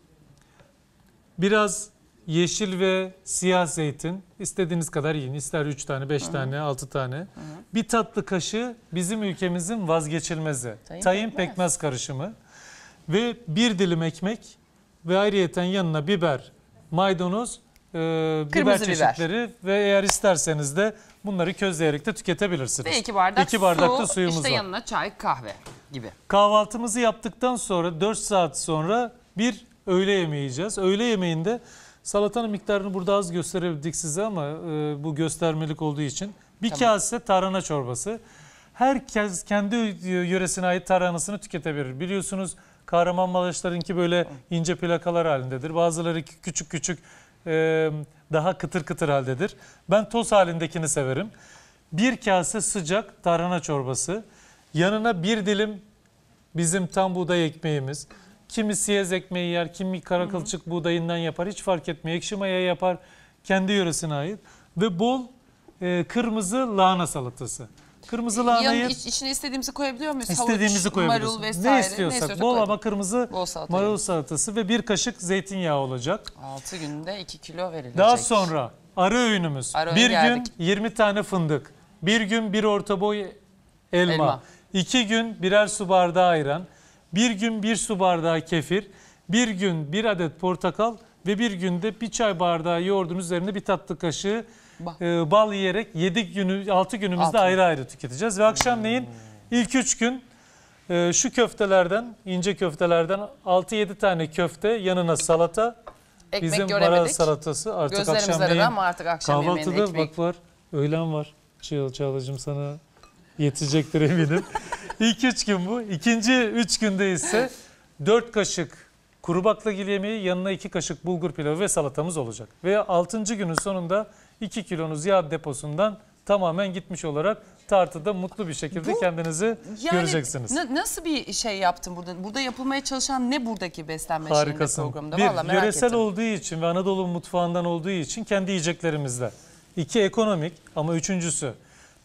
biraz yeşil ve siyah zeytin. İstediğiniz kadar yiyin. İster 3 tane, 5 tane, 6 tane. Bir tatlı kaşığı bizim ülkemizin vazgeçilmezi. Tayin Tayin, pekmez. pekmez. karışımı. Ve bir dilim ekmek ve ayrıyeten yanına biber, maydanoz, e, biber Kırmızı biber. çeşitleri ve eğer isterseniz de Bunları közleyerek de tüketebilirsiniz. Ve iki bardak, iki bardak su, da suyumuz işte var. yanına çay, kahve gibi. Kahvaltımızı yaptıktan sonra 4 saat sonra bir öğle yemeği yiyeceğiz. Öğle yemeğinde salatanın miktarını burada az gösterebildik size ama e, bu göstermelik olduğu için. Bir tamam. kase tarhana çorbası. Herkes kendi yöresine ait tarhanasını tüketebilir. Biliyorsunuz Kahramanmaraşlarınki böyle ince plakalar halindedir. Bazıları küçük küçük e, daha kıtır kıtır haldedir. Ben toz halindekini severim. Bir kase sıcak tarhana çorbası, yanına bir dilim bizim tam buğday ekmeğimiz, kimi siyez ekmeği yer, kimi karakılçık buğdayından yapar, hiç fark etmiyor. Ekşi maya yapar, kendi yöresine ait ve bol e, kırmızı lahana salatası. Kırmızı lahanayı Yan, iç, içine istediğimizi koyabiliyor muyuz? İstediğimizi Havuç, koyabiliriz. marul vesaire. Ne istiyorsak bol koyalım. ama kırmızı Bol salata marul salatası ve bir kaşık zeytinyağı olacak. 6 günde 2 kilo verilecek. Daha sonra ara öğünümüz. Ara öğün bir geldik. gün 20 tane fındık, bir gün bir orta boy elma, Elma. iki gün birer su bardağı ayran, bir gün bir su bardağı kefir, bir gün bir adet portakal, ve bir günde bir çay bardağı yoğurdun üzerine bir tatlı kaşığı bal, e, bal yiyerek 7 günü 6 günümüzde altı. ayrı ayrı tüketeceğiz ve akşamleyin hmm. ilk 3 gün e, şu köftelerden ince köftelerden 6-7 tane köfte yanına salata ekmek bizim göremedik. Maral salatası artık Gözlerimiz akşamleyin ama artık akşam kahvaltıda ekmek. bak var öğlen var Çağıl Çağlacığım sana yetecektir eminim. İlk üç gün bu. İkinci üç günde ise dört kaşık Kuru baklagil yemeği yanına 2 kaşık bulgur pilavı ve salatamız olacak. Ve 6. günün sonunda 2 kilonuz yağ deposundan tamamen gitmiş olarak tartıda mutlu bir şekilde Bu, kendinizi yani göreceksiniz. nasıl bir şey yaptın burada? Burada yapılmaya çalışan ne buradaki beslenme Harikasın. şeyinde programda? Bir, Vallahi merak yöresel ettim. olduğu için ve Anadolu mutfağından olduğu için kendi yiyeceklerimizde. İki ekonomik ama üçüncüsü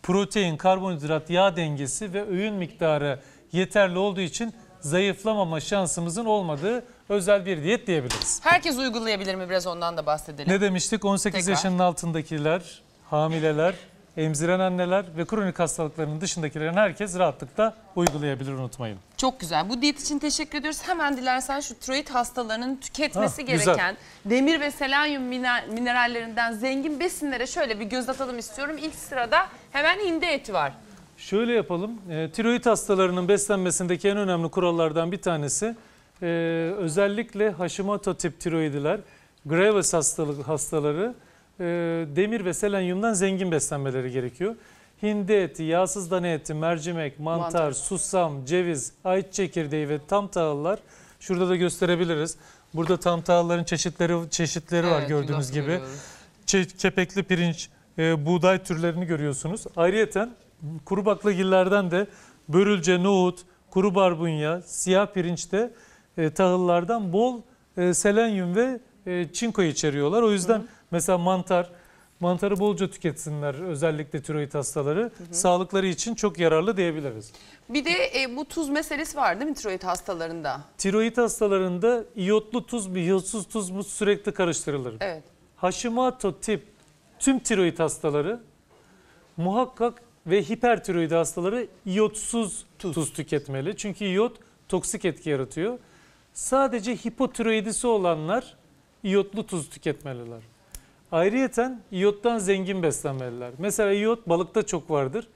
protein, karbonhidrat, yağ dengesi ve öğün miktarı yeterli olduğu için zayıflamama şansımızın olmadığı özel bir diyet diyebiliriz. Herkes uygulayabilir mi biraz ondan da bahsedelim. Ne demiştik? 18 Tekrar. yaşının altındakiler, hamileler, emziren anneler ve kronik hastalıklarının dışındakilerin herkes rahatlıkla uygulayabilir unutmayın. Çok güzel. Bu diyet için teşekkür ediyoruz. Hemen dilersen şu tiroid hastalarının tüketmesi ha, gereken güzel. demir ve selenyum minerallerinden zengin besinlere şöyle bir göz atalım istiyorum. İlk sırada hemen hindi eti var. Şöyle yapalım. E, tiroid hastalarının beslenmesindeki en önemli kurallardan bir tanesi e, özellikle Hashimoto tip tiroidiler, Graves hastalık hastaları e, demir ve selenyumdan zengin beslenmeleri gerekiyor. Hindi eti, yağsız dana eti, mercimek, mantar, mantar. susam, ceviz, ayçi çekirdeği ve tam tahıllar. Şurada da gösterebiliriz. Burada tam tahılların çeşitleri çeşitleri evet, var gördüğünüz gibi. Çe kepekli pirinç, e, buğday türlerini görüyorsunuz. Ayrıca kuru baklagillerden de börülce, nohut, kuru barbunya, siyah pirinç de e, tahıllardan bol e, selenyum ve e, çinko içeriyorlar. O yüzden hı hı. mesela mantar, mantarı bolca tüketsinler özellikle tiroid hastaları. Hı hı. Sağlıkları için çok yararlı diyebiliriz. Bir de e, bu tuz meselesi var değil mi tiroid hastalarında? Tiroid hastalarında iyotlu tuz, iyotsuz tuz bu sürekli karıştırılır. Evet. Hashimoto tip tüm tiroid hastaları muhakkak ve hipertiroid hastaları iyotsuz tuz. tuz tüketmeli. Çünkü iyot toksik etki yaratıyor. Sadece hipotiroidisi olanlar iyotlu tuz tüketmeliler. Ayrıyeten iyottan zengin beslenmeliler. Mesela iyot balıkta çok vardır.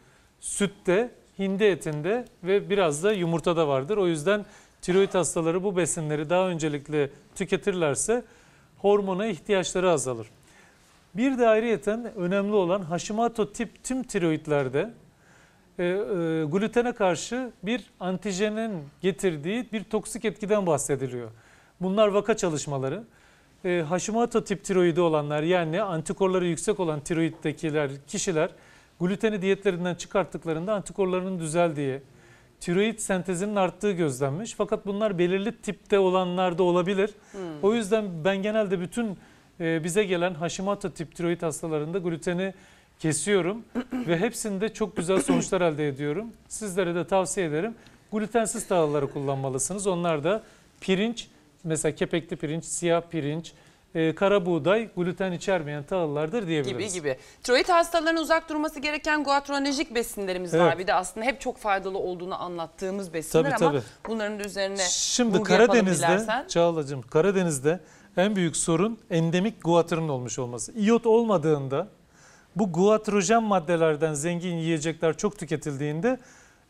Sütte, hindi etinde ve biraz da yumurtada vardır. O yüzden tiroid hastaları bu besinleri daha öncelikle tüketirlerse hormona ihtiyaçları azalır. Bir de ayrıyeten önemli olan Hashimoto tip tüm tiroidlerde ee, e, glutene karşı bir antijenin getirdiği bir toksik etkiden bahsediliyor. Bunlar vaka çalışmaları. Ee, Hashimoto tip tiroidi olanlar yani antikorları yüksek olan tiroiddekiler kişiler gluteni diyetlerinden çıkarttıklarında antikorlarının düzeldiği, tiroid sentezinin arttığı gözlenmiş. Fakat bunlar belirli tipte olanlarda olabilir. Hmm. O yüzden ben genelde bütün e, bize gelen Hashimoto tip tiroid hastalarında gluteni kesiyorum ve hepsinde çok güzel sonuçlar elde ediyorum. Sizlere de tavsiye ederim. Glutensiz tahılları kullanmalısınız. Onlar da pirinç, mesela kepekli pirinç, siyah pirinç, e, kara buğday gluten içermeyen tahıllardır diyebiliriz. Gibi gibi. Tiroid hastalarının uzak durması gereken guatronejik besinlerimiz evet. var. Bir de aslında hep çok faydalı olduğunu anlattığımız besinler tabii, ama tabii. bunların üzerine Şimdi Karadeniz'de Çağla'cığım Karadeniz'de en büyük sorun endemik guatrın olmuş olması. İyot olmadığında bu guatrojen maddelerden zengin yiyecekler çok tüketildiğinde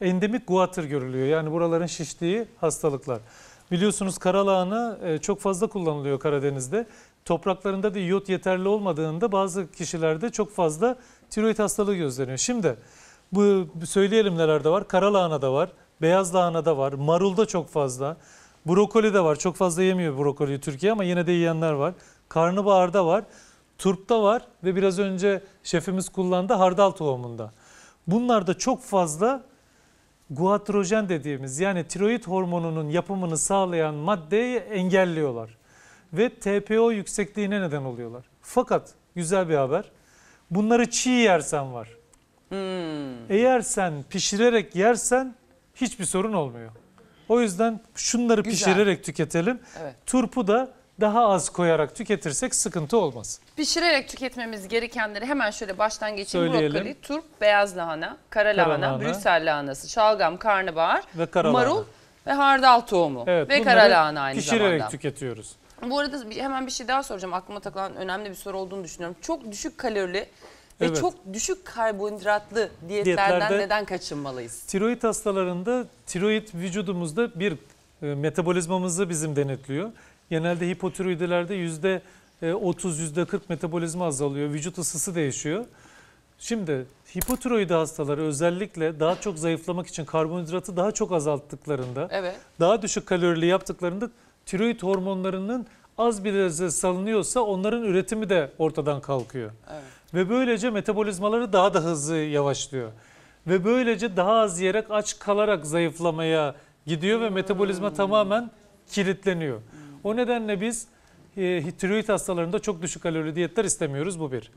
endemik guatr görülüyor. Yani buraların şiştiği hastalıklar. Biliyorsunuz karalağını e, çok fazla kullanılıyor Karadeniz'de. Topraklarında da iot yeterli olmadığında bazı kişilerde çok fazla tiroid hastalığı gözleniyor. Şimdi bu söyleyelim nelerde var. Karalağına da var, beyaz lahana da var, marulda çok fazla. Brokoli de var. Çok fazla yemiyor brokoli Türkiye ama yine de yiyenler var. Karnabaharda var turpta var ve biraz önce şefimiz kullandı hardal tohumunda. Bunlarda çok fazla guatrojen dediğimiz yani tiroid hormonunun yapımını sağlayan maddeyi engelliyorlar. Ve TPO yüksekliğine neden oluyorlar. Fakat güzel bir haber bunları çiğ yersen var. Hmm. Eğer sen pişirerek yersen hiçbir sorun olmuyor. O yüzden şunları Güzel. pişirerek tüketelim. Evet. Turpu da daha az koyarak tüketirsek sıkıntı olmaz. Pişirerek tüketmemiz gerekenleri hemen şöyle baştan geçeyim. Söyleyelim. Brokoli, turp, beyaz lahana, kara, kara lahana, Brüksel lahanası, şalgam, karnabahar, ve marul ve hardal tohumu evet, ve kara lahana aynı pişirerek zamanda. Pişirerek tüketiyoruz. Bu arada hemen bir şey daha soracağım. Aklıma takılan önemli bir soru olduğunu düşünüyorum. Çok düşük kalorili ve çok düşük karbonhidratlı diyetlerden Diyetlerde, neden kaçınmalıyız? Tiroid hastalarında tiroid vücudumuzda bir e, metabolizmamızı bizim denetliyor. Genelde hipotiroidilerde yüzde 30 e, yüzde 40 metabolizma azalıyor. Vücut ısısı değişiyor. Şimdi hipotiroidi hastaları özellikle daha çok zayıflamak için karbonhidratı daha çok azalttıklarında, evet. daha düşük kalorili yaptıklarında tiroid hormonlarının az bir salınıyorsa onların üretimi de ortadan kalkıyor. Evet. Ve böylece metabolizmaları daha da hızlı yavaşlıyor. Ve böylece daha az yiyerek aç kalarak zayıflamaya gidiyor ve metabolizma hmm. tamamen kilitleniyor. Hmm. O nedenle biz e, tiroid hastalarında çok düşük kalorili diyetler istemiyoruz bu bir.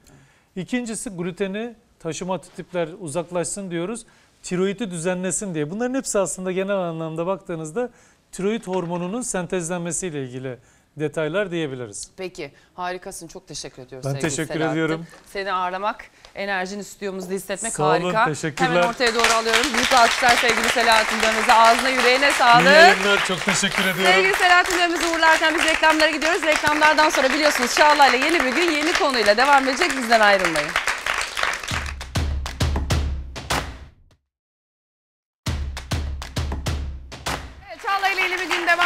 İkincisi gluteni taşıma tipler uzaklaşsın diyoruz. Tiroidi düzenlesin diye. Bunların hepsi aslında genel anlamda baktığınızda tiroid hormonunun sentezlenmesiyle ilgili detaylar diyebiliriz. Peki harikasın çok teşekkür ediyorum Ben teşekkür Selahattin. ediyorum. Seni ağırlamak, enerjini stüdyomuzda hissetmek Sağ harika. olun, harika. teşekkürler. Hemen ortaya doğru alıyorum. Büyük alkışlar sevgili Selahattin Dönmez'e ağzına yüreğine sağlık. İyi yayınlar çok teşekkür ediyorum. Sevgili Selahattin Dönmez'i uğurlarken biz reklamlara gidiyoruz. Reklamlardan sonra biliyorsunuz Şahla ile yeni bir gün yeni konuyla devam edecek bizden ayrılmayın.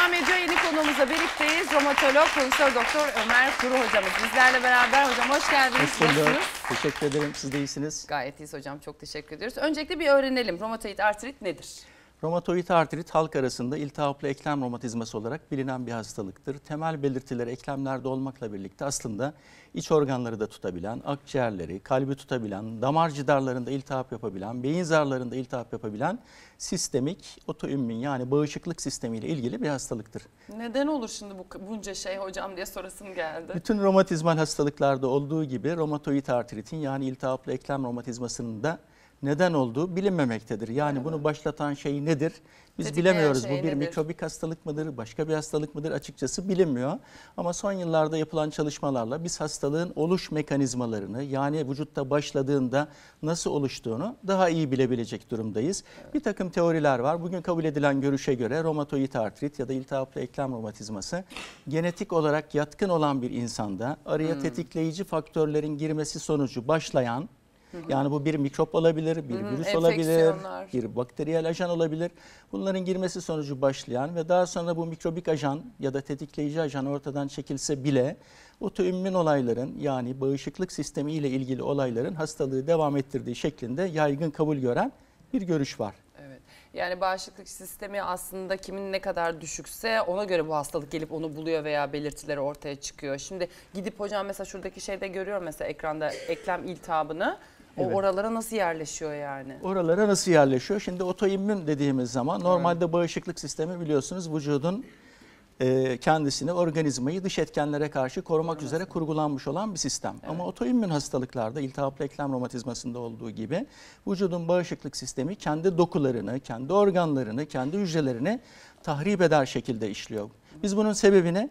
devam ediyor. Yeni konuğumuzla birlikteyiz. Romatolog Profesör Doktor Ömer Kuru hocamız. Bizlerle beraber hocam hoş geldiniz. Hoş bulduk. Nasılsınız? Teşekkür ederim. Siz de iyisiniz. Gayet iyiyiz hocam. Çok teşekkür ediyoruz. Öncelikle bir öğrenelim. Romatoid artrit nedir? Romatoid artrit halk arasında iltihaplı eklem romatizması olarak bilinen bir hastalıktır. Temel belirtileri eklemlerde olmakla birlikte aslında iç organları da tutabilen, akciğerleri, kalbi tutabilen, damar cidarlarında iltihap yapabilen, beyin zarlarında iltihap yapabilen sistemik otoimmün yani bağışıklık sistemiyle ilgili bir hastalıktır. Neden olur şimdi bu bunca şey hocam diye sorasım geldi. Bütün romatizmal hastalıklarda olduğu gibi romatoid artritin yani iltihaplı eklem romatizmasının da neden olduğu bilinmemektedir. Yani bunu başlatan şey nedir? Biz Dedik bilemiyoruz. Bu şey bir nedir? mikrobik hastalık mıdır, başka bir hastalık mıdır açıkçası bilinmiyor. Ama son yıllarda yapılan çalışmalarla biz hastalığın oluş mekanizmalarını yani vücutta başladığında nasıl oluştuğunu daha iyi bilebilecek durumdayız. Evet. Bir takım teoriler var. Bugün kabul edilen görüşe göre romatoid artrit ya da iltihaplı eklem romatizması genetik olarak yatkın olan bir insanda araya hmm. tetikleyici faktörlerin girmesi sonucu başlayan yani bu bir mikrop olabilir, bir hı hı, virüs olabilir, bir bakteriyel ajan olabilir. Bunların girmesi sonucu başlayan ve daha sonra bu mikrobik ajan ya da tetikleyici ajan ortadan çekilse bile otoimmün olayların yani bağışıklık sistemi ile ilgili olayların hastalığı devam ettirdiği şeklinde yaygın kabul gören bir görüş var. Evet. Yani bağışıklık sistemi aslında kimin ne kadar düşükse ona göre bu hastalık gelip onu buluyor veya belirtileri ortaya çıkıyor. Şimdi gidip hocam mesela şuradaki şeyde görüyorum mesela ekranda eklem iltihabını. O oralara nasıl yerleşiyor yani? Oralara nasıl yerleşiyor? Şimdi otoimmün dediğimiz zaman normalde evet. bağışıklık sistemi biliyorsunuz vücudun e, kendisini, organizmayı dış etkenlere karşı korumak evet. üzere kurgulanmış olan bir sistem. Evet. Ama otoimmün hastalıklarda, iltihaplı eklem romatizmasında olduğu gibi vücudun bağışıklık sistemi kendi dokularını, kendi organlarını, kendi hücrelerini tahrip eder şekilde işliyor. Biz bunun sebebini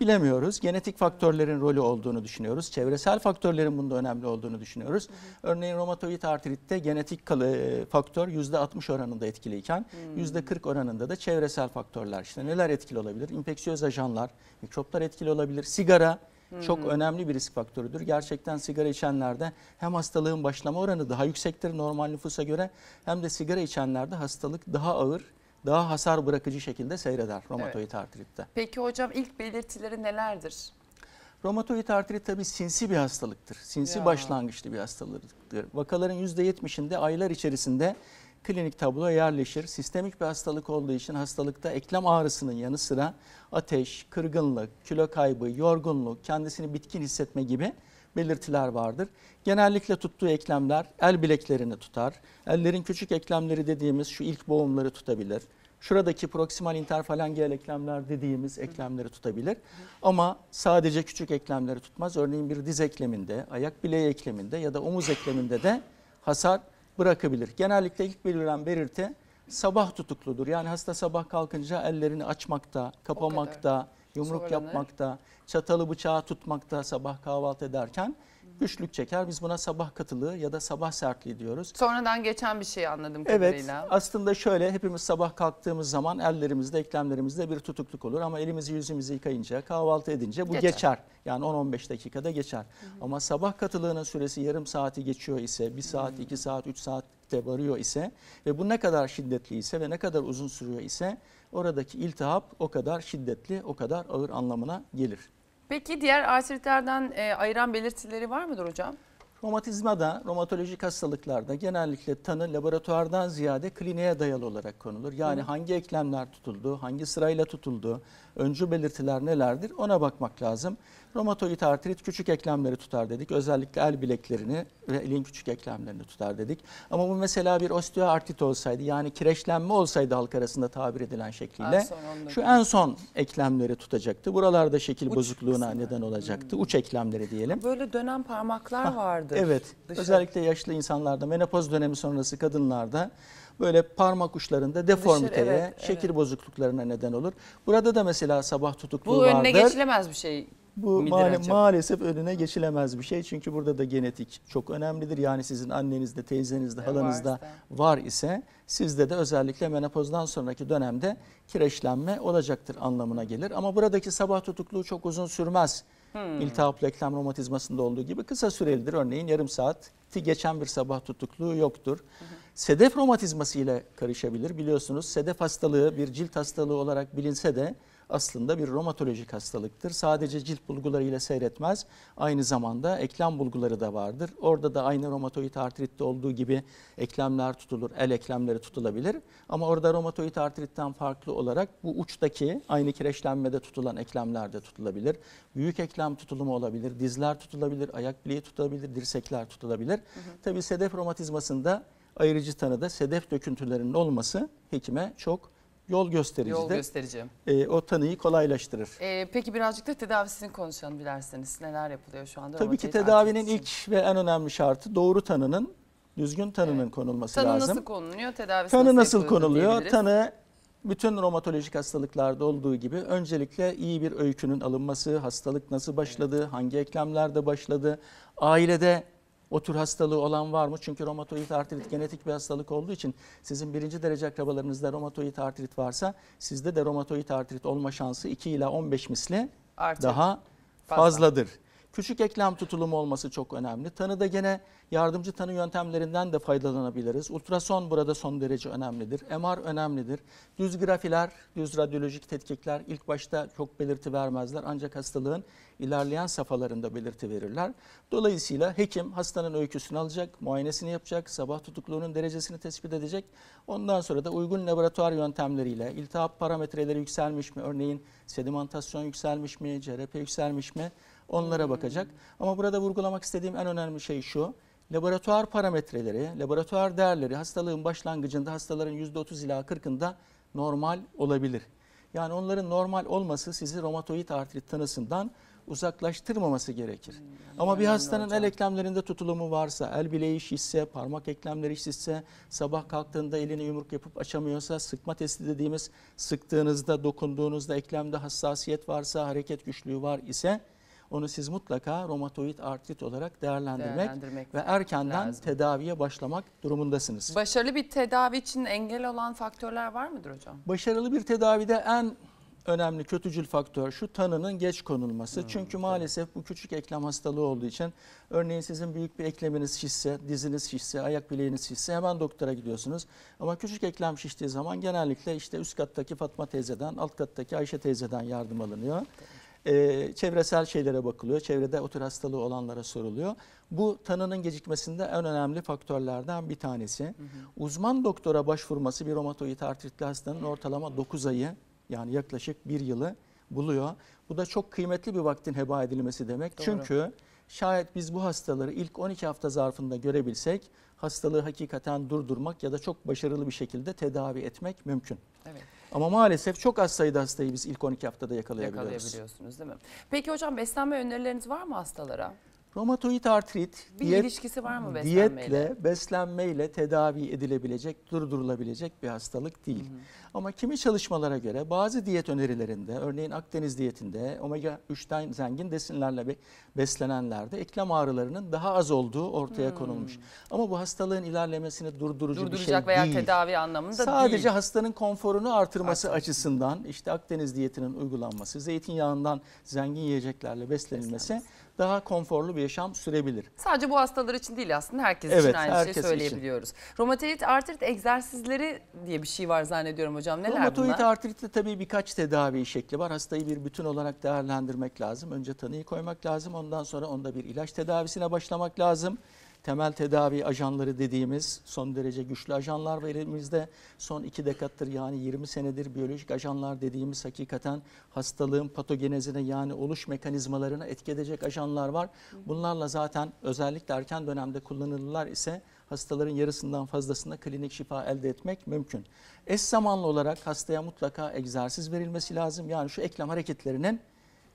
bilemiyoruz. Genetik faktörlerin rolü olduğunu düşünüyoruz. Çevresel faktörlerin bunda önemli olduğunu düşünüyoruz. Hı hı. Örneğin romatoid artritte genetik e, faktör %60 oranında etkiliyken hı. Hmm. %40 oranında da çevresel faktörler. İşte neler etkili olabilir? İnfeksiyöz ajanlar, mikroplar etkili olabilir. Sigara hı hı. çok hmm. önemli bir risk faktörüdür. Gerçekten sigara içenlerde hem hastalığın başlama oranı daha yüksektir normal nüfusa göre hem de sigara içenlerde hastalık daha ağır daha hasar bırakıcı şekilde seyreder romatoid evet. artritte. Peki hocam ilk belirtileri nelerdir? Romatoid artrit tabii sinsi bir hastalıktır. Sinsi ya. başlangıçlı bir hastalıktır. Vakaların %70'inde aylar içerisinde klinik tabloya yerleşir. Sistemik bir hastalık olduğu için hastalıkta eklem ağrısının yanı sıra ateş, kırgınlık, kilo kaybı, yorgunluk, kendisini bitkin hissetme gibi belirtiler vardır. Genellikle tuttuğu eklemler el bileklerini tutar. Ellerin küçük eklemleri dediğimiz şu ilk boğumları tutabilir. Şuradaki proksimal interfalangeal eklemler dediğimiz eklemleri tutabilir. Ama sadece küçük eklemleri tutmaz. Örneğin bir diz ekleminde, ayak bileği ekleminde ya da omuz ekleminde de hasar bırakabilir. Genellikle ilk beliren belirti sabah tutukludur. Yani hasta sabah kalkınca ellerini açmakta, kapamakta, yumruk Zorlanır. yapmakta, çatalı bıçağı tutmakta sabah kahvaltı ederken güçlük çeker. Biz buna sabah katılığı ya da sabah sertliği diyoruz. Sonradan geçen bir şey anladım kadarıyla. Evet aslında şöyle hepimiz sabah kalktığımız zaman ellerimizde eklemlerimizde bir tutukluk olur ama elimizi yüzümüzü yıkayınca kahvaltı edince bu geçer. geçer. Yani 10-15 dakikada geçer. Hı hı. Ama sabah katılığının süresi yarım saati geçiyor ise bir saat, iki saat, üç saat şiddete varıyor ise ve bu ne kadar şiddetli ise ve ne kadar uzun sürüyor ise oradaki iltihap o kadar şiddetli, o kadar ağır anlamına gelir. Peki diğer artritlerden e, ayıran belirtileri var mıdır hocam? Romatizmada, romatolojik hastalıklarda genellikle tanı laboratuvardan ziyade kliniğe dayalı olarak konulur. Yani Hı. hangi eklemler tutuldu, hangi sırayla tutuldu, öncü belirtiler nelerdir ona bakmak lazım. Romatoid artrit küçük eklemleri tutar dedik. Özellikle el bileklerini ve elin küçük eklemlerini tutar dedik. Ama bu mesela bir osteoartrit olsaydı yani kireçlenme olsaydı halk arasında tabir edilen şekilde, en şu en son eklemleri tutacaktı. Buralarda şekil Uç bozukluğuna kısmı. neden olacaktı. Hmm. Uç eklemleri diyelim. Böyle dönen parmaklar ha, vardır. Evet. Dışarı. Özellikle yaşlı insanlarda menopoz dönemi sonrası kadınlarda böyle parmak uçlarında deformiteye, Dışarı, evet, şekil evet. bozukluklarına neden olur. Burada da mesela sabah tutukluğu vardır. Bu önüne geçilemez bir şey bu maal maalesef önüne geçilemez bir şey. Çünkü burada da genetik çok önemlidir. Yani sizin annenizde, teyzenizde, e, halanızda varsa. var ise sizde de özellikle menopozdan sonraki dönemde kireçlenme olacaktır anlamına gelir. Ama buradaki sabah tutukluğu çok uzun sürmez. Hmm. İltihap reklam romatizmasında olduğu gibi kısa sürelidir. Örneğin yarım saati geçen bir sabah tutukluğu yoktur. Hmm. Sedef romatizması ile karışabilir. Biliyorsunuz sedef hastalığı bir cilt hastalığı olarak bilinse de aslında bir romatolojik hastalıktır. Sadece cilt bulgularıyla seyretmez. Aynı zamanda eklem bulguları da vardır. Orada da aynı romatoid artritte olduğu gibi eklemler tutulur, el eklemleri tutulabilir. Ama orada romatoid artritten farklı olarak bu uçtaki aynı kireçlenmede tutulan eklemler de tutulabilir. Büyük eklem tutulumu olabilir, dizler tutulabilir, ayak bileği tutulabilir, dirsekler tutulabilir. Hı hı. Tabii sedef romatizmasında ayırıcı tanıda sedef döküntülerinin olması hekime çok yol gösterici Yol de göstereceğim. e, o tanıyı kolaylaştırır. Ee, peki birazcık da tedavisini konuşalım dilerseniz. Neler yapılıyor şu anda? Tabii ki tedavinin ilk ve en önemli şartı doğru tanının, düzgün tanının konulması Tanı lazım. nasıl konuluyor? Tedavisi Tanı nasıl konuluyor? Tanı bütün romatolojik hastalıklarda olduğu gibi öncelikle iyi bir öykünün alınması, hastalık nasıl başladı, hangi eklemlerde başladı, ailede o tür hastalığı olan var mı? Çünkü romatoid artrit genetik bir hastalık olduğu için sizin birinci derece akrabalarınızda romatoid artrit varsa sizde de romatoid artrit olma şansı 2 ila 15 misli Artık daha fazla. fazladır. Küçük eklem tutulumu olması çok önemli. Tanıda gene yardımcı tanı yöntemlerinden de faydalanabiliriz. Ultrason burada son derece önemlidir. MR önemlidir. Düz grafiler, düz radyolojik tetkikler ilk başta çok belirti vermezler ancak hastalığın ilerleyen safhalarında belirti verirler. Dolayısıyla hekim hastanın öyküsünü alacak, muayenesini yapacak, sabah tutukluğunun derecesini tespit edecek. Ondan sonra da uygun laboratuvar yöntemleriyle iltihap parametreleri yükselmiş mi, örneğin sedimentasyon yükselmiş mi, CRP yükselmiş mi Onlara bakacak. Ama burada vurgulamak istediğim en önemli şey şu. Laboratuvar parametreleri, laboratuvar değerleri hastalığın başlangıcında hastaların %30 ila 40'ında normal olabilir. Yani onların normal olması sizi romatoid artrit tanısından uzaklaştırmaması gerekir. Hmm, Ama bir hastanın hocam. el eklemlerinde tutulumu varsa, el bileği şişse, parmak eklemleri şişse, sabah kalktığında elini yumruk yapıp açamıyorsa, sıkma testi dediğimiz sıktığınızda, dokunduğunuzda eklemde hassasiyet varsa, hareket güçlüğü var ise onu siz mutlaka romatoid artrit olarak değerlendirmek, değerlendirmek ve erkenden lazım. tedaviye başlamak durumundasınız. Başarılı bir tedavi için engel olan faktörler var mıdır hocam? Başarılı bir tedavide en önemli kötücül faktör şu tanının geç konulması. Hmm, Çünkü maalesef bu küçük eklem hastalığı olduğu için örneğin sizin büyük bir ekleminiz şişse, diziniz şişse, ayak bileğiniz şişse hemen doktora gidiyorsunuz. Ama küçük eklem şiştiği zaman genellikle işte üst kattaki Fatma teyzeden, alt kattaki Ayşe teyzeden yardım alınıyor. Evet. E, çevresel şeylere bakılıyor. Çevrede otur hastalığı olanlara soruluyor. Bu tanının gecikmesinde en önemli faktörlerden bir tanesi. Hı hı. Uzman doktora başvurması bir romatoid artritli hastanın ortalama 9 ayı yani yaklaşık 1 yılı buluyor. Bu da çok kıymetli bir vaktin heba edilmesi demek. Doğru. Çünkü şayet biz bu hastaları ilk 12 hafta zarfında görebilsek hastalığı hakikaten durdurmak ya da çok başarılı bir şekilde tedavi etmek mümkün. Evet. Ama maalesef çok az sayıda hastayı biz ilk 12 haftada yakalayabiliyoruz. Yakalayabiliyorsunuz değil mi? Peki hocam beslenme önerileriniz var mı hastalara? Romatoid artrit bir diyet, ilişkisi var mı beslenmeyle? Diyetle, beslenmeyle tedavi edilebilecek, durdurulabilecek bir hastalık değil. Hı hı. Ama kimi çalışmalara göre bazı diyet önerilerinde, örneğin Akdeniz diyetinde omega 3'ten zengin besinlerle beslenenlerde eklem ağrılarının daha az olduğu ortaya hı. Hmm. konulmuş. Ama bu hastalığın ilerlemesini durdurucu Durduracak bir şey değil. veya tedavi anlamında Sadece değil. Sadece hastanın konforunu artırması Artır. açısından işte Akdeniz diyetinin uygulanması, zeytinyağından zengin yiyeceklerle beslenilmesi Beslenmesi daha konforlu bir yaşam sürebilir. Sadece bu hastalar için değil aslında herkes evet, için aynı herkes şeyi söyleyebiliyoruz. Romatoid artrit egzersizleri diye bir şey var zannediyorum hocam. Neler Romatoid bunlar? artritte tabii birkaç tedavi şekli var. Hastayı bir bütün olarak değerlendirmek lazım. Önce tanıyı koymak lazım. Ondan sonra onda bir ilaç tedavisine başlamak lazım temel tedavi ajanları dediğimiz son derece güçlü ajanlar var elimizde. Son iki dekattır yani 20 senedir biyolojik ajanlar dediğimiz hakikaten hastalığın patogenezine yani oluş mekanizmalarına etki edecek ajanlar var. Bunlarla zaten özellikle erken dönemde kullanılırlar ise hastaların yarısından fazlasında klinik şifa elde etmek mümkün. Eş zamanlı olarak hastaya mutlaka egzersiz verilmesi lazım. Yani şu eklem hareketlerinin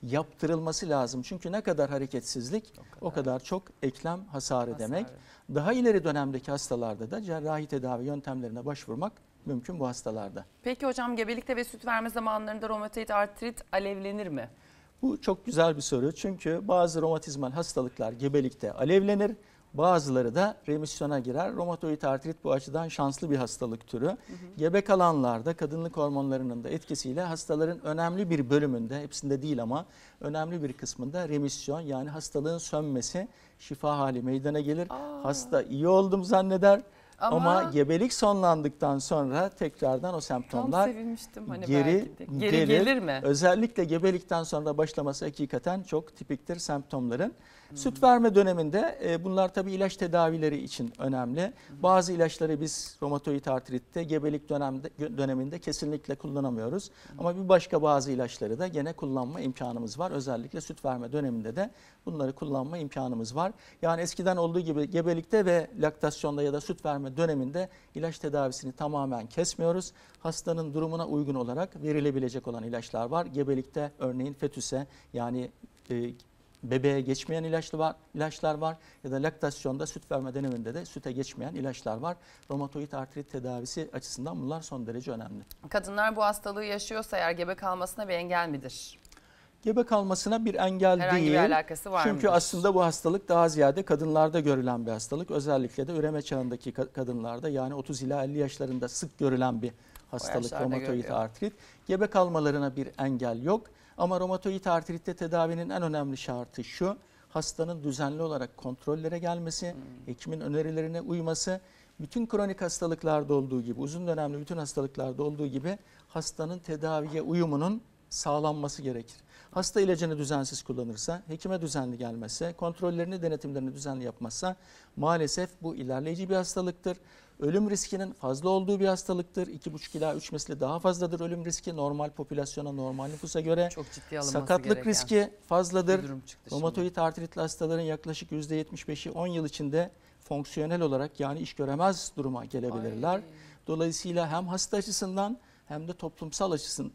yaptırılması lazım. Çünkü ne kadar hareketsizlik o kadar, o kadar çok eklem hasarı, hasarı demek. Daha ileri dönemdeki hastalarda da cerrahi tedavi yöntemlerine başvurmak mümkün bu hastalarda. Peki hocam gebelikte ve süt verme zamanlarında romatoid artrit alevlenir mi? Bu çok güzel bir soru çünkü bazı romatizmal hastalıklar gebelikte alevlenir Bazıları da remisyona girer. Romatoid artrit bu açıdan şanslı bir hastalık türü. Hı hı. Gebe kalanlarda kadınlık hormonlarının da etkisiyle hastaların önemli bir bölümünde, hepsinde değil ama önemli bir kısmında remisyon yani hastalığın sönmesi şifa hali meydana gelir. Aa. Hasta iyi oldum zanneder. Ama, Ama gebelik sonlandıktan sonra tekrardan o semptomlar hani geri, geri gelir. gelir mi? Özellikle gebelikten sonra başlaması hakikaten çok tipiktir semptomların. Süt verme döneminde e, bunlar tabii ilaç tedavileri için önemli. Bazı ilaçları biz romatoid artritte gebelik dönemde, döneminde kesinlikle kullanamıyoruz. Ama bir başka bazı ilaçları da gene kullanma imkanımız var. Özellikle süt verme döneminde de bunları kullanma imkanımız var. Yani eskiden olduğu gibi gebelikte ve laktasyonda ya da süt verme döneminde ilaç tedavisini tamamen kesmiyoruz. Hastanın durumuna uygun olarak verilebilecek olan ilaçlar var. Gebelikte örneğin fetüse yani e, bebeğe geçmeyen ilaçlı var, ilaçlar var ya da laktasyonda süt verme döneminde de süte geçmeyen ilaçlar var. Romatoid artrit tedavisi açısından bunlar son derece önemli. Kadınlar bu hastalığı yaşıyorsa eğer gebe kalmasına bir engel midir? Gebe kalmasına bir engel Herhangi değil. Herhangi bir alakası var Çünkü mıdır? aslında bu hastalık daha ziyade kadınlarda görülen bir hastalık. Özellikle de üreme çağındaki kadınlarda yani 30 ila 50 yaşlarında sık görülen bir hastalık romatoid artrit. Gebe kalmalarına bir engel yok. Ama romatoid artritte tedavinin en önemli şartı şu. Hastanın düzenli olarak kontrollere gelmesi, hmm. hekimin önerilerine uyması, bütün kronik hastalıklarda olduğu gibi, uzun dönemli bütün hastalıklarda olduğu gibi hastanın tedaviye uyumunun sağlanması gerekir. Hasta ilacını düzensiz kullanırsa, hekime düzenli gelmezse, kontrollerini, denetimlerini düzenli yapmazsa maalesef bu ilerleyici bir hastalıktır. Ölüm riskinin fazla olduğu bir hastalıktır. 2,5 ila 3 misli daha fazladır ölüm riski normal popülasyona, normal nüfusa göre. Çok ciddi alınması Sakatlık riski fazladır. Romatoid artritli hastaların yaklaşık %75'i 10 yıl içinde fonksiyonel olarak yani iş göremez duruma gelebilirler. Ay. Dolayısıyla hem hasta açısından hem de toplumsal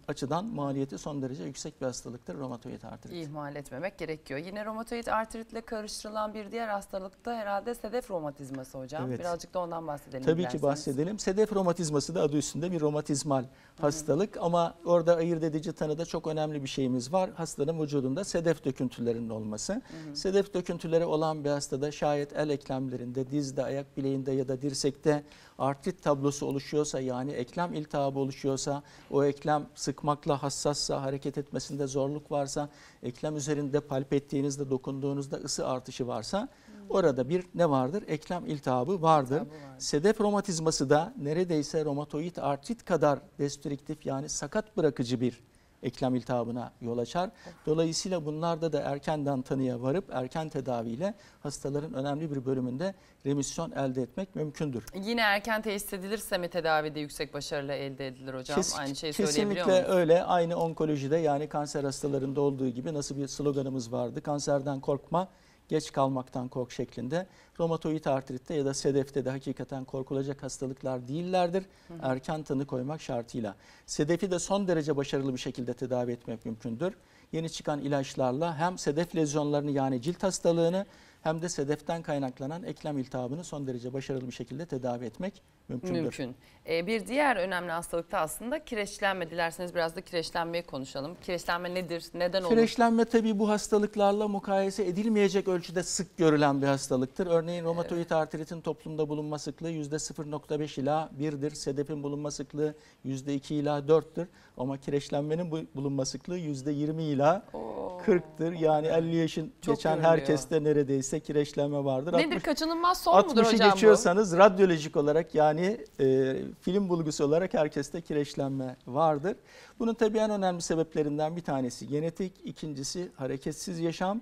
açıdan maliyeti son derece yüksek bir hastalıktır romatoid artrit. İhmal etmemek gerekiyor. Yine romatoid artritle karıştırılan bir diğer hastalık da herhalde sedef romatizması hocam. Evet. Birazcık da ondan bahsedelim. Tabii ki bahsedelim. Sedef romatizması da adı üstünde bir romatizmal Hı -hı. hastalık ama orada ayırt edici tanıda çok önemli bir şeyimiz var. Hastanın vücudunda sedef döküntülerinin olması. Hı hı. Sedef döküntüleri olan bir hastada şayet el eklemlerinde, dizde, ayak bileğinde ya da dirsekte artrit tablosu oluşuyorsa yani eklem iltihabı oluşuyorsa, o eklem sıkmakla hassassa, hareket etmesinde zorluk varsa, eklem üzerinde palpettiğinizde, dokunduğunuzda ısı artışı varsa Orada bir ne vardır? Eklem iltihabı vardır. İltihabı vardır. Sedef romatizması da neredeyse romatoid artrit kadar destriktif yani sakat bırakıcı bir eklem iltihabına yol açar. Dolayısıyla bunlarda da erkenden tanıya varıp erken tedaviyle hastaların önemli bir bölümünde remisyon elde etmek mümkündür. Yine erken teşhis edilirse mi tedavide yüksek başarıyla elde edilir hocam? Kes, aynı şeyi söyleyebiliyor muyuz? Kesinlikle öyle. Aynı onkolojide yani kanser hastalarında olduğu gibi nasıl bir sloganımız vardı? Kanserden korkma, geç kalmaktan kork şeklinde. Romatoid artritte ya da SEDEF'te de hakikaten korkulacak hastalıklar değillerdir. Erken tanı koymak şartıyla. SEDEF'i de son derece başarılı bir şekilde tedavi etmek mümkündür. Yeni çıkan ilaçlarla hem SEDEF lezyonlarını yani cilt hastalığını hem de SEDEF'ten kaynaklanan eklem iltihabını son derece başarılı bir şekilde tedavi etmek mümkündür. Mümkün. Ee, bir diğer önemli hastalıkta aslında kireçlenme. Dilerseniz biraz da kireçlenmeyi konuşalım. Kireçlenme nedir? Neden olur? Kireçlenme tabii bu hastalıklarla mukayese edilmeyecek ölçüde sık görülen bir hastalıktır. Örneğin romatoid artritin toplumda bulunma sıklığı %0.5 ila 1'dir. Sedefin bulunma sıklığı %2 ila 4'tür. Ama kireçlenmenin bulunma sıklığı %20 ila Oo. 40'tır. Yani 50 yaşın Çok geçen görülüyor. herkeste neredeyse kireçlenme vardır. Nedir 60, kaçınılmaz son mudur hocam bu? 60'ı geçiyorsanız radyolojik olarak yani yani e, film bulgusu olarak herkeste kireçlenme vardır. Bunun tabii en önemli sebeplerinden bir tanesi genetik, ikincisi hareketsiz yaşam,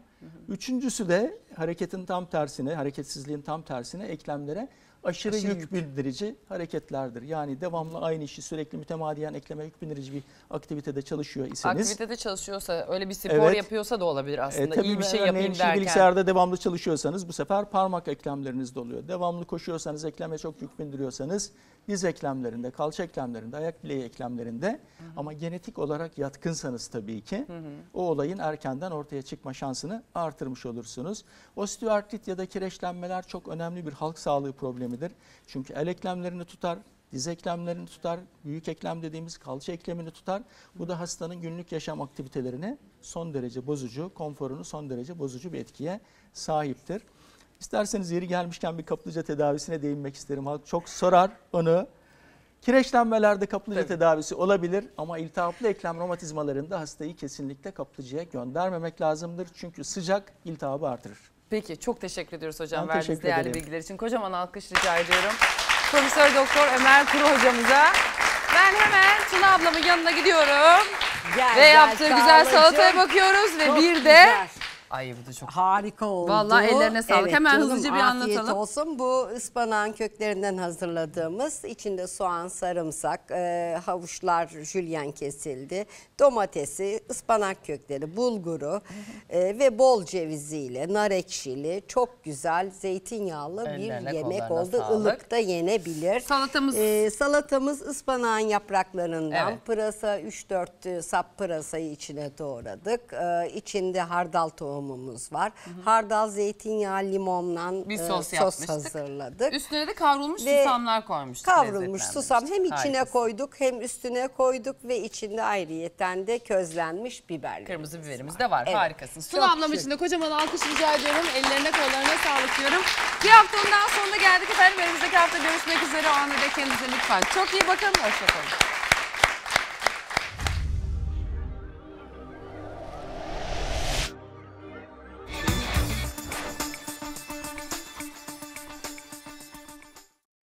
üçüncüsü de hareketin tam tersine, hareketsizliğin tam tersine eklemlere aşırı, aşırı yük bindirici hareketlerdir. Yani devamlı aynı işi sürekli mütemadiyen ekleme yük bindirici bir aktivitede çalışıyor iseniz. Aktivitede çalışıyorsa öyle bir spor evet, yapıyorsa da olabilir e, aslında e, tabii iyi bir şey yani yapayım derken. Bilgisayarda devamlı çalışıyorsanız bu sefer parmak eklemleriniz doluyor. Devamlı koşuyorsanız ekleme çok yük bindiriyorsanız diz eklemlerinde, kalça eklemlerinde, ayak bileği eklemlerinde hı hı. ama genetik olarak yatkınsanız tabii ki hı hı. o olayın erkenden ortaya çıkma şansını artırmış olursunuz. Osteoartrit ya da kireçlenmeler çok önemli bir halk sağlığı problemidir. Çünkü el eklemlerini tutar, diz eklemlerini tutar, büyük eklem dediğimiz kalça eklemini tutar. Bu da hastanın günlük yaşam aktivitelerini son derece bozucu, konforunu son derece bozucu bir etkiye sahiptir. İsterseniz yeri gelmişken bir kaplıca tedavisine değinmek isterim. çok sorar onu. Kireçlenmelerde kaplıca Tabii. tedavisi olabilir ama iltihaplı eklem romatizmalarında hastayı kesinlikle kaplıcaya göndermemek lazımdır. Çünkü sıcak iltihabı artırır. Peki çok teşekkür ediyoruz hocam ben verdiğiniz değerli ederim. bilgiler için. Kocaman alkış rica ediyorum. Profesör Doktor Ömer Kuru hocamıza. Ben hemen Tuna ablamın yanına gidiyorum. Gel, ve gel, yaptığı güzel salataya bakıyoruz ve çok bir de güzel. Ay bu da çok harika oldu. Vallahi ellerine sağlık. Evet, Hemen canım, hızlıca bir anlatalım. Afiyet olsun. Bu ıspanağın köklerinden hazırladığımız içinde soğan, sarımsak, e, havuçlar jülyen kesildi. Domatesi, ıspanak kökleri, bulguru e, ve bol ceviziyle, nar ekşili çok güzel zeytinyağlı Ellerine bir yemek oldu. Sağlık. Ilıkta yenebilir. Salatamız. E, salatamız ıspanağın yapraklarından evet. pırasa 3-4 sap pırasayı içine doğradık. E, içinde hardal tohumu yoğurmamız var. Hı hı. Hardal, zeytinyağı, limondan bir sos, e, sos hazırladık. Üstüne de kavrulmuş ve susamlar koymuştuk. Kavrulmuş susam hem içine Harikasın. koyduk hem üstüne koyduk ve içinde ayrıyeten de közlenmiş biber Kırmızı biberimiz var. de var. Evet. Harikasın. Sulu ablam için de kocaman alkış rica ediyorum. Ellerine kollarına sağlık diyorum. Bir haftanın daha sonuna geldik efendim. Önümüzdeki hafta görüşmek üzere. O anda da kendinize lütfen çok iyi bakın. Hoşçakalın.